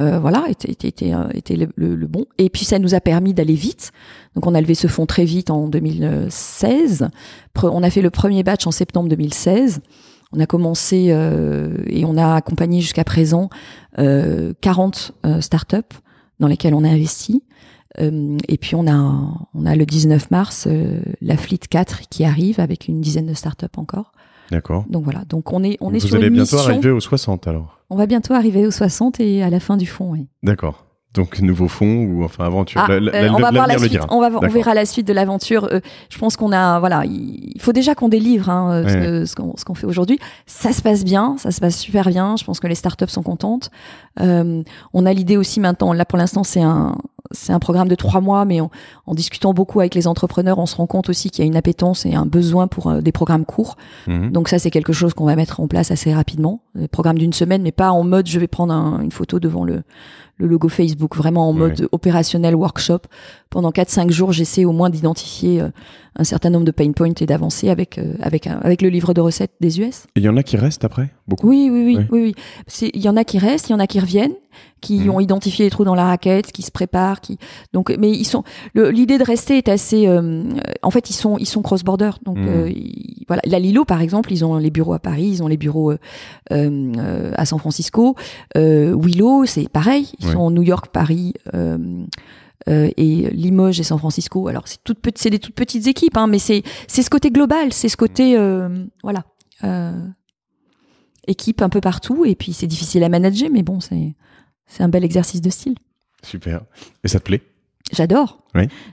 [SPEAKER 2] euh, voilà, était, était, euh, le, bon. Et puis ça nous a permis d'aller vite. Donc on a levé ce fonds très vite en 2016. On a fait le premier batch en septembre 2016. On a commencé euh, et on a accompagné jusqu'à présent 40 40 startups dans lesquelles on a investi. et puis on a, on a le 19 mars la Fleet 4 qui arrive avec une dizaine de startups encore. D'accord. Donc voilà, donc on est, on est vous allez bientôt arriver aux 60 alors on va bientôt arriver aux 60 et à la fin du fond, oui.
[SPEAKER 1] D'accord. Donc nouveau fond ou enfin aventure. Ah, euh, on va la suite. verra
[SPEAKER 2] la suite de l'aventure. Euh, je pense qu'on a voilà, il faut déjà qu'on délivre hein, euh, ce, qu'on, fait aujourd'hui. Ça se passe bien, ça se passe super bien. Je pense que les startups sont contentes. on a l'idée aussi maintenant. Là pour l'instant c'est un c'est un programme de trois mois, mais en discutant beaucoup avec les entrepreneurs, on se rend compte aussi qu'il y a une appétence et un besoin pour euh, des programmes courts. Mhm. Donc ça, c'est quelque chose qu'on va mettre en place assez rapidement. Des programme d'une semaine, mais pas en mode je vais prendre une photo devant le, logo Facebook, vraiment en mode opérationnel workshop pendant 4-5 jours, j'essaie au moins d'identifier euh, un certain nombre de pain points et d'avancer avec, euh, avec, avec le livre de recettes des US.
[SPEAKER 1] Et il y en a qui restent après beaucoup.
[SPEAKER 2] Oui, oui, oui. Il oui. y en a qui restent, il y en a qui reviennent, qui mhm. ont identifié les trous dans la raquette, qui se préparent. Qui, donc, mais ils sont. L'idée de rester est assez. Euh, en fait, ils sont, ils sont cross-border. Donc, mhm. voilà. La Lilo, par exemple, ils ont les bureaux à Paris, ils ont les bureaux à San Francisco. Willow, c'est pareil. Ils sont en New York, Paris. Euh, et Limoges et San Francisco. Alors c'est toutes c'est des toutes petites équipes, hein, mais c'est ce côté global, c'est ce côté mm. euh, voilà euh, équipe un peu partout. Et puis c'est difficile à manager, mais bon c'est un bel exercice de style.
[SPEAKER 1] Super. Et ça te plaît
[SPEAKER 2] J'adore.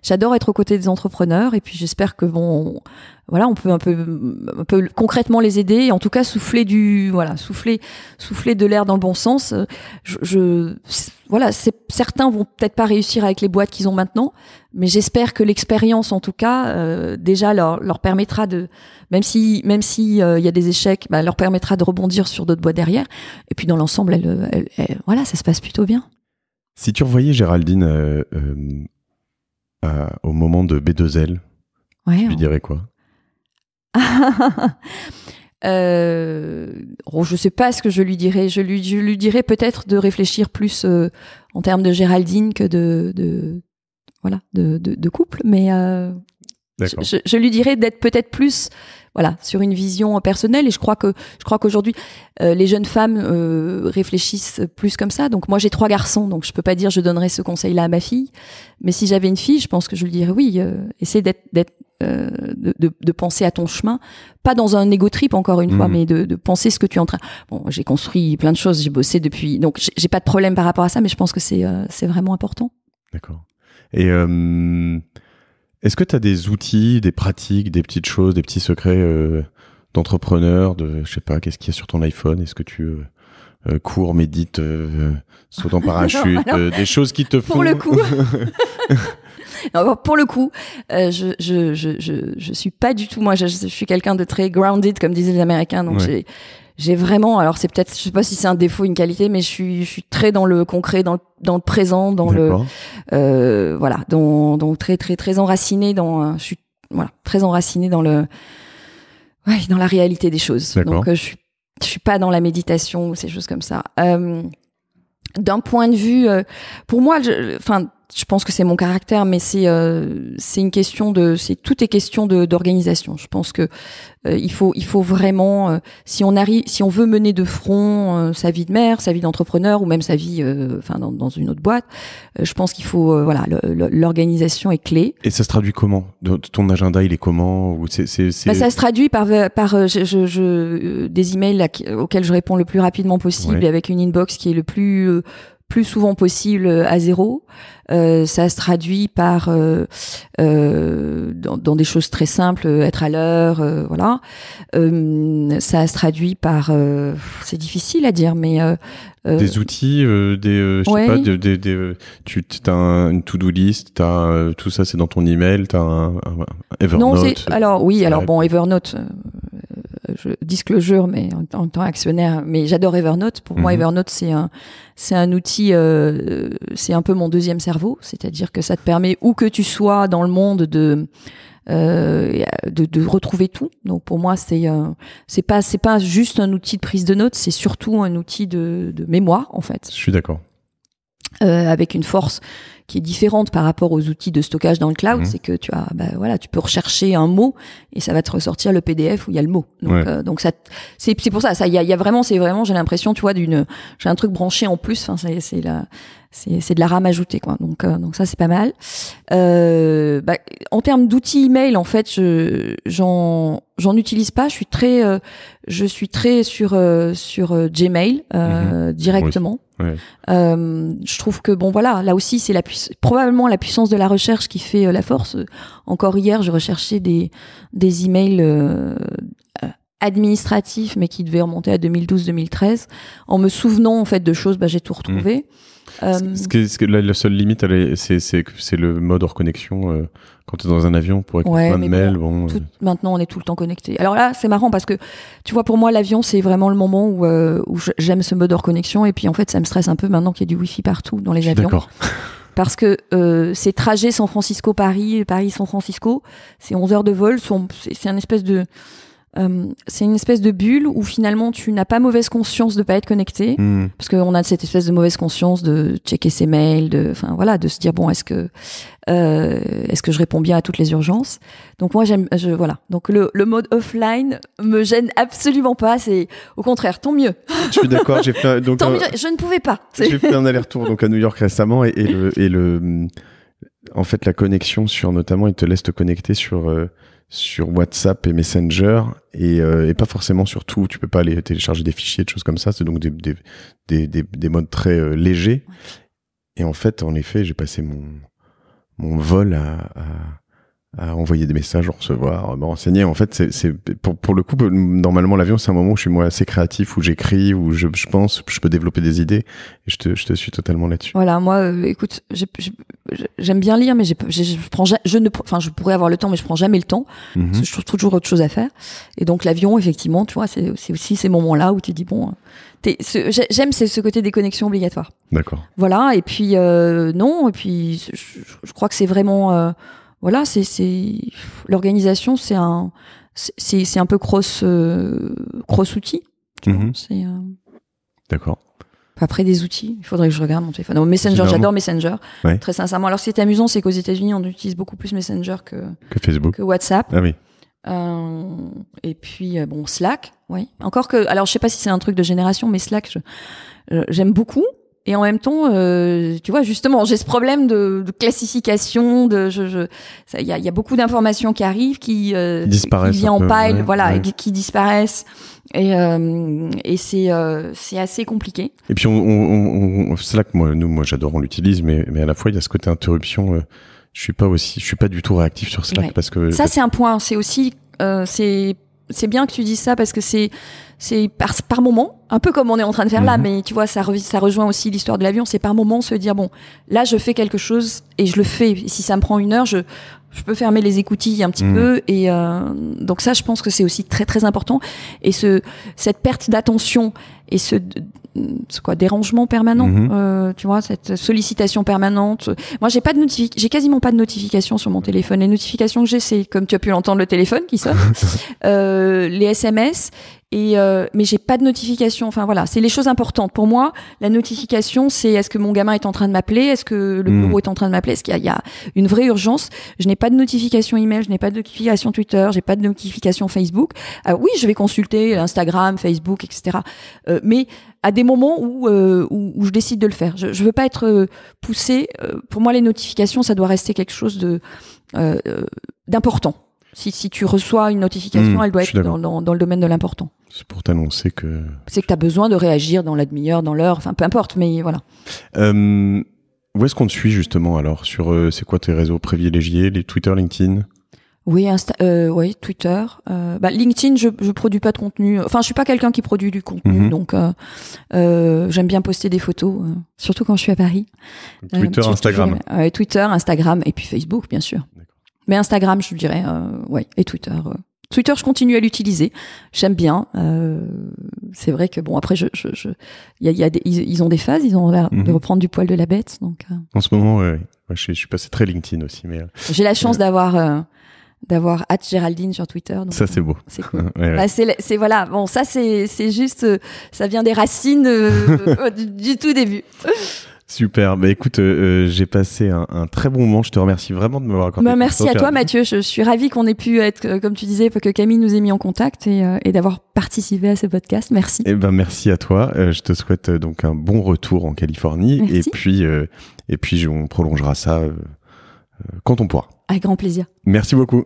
[SPEAKER 2] J'adore être aux côtés des entrepreneurs et puis j'espère que vont on peut un peu, concrètement les aider, et en tout cas souffler du, voilà, souffler, souffler de l'air dans le bon sens. Je, je voilà, certains vont peut-être pas réussir avec les boîtes qu'ils ont maintenant, mais j'espère que l'expérience, en tout cas, euh, déjà leur, permettra de, même si, même si euh, il y a des échecs, bah, leur permettra de rebondir sur d'autres boîtes derrière. Et puis dans l'ensemble, voilà, ça se passe plutôt bien.
[SPEAKER 1] Si tu revoyais Géraldine euh, au moment de B2L, tu lui dirais quoi
[SPEAKER 2] je euh, ne oh, je sais pas ce que je lui dirais. Je lui, dirais peut-être de réfléchir plus euh, en termes de Géraldine que de, voilà de, couple, mais euh, je, je, lui dirais d'être peut-être plus voilà, sur une vision personnelle. Et je crois que je crois qu'aujourd'hui, euh, les jeunes femmes euh, réfléchissent plus comme ça. Donc moi, j'ai trois garçons, donc je peux pas dire je donnerais ce conseil-là à ma fille. Mais si j'avais une fille, je pense que je lui dirais oui, euh, essaie d'être de, de, penser à ton chemin, pas dans un égo trip encore une fois, mhm. mais de, penser ce que tu es en train. Bon, j'ai construit plein de choses, j'ai bossé depuis, donc j'ai pas de problème par rapport à ça, mais je pense que c'est vraiment important. D'accord.
[SPEAKER 1] Et est-ce que tu as des outils, des pratiques, des petites choses, des petits secrets euh, d'entrepreneur, de je sais pas, qu'est-ce qu'il y a sur ton iPhone Est-ce que tu euh, euh, cours, médites, euh, sautes en parachute, des choses qui te font Pour le coup.
[SPEAKER 2] pour le coup, je, je, je, je, suis pas du tout moi. Je, suis quelqu'un de très grounded, comme disaient les Américains. Donc j'ai vraiment, alors c'est peut-être, je sais pas si c'est un défaut, une qualité, mais je suis, je suis très dans le concret, dans le, dans le présent, dans le, euh, voilà, donc donc très, très, très enraciné dans, euh, je suis, voilà, très enraciné dans le, ouais, dans la réalité des choses. Donc euh, je suis, je suis pas dans la méditation ou ces choses comme ça. Euh, D'un point de vue, pour moi, enfin je pense que c'est mon caractère, mais c'est euh, c'est une question de, c'est tout est question de d'organisation. Je pense que euh, il faut il faut vraiment, euh, si on arrive, si on veut mener de front sa vie de mère, sa vie d'entrepreneur ou même sa vie, enfin dans, dans, une autre boîte, je pense qu'il faut voilà l'organisation est clé.
[SPEAKER 1] Et ça se traduit comment Ton agenda il est comment ou c'est c'est, bah, ça se
[SPEAKER 2] traduit par par je, je, des emails auxquels je réponds le plus rapidement possible avec une inbox qui est le plus plus souvent possible euh, à zéro. Euh, ça se traduit par euh, dans, des choses très simples, être à l'heure, voilà. ça se traduit par, c'est difficile à dire, mais des
[SPEAKER 1] outils, des, je sais pas, des, tu as une to-do list, as, tout ça, c'est dans ton email, t'as un, Evernote. Non,
[SPEAKER 2] alors oui, alors bon, Evernote je disclosure, mais en, tant actionnaire, mais j'adore Evernote. Pour moi, mhm. Evernote, c'est un, c'est un outil, euh, c'est un peu mon deuxième cerveau. C'est-à-dire que ça te permet, où que tu sois dans le monde, de, euh, de, retrouver tout. Donc pour moi, c'est euh, c'est pas c'est pas juste un outil de prise de notes, c'est surtout un outil de, de mémoire en fait. Je suis d'accord euh, avec une force qui est différente par rapport aux outils de stockage dans le cloud, mhm. c'est que tu as, bah, voilà, tu peux rechercher un mot et ça va te ressortir le PDF où il y a le mot. Donc, euh, donc ça, c'est pour ça. Ça, il y a, vraiment, c'est vraiment, j'ai l'impression, tu vois, d'une, j'ai un truc branché en plus. Enfin, c'est la, c'est de la rame ajoutée, quoi. Donc, euh, donc ça, c'est pas mal. Euh, bah, en termes d'outils email, en fait, je, j'en, utilise pas. Je suis très, euh, je suis très sur sur Gmail mhm. directement. Euh, je trouve que bon voilà, là aussi c'est la probablement la puissance de la recherche qui fait euh, la force. Encore hier, je recherchais des des emails euh, administratifs, mais qui devaient remonter à 2012-2013. En me souvenant en fait de choses, bah, j'ai tout retrouvé. Mmh. Euh,
[SPEAKER 1] que, la, seule limite, c'est c'est le mode hors connexion euh, quand tu es dans un avion pour écouter ouais, plein Bon, euh.
[SPEAKER 2] Maintenant, on est tout le temps connecté. Alors là, c'est marrant parce que tu vois, pour moi, l'avion, c'est vraiment le moment où, j'aime ce mode hors connexion. Et puis en fait, ça me stresse un peu maintenant qu'il y a du wifi partout dans les avions. D'accord. parce que ces trajets San Francisco-Paris, Paris-San Francisco, c'est 11 heures de vol, c'est un espèce de euh, c'est une espèce de bulle où finalement tu n'as pas mauvaise conscience de pas être connecté hmm. parce qu'on a cette espèce de mauvaise conscience de checker ses mails de enfin voilà de se dire bon est-ce que euh, est-ce que je réponds bien à toutes les urgences donc moi j'aime je voilà donc le, le, mode offline me gêne absolument pas c'est au contraire tant mieux je suis d'accord j'ai donc je ne pouvais pas j'ai fait un
[SPEAKER 1] aller-retour donc à New York récemment et le, et le en fait, la connexion sur notamment, il te laisse te connecter sur euh, sur WhatsApp et Messenger euh, et, pas forcément sur tout. Tu peux pas aller télécharger des fichiers, des choses comme ça. C'est donc des des, des, modes très euh, légers. Et en fait, en effet, j'ai passé mon mon vol à à envoyer des messages, recevoir, me renseigner. En fait, c'est pour, pour le coup, euh, normalement, l'avion, c'est un moment où je suis moi assez créatif, où j'écris, où je, je, pense, je peux développer des idées. Et je te, je te suis totalement là-dessus. Voilà,
[SPEAKER 2] moi, euh, écoute, j'aime bien lire, mais je prends, je ne, enfin, je pourrais avoir le temps, mais je prends jamais le temps. Mhm. je trouve toujours autre chose à faire. Et donc, l'avion, effectivement, tu vois, c'est aussi ces moments-là où tu dis bon. Euh, j'aime ce côté des connexions obligatoires. D'accord. Voilà, et puis euh, non, et puis je, je crois que c'est vraiment. Euh, voilà, c'est l'organisation, c'est un, c'est un peu cross euh, outil cross outils. Mhm. c'est euh, D'accord. Après des outils, il faudrait que je regarde mon téléphone. Messenger, j'adore Messenger, très sincèrement. Alors, ce qui est amusant, c'est qu'aux États-Unis, on utilise beaucoup plus Messenger que, que Facebook, que WhatsApp. Ah oui. Euh, et puis bon Slack, oui. Encore que, alors je sais pas si c'est un truc de génération, mais Slack, j'aime beaucoup et en même temps, euh, tu vois, justement, j'ai ce problème de, de classification, de je, je y, a, y a beaucoup d'informations qui arrivent, qui euh, en pile, voilà, Qui, disparaissent. Et, euh, et euh, c'est assez compliqué.
[SPEAKER 1] Et puis on, on, que moi, nous, moi, j'adore, on l'utilise, mais mais à la fois il y a ce côté interruption. Euh, je suis pas aussi, je suis pas du tout réactif sur Slack parce que ça c'est un
[SPEAKER 2] point. C'est aussi euh, c'est c'est bien que tu dises ça parce que c'est c'est par, par moment, un peu comme on est en train de faire là, mhm. mais tu vois, ça, ça rejoint aussi l'histoire de l'avion. C'est par moment se dire bon, là, je fais quelque chose et je le fais. Si ça me prend une heure, je je peux fermer les écoutilles un petit mm. peu et euh, donc ça je pense que c'est aussi très très important et ce cette perte d'attention et ce, c'est quoi dérangement permanent mm-hmm. euh, tu vois cette sollicitation permanente moi j'ai pas de j'ai quasiment pas de notification sur mon téléphone les notifications que j'ai c'est comme tu as pu l'entendre le téléphone qui sonne euh, les SMS et euh, mais j'ai pas de notification. Enfin voilà, c'est les choses importantes pour moi. La notification, c'est est-ce que mon gamin est en train de m'appeler, est-ce que le hmm. bureau est en train de m'appeler, est-ce qu'il y, a une vraie urgence. Je n'ai pas de notification email, je n'ai pas de notification Twitter, j'ai pas de notification Facebook. Ah oui, je vais consulter Instagram, Facebook, etc. Euh, mais à des moments euh, où, où, je décide de le faire. Je, veux pas être poussée. pour moi, les notifications, ça doit rester quelque chose de d'important. Si, si tu reçois une notification, hmm, elle doit être dans, dans le domaine de l'important.
[SPEAKER 1] C'est pour t'annoncer que.
[SPEAKER 2] C'est que tu as besoin de réagir dans la demi-heure, dans l'heure, enfin peu importe, mais voilà.
[SPEAKER 1] Euh, où est-ce qu'on te suit justement alors Sur euh, c'est quoi tes réseaux privilégiés Les Twitter, LinkedIn
[SPEAKER 2] oui, euh, Twitter. Bah, LinkedIn, je, ne produis pas de contenu. Enfin, je suis pas quelqu'un qui produit du contenu, mhm. donc j'aime bien poster des photos, surtout quand je suis à Paris. Twitter, Instagram. Twitter, Instagram et puis Facebook, bien sûr. Mais Instagram, je dirais, ouais, et Twitter. Twitter, je continue à l'utiliser. J'aime bien. Euh, c'est vrai que bon, après, je, je, je y a, y a des, ils, ont des phases, ils ont l'air de mhm. reprendre du poil de la bête. Donc, euh.
[SPEAKER 1] En ce moment, je, suis passé très LinkedIn aussi, mais. Euh,
[SPEAKER 2] J'ai la chance euh, d'avoir. d'avoir Géraldine sur Twitter. ça
[SPEAKER 1] c'est beau. C'est cool. Bah,
[SPEAKER 2] c'est voilà. Bon ça c'est juste ça vient des racines du, tout début.
[SPEAKER 1] Super. Bah, écoute, euh, euh, j'ai passé un, très bon moment. Je te remercie vraiment de m'avoir voir. Bah, merci à toi,
[SPEAKER 2] Mathieu. Je, suis ravie qu'on ait pu être, euh, comme tu disais, que Camille nous ait mis en contact et, d'avoir participé à ce podcast.
[SPEAKER 1] Merci. Et eh ben merci à toi. je te souhaite donc un bon retour en Californie. Et puis et puis on prolongera ça quand on pourra. Avec grand plaisir. Merci beaucoup.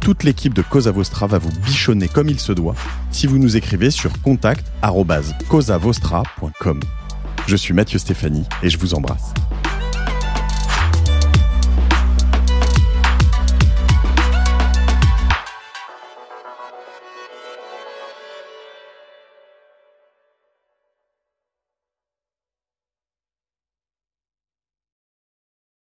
[SPEAKER 1] toute l'équipe de Cosa Vostra va vous bichonner comme il se doit si vous nous écrivez sur contact@causavostra.com. Je suis Mathieu Stéphanie et je vous embrasse.